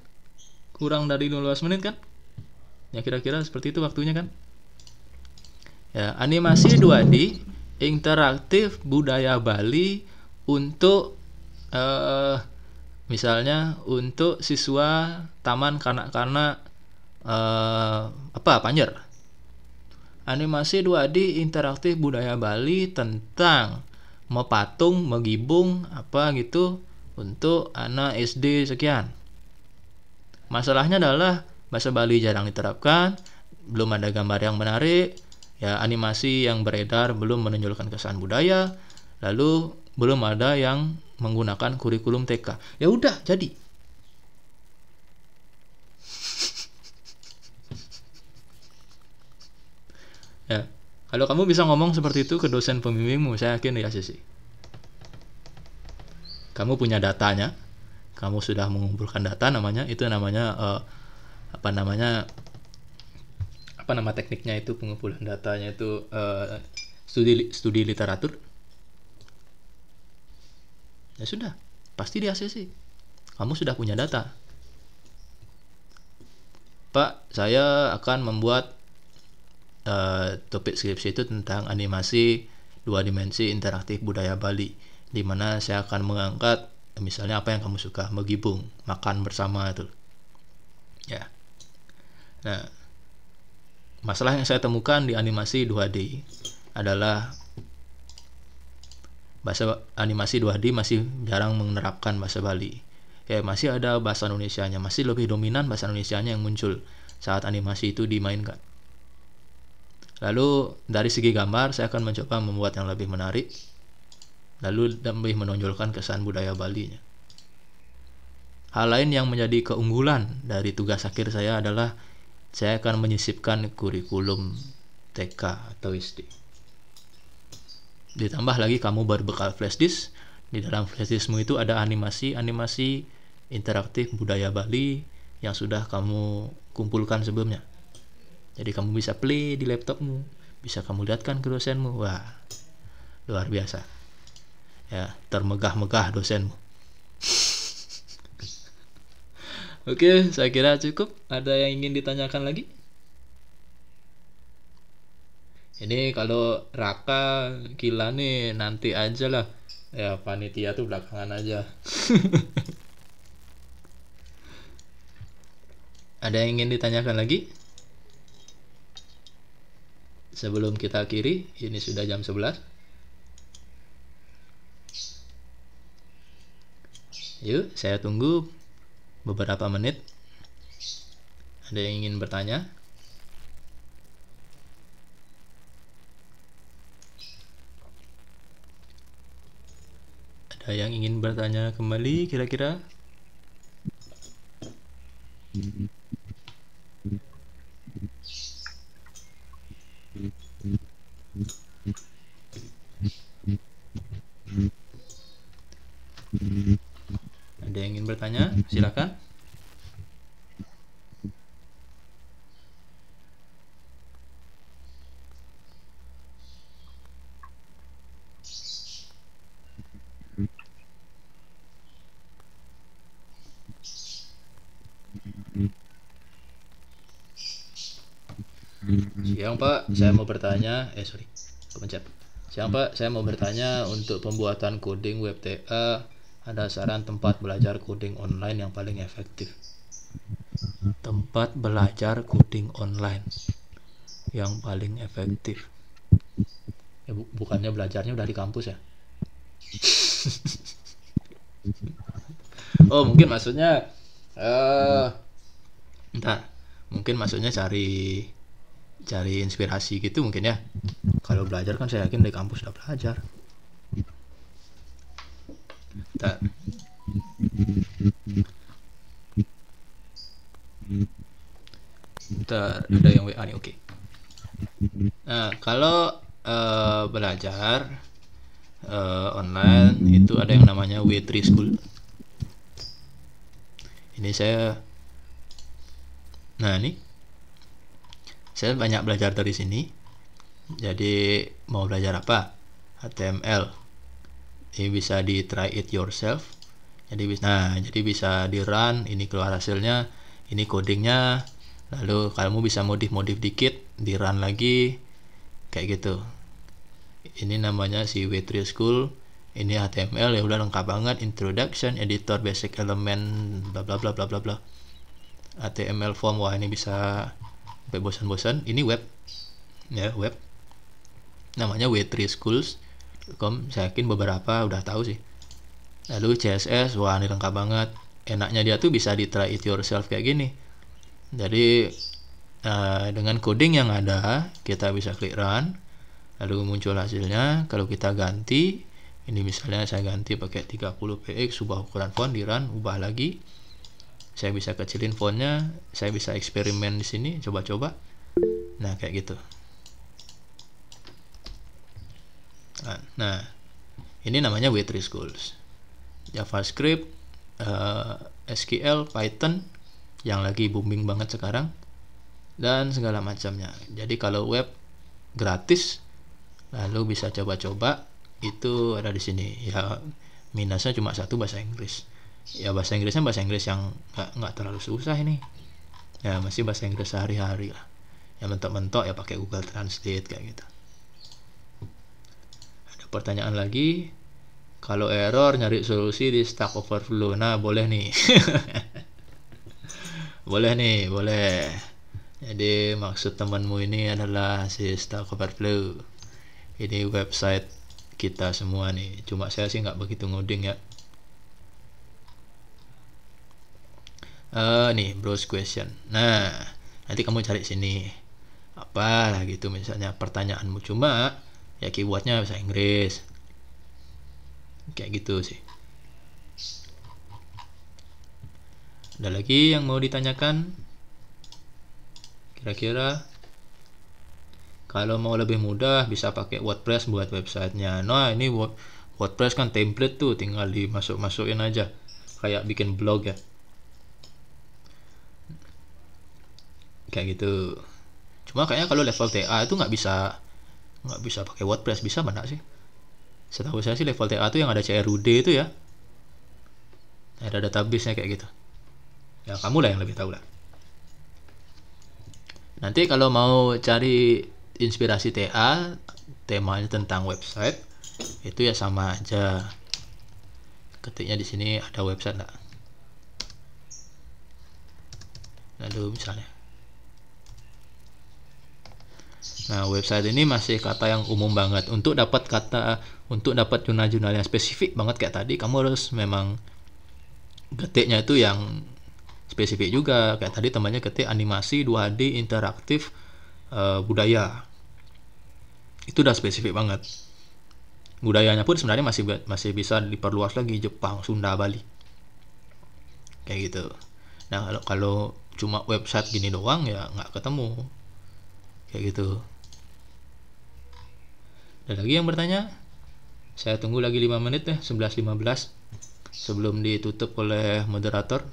Kurang dari 15 menit kan? Ya kira-kira seperti itu waktunya kan? Ya, animasi 2D interaktif budaya Bali untuk uh, misalnya untuk siswa taman kanak-kanak uh, apa Panjer animasi 2D interaktif budaya Bali tentang mepatung megibung apa gitu untuk anak SD sekian masalahnya adalah bahasa Bali jarang diterapkan belum ada gambar yang menarik Ya, animasi yang beredar belum menunjukkan kesan budaya, lalu belum ada yang menggunakan kurikulum TK. Ya udah, jadi. [laughs] ya, kalau kamu bisa ngomong seperti itu ke dosen pembimbingmu, saya yakin ya sisi. Kamu punya datanya, kamu sudah mengumpulkan data namanya, itu namanya uh, apa namanya apa nama tekniknya itu pengumpulan datanya itu uh, studi studi literatur ya sudah pasti di ACC kamu sudah punya data Pak saya akan membuat uh, topik skripsi itu tentang animasi dua dimensi interaktif budaya Bali di mana saya akan mengangkat misalnya apa yang kamu suka megibung makan bersama itu ya nah masalah yang saya temukan di animasi 2D adalah bahasa animasi 2D masih jarang menerapkan bahasa Bali. Ya, masih ada bahasa Indonesia nya masih lebih dominan bahasa Indonesia nya yang muncul saat animasi itu dimainkan. Lalu dari segi gambar saya akan mencoba membuat yang lebih menarik lalu lebih menonjolkan kesan budaya Bali-nya. Hal lain yang menjadi keunggulan dari tugas akhir saya adalah saya akan menyisipkan kurikulum TK atau SD. Ditambah lagi kamu berbekal flash disk. Di dalam flash diskmu itu ada animasi-animasi interaktif budaya Bali yang sudah kamu kumpulkan sebelumnya. Jadi kamu bisa play di laptopmu, bisa kamu lihatkan ke dosenmu. Wah, luar biasa. Ya, termegah-megah dosenmu. Oke, saya kira cukup. Ada yang ingin ditanyakan lagi? Ini kalau Raka gila nih nanti aja lah. Ya panitia tuh belakangan aja. [laughs] Ada yang ingin ditanyakan lagi? Sebelum kita akhiri, ini sudah jam 11. Yuk, saya tunggu beberapa menit. Ada yang ingin bertanya? Ada yang ingin bertanya kembali kira-kira? Ada yang ingin bertanya? Silakan. Siang Pak, saya mau bertanya, eh sorry, kepencet. Siang Pak, saya mau bertanya untuk pembuatan coding web TA, ada saran tempat belajar coding online yang paling efektif? Tempat belajar coding online yang paling efektif. Ya, bu bukannya belajarnya udah di kampus ya? [laughs] oh mungkin maksudnya, uh, eh, entah, mungkin maksudnya cari cari inspirasi gitu mungkin ya kalau belajar kan saya yakin dari kampus sudah belajar kita Bentar, ada yang WA nih, oke. Okay. Nah, kalau uh, belajar uh, online itu ada yang namanya W3 School. Ini saya, nah ini saya banyak belajar dari sini jadi mau belajar apa HTML ini bisa di try it yourself jadi bisa nah jadi bisa di run ini keluar hasilnya ini codingnya lalu kamu bisa modif-modif dikit di run lagi kayak gitu ini namanya si w School ini HTML ya udah lengkap banget introduction editor basic element bla bla bla bla bla bla HTML form wah ini bisa sampai bosan-bosan ini web ya web namanya w3schools.com saya yakin beberapa udah tahu sih lalu CSS wah ini lengkap banget enaknya dia tuh bisa di try it yourself kayak gini jadi uh, dengan coding yang ada kita bisa klik run lalu muncul hasilnya kalau kita ganti ini misalnya saya ganti pakai 30px ubah ukuran font di run ubah lagi saya bisa kecilin fontnya saya bisa eksperimen di sini coba-coba nah kayak gitu nah, nah ini namanya Waitress 3 Schools JavaScript uh, eh, SQL Python yang lagi booming banget sekarang dan segala macamnya jadi kalau web gratis lalu bisa coba-coba itu ada di sini ya minusnya cuma satu bahasa Inggris ya bahasa Inggrisnya bahasa Inggris yang nggak nggak terlalu susah ini ya masih bahasa Inggris sehari-hari lah ya mentok-mentok ya pakai Google Translate kayak gitu ada pertanyaan lagi kalau error nyari solusi di Stack Overflow nah boleh nih [laughs] boleh nih boleh jadi maksud temanmu ini adalah si Stack Overflow ini website kita semua nih cuma saya sih nggak begitu ngoding ya uh, nih browse question nah nanti kamu cari sini lah gitu misalnya pertanyaanmu cuma ya keywordnya bahasa Inggris kayak gitu sih ada lagi yang mau ditanyakan kira-kira kalau mau lebih mudah bisa pakai WordPress buat websitenya nah ini WordPress kan template tuh tinggal dimasuk-masukin aja kayak bikin blog ya kayak gitu cuma kayaknya kalau level TA itu nggak bisa nggak bisa pakai WordPress bisa mana sih setahu saya sih level TA itu yang ada CRUD itu ya ada database-nya kayak gitu ya kamu lah yang lebih tahu lah nanti kalau mau cari inspirasi TA temanya tentang website itu ya sama aja ketiknya di sini ada website nggak lalu misalnya Nah, website ini masih kata yang umum banget. Untuk dapat kata untuk dapat jurnal-jurnal yang spesifik banget kayak tadi, kamu harus memang ketiknya itu yang spesifik juga. Kayak tadi temannya ketik animasi 2D interaktif uh, budaya. Itu udah spesifik banget. Budayanya pun sebenarnya masih masih bisa diperluas lagi Jepang, Sunda, Bali. Kayak gitu. Nah, kalau kalau cuma website gini doang ya nggak ketemu kayak gitu ada lagi yang bertanya? Saya tunggu lagi 5 menit ya, 11.15 sebelum ditutup oleh moderator.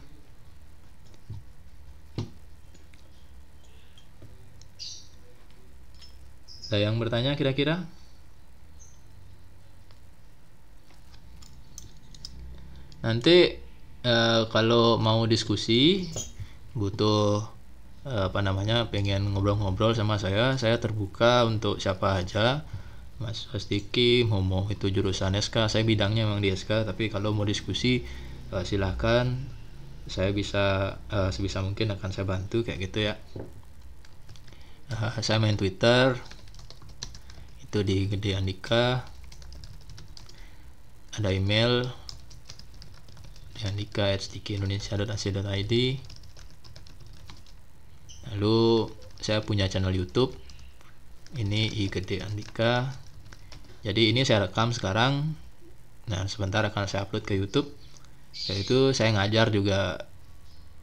Ada yang bertanya kira-kira? Nanti e, kalau mau diskusi butuh eh, apa namanya pengen ngobrol-ngobrol sama saya saya terbuka untuk siapa aja Mas Hastiki mau mau itu jurusan SK saya bidangnya memang di SK tapi kalau mau diskusi uh, eh, silahkan saya bisa uh, sebisa mungkin akan saya bantu kayak gitu ya uh, saya main Twitter itu di Gede Andika ada email di Andika id lalu saya punya channel YouTube ini I Gede Andika jadi ini saya rekam sekarang nah sebentar akan saya upload ke YouTube yaitu saya ngajar juga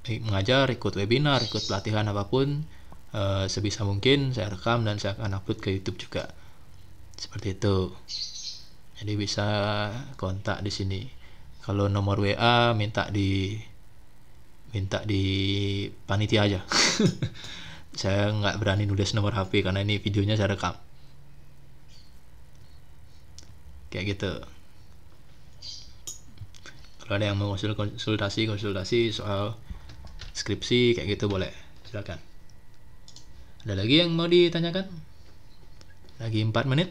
eh, mengajar ikut webinar ikut pelatihan apapun e, sebisa mungkin saya rekam dan saya akan upload ke YouTube juga seperti itu jadi bisa kontak di sini kalau nomor WA minta di minta di panitia aja [laughs] saya nggak berani nulis nomor HP karena ini videonya saya rekam kayak gitu kalau ada yang mau konsultasi konsultasi soal skripsi kayak gitu boleh silakan ada lagi yang mau ditanyakan lagi 4 menit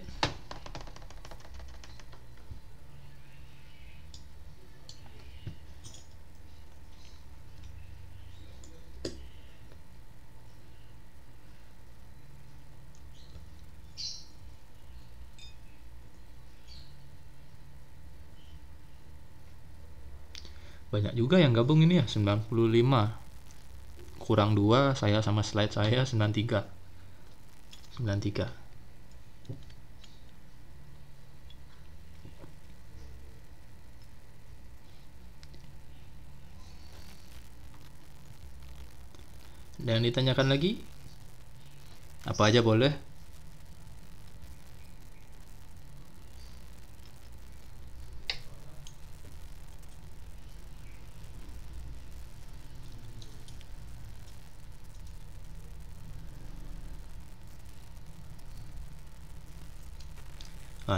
banyak juga yang gabung ini ya 95 kurang 2 saya sama slide saya 93 93 dan ditanyakan lagi apa aja boleh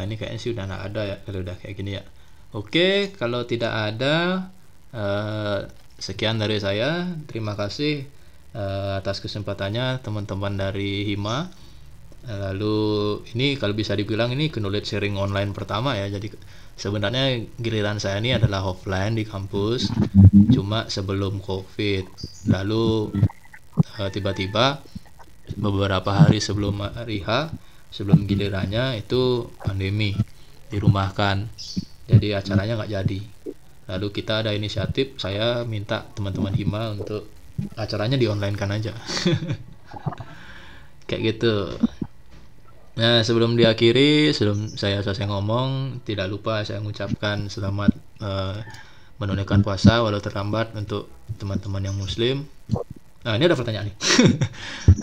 ini kayaknya sih udah nggak ada ya kalau udah kayak gini ya oke kalau tidak ada uh, sekian dari saya terima kasih uh, atas kesempatannya teman-teman dari Hima eh, lalu ini kalau bisa dibilang ini knowledge sharing online pertama ya jadi sebenarnya giliran saya ini adalah offline di kampus cuma sebelum covid lalu tiba-tiba beberapa hari sebelum hari H sebelum gilirannya itu pandemi dirumahkan jadi acaranya nggak jadi lalu kita ada inisiatif saya minta teman-teman hima untuk acaranya di online kan aja [laughs] kayak gitu nah sebelum diakhiri sebelum saya selesai ngomong tidak lupa saya mengucapkan selamat uh, menunaikan puasa walau terlambat untuk teman-teman yang muslim nah ini ada pertanyaan nih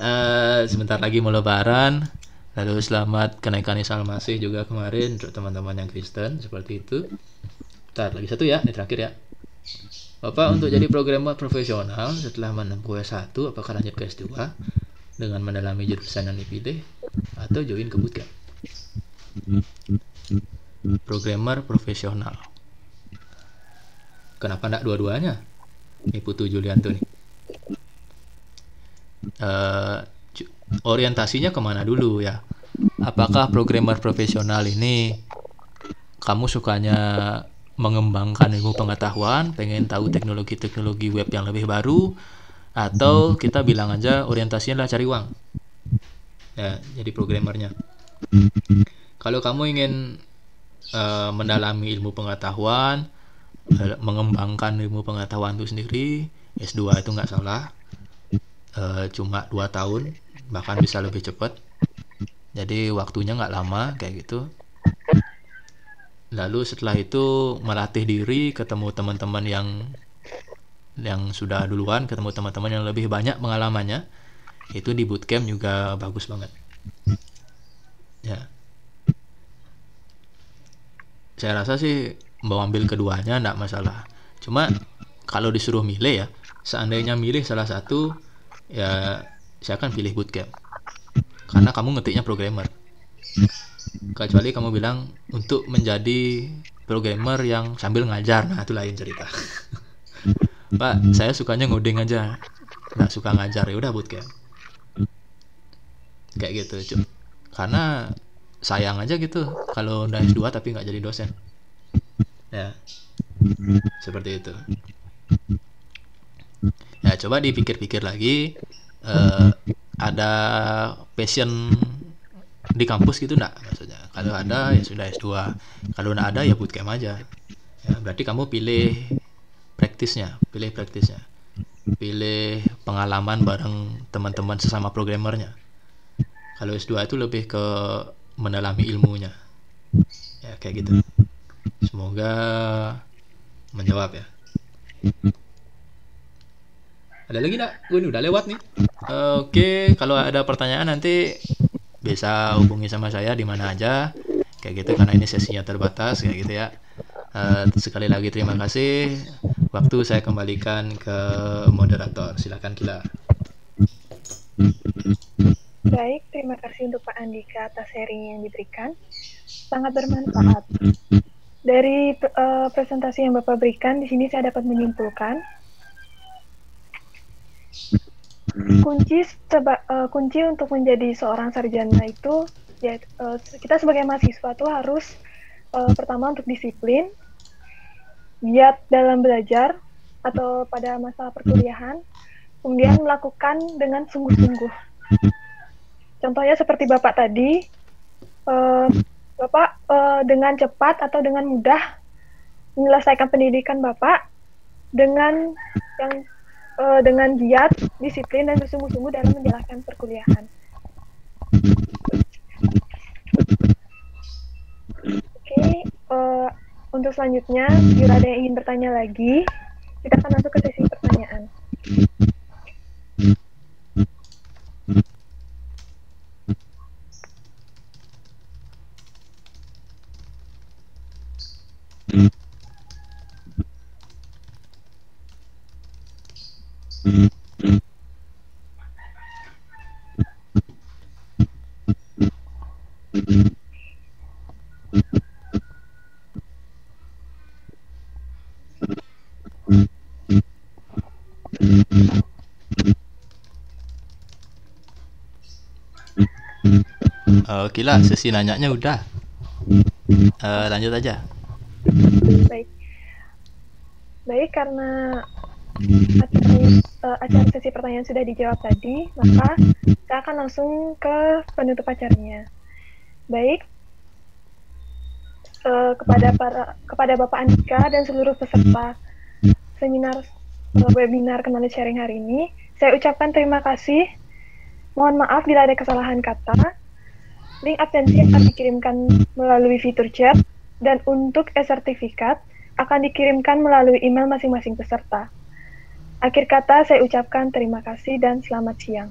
uh, [laughs] sebentar lagi mau lebaran Lalu selamat kenaikan Isa Masih juga kemarin untuk teman-teman yang Kristen seperti itu. Bentar, lagi satu ya, ini terakhir ya. Bapak mm-hmm. untuk jadi programmer profesional setelah menempuh S1 apakah lanjut ke S2 dengan mendalami jurusan yang dipilih atau join ke bootcamp? Programmer profesional. Kenapa enggak dua-duanya? Ini Putu Julianto nih. Uh, orientasinya kemana dulu ya apakah programmer profesional ini kamu sukanya mengembangkan ilmu pengetahuan pengen tahu teknologi-teknologi web yang lebih baru atau kita bilang aja orientasinya lah cari uang ya jadi programmernya kalau kamu ingin uh, mendalami ilmu pengetahuan eh, mengembangkan ilmu pengetahuan itu sendiri S2 itu nggak salah uh, cuma 2 tahun bahkan bisa lebih cepat jadi waktunya nggak lama kayak gitu lalu setelah itu melatih diri ketemu teman-teman yang yang sudah duluan ketemu teman-teman yang lebih banyak pengalamannya itu di bootcamp juga bagus banget ya saya rasa sih mau ambil keduanya nggak masalah cuma kalau disuruh milih ya seandainya milih salah satu ya saya akan pilih bootcamp karena kamu ngetiknya programmer kecuali kamu bilang untuk menjadi programmer yang sambil ngajar nah itu lain cerita [laughs] pak saya sukanya ngoding aja nggak suka ngajar ya udah bootcamp kayak gitu cuy karena sayang aja gitu kalau udah dua tapi nggak jadi dosen ya seperti itu ya coba dipikir-pikir lagi uh, ada passion di kampus gitu enggak maksudnya kalau ada ya sudah S2 kalau enggak ada ya bootcamp aja ya, berarti kamu pilih praktisnya pilih praktisnya pilih pengalaman bareng teman-teman sesama programmernya kalau S2 itu lebih ke mendalami ilmunya ya kayak gitu semoga menjawab ya ada lagi nak? Gue udah lewat nih. Uh, Oke, okay. kalau ada pertanyaan nanti bisa hubungi sama saya di mana aja. Kayak gitu karena ini sesinya terbatas kayak gitu ya. Uh, sekali lagi terima kasih. Waktu saya kembalikan ke moderator. Silakan Kila. Baik, terima kasih untuk Pak Andika atas sharing yang diberikan. Sangat bermanfaat. Dari uh, presentasi yang Bapak berikan, di sini saya dapat menyimpulkan Hmm. kunci seba, uh, kunci untuk menjadi seorang sarjana itu ya uh, kita sebagai mahasiswa tuh harus uh, pertama untuk disiplin giat dalam belajar atau pada masa hmm. perkuliahan kemudian hmm. melakukan dengan sungguh-sungguh contohnya seperti bapak tadi uh, bapak uh, dengan cepat atau dengan mudah menyelesaikan pendidikan bapak dengan yang uh, dengan giat, disiplin, dan sungguh-sungguh dalam menjalankan perkuliahan. Oke, okay, uh, eh, untuk selanjutnya, jika ada yang ingin bertanya lagi, kita akan masuk ke sesi pertanyaan. Oke eh, lah, sesi nanyanya udah. Uh, lanjut aja. Baik. Baik karena Eh, acara, sesi pertanyaan sudah dijawab tadi, maka saya akan langsung ke penutup acaranya. Baik, uh, kepada para kepada Bapak Andika dan seluruh peserta seminar eh, webinar Kenali Sharing hari ini, saya ucapkan terima kasih. Mohon maaf bila ada kesalahan kata. Link absensi akan dikirimkan melalui fitur chat dan untuk e-sertifikat akan dikirimkan melalui email masing-masing peserta. Akhir kata saya ucapkan terima kasih dan selamat siang.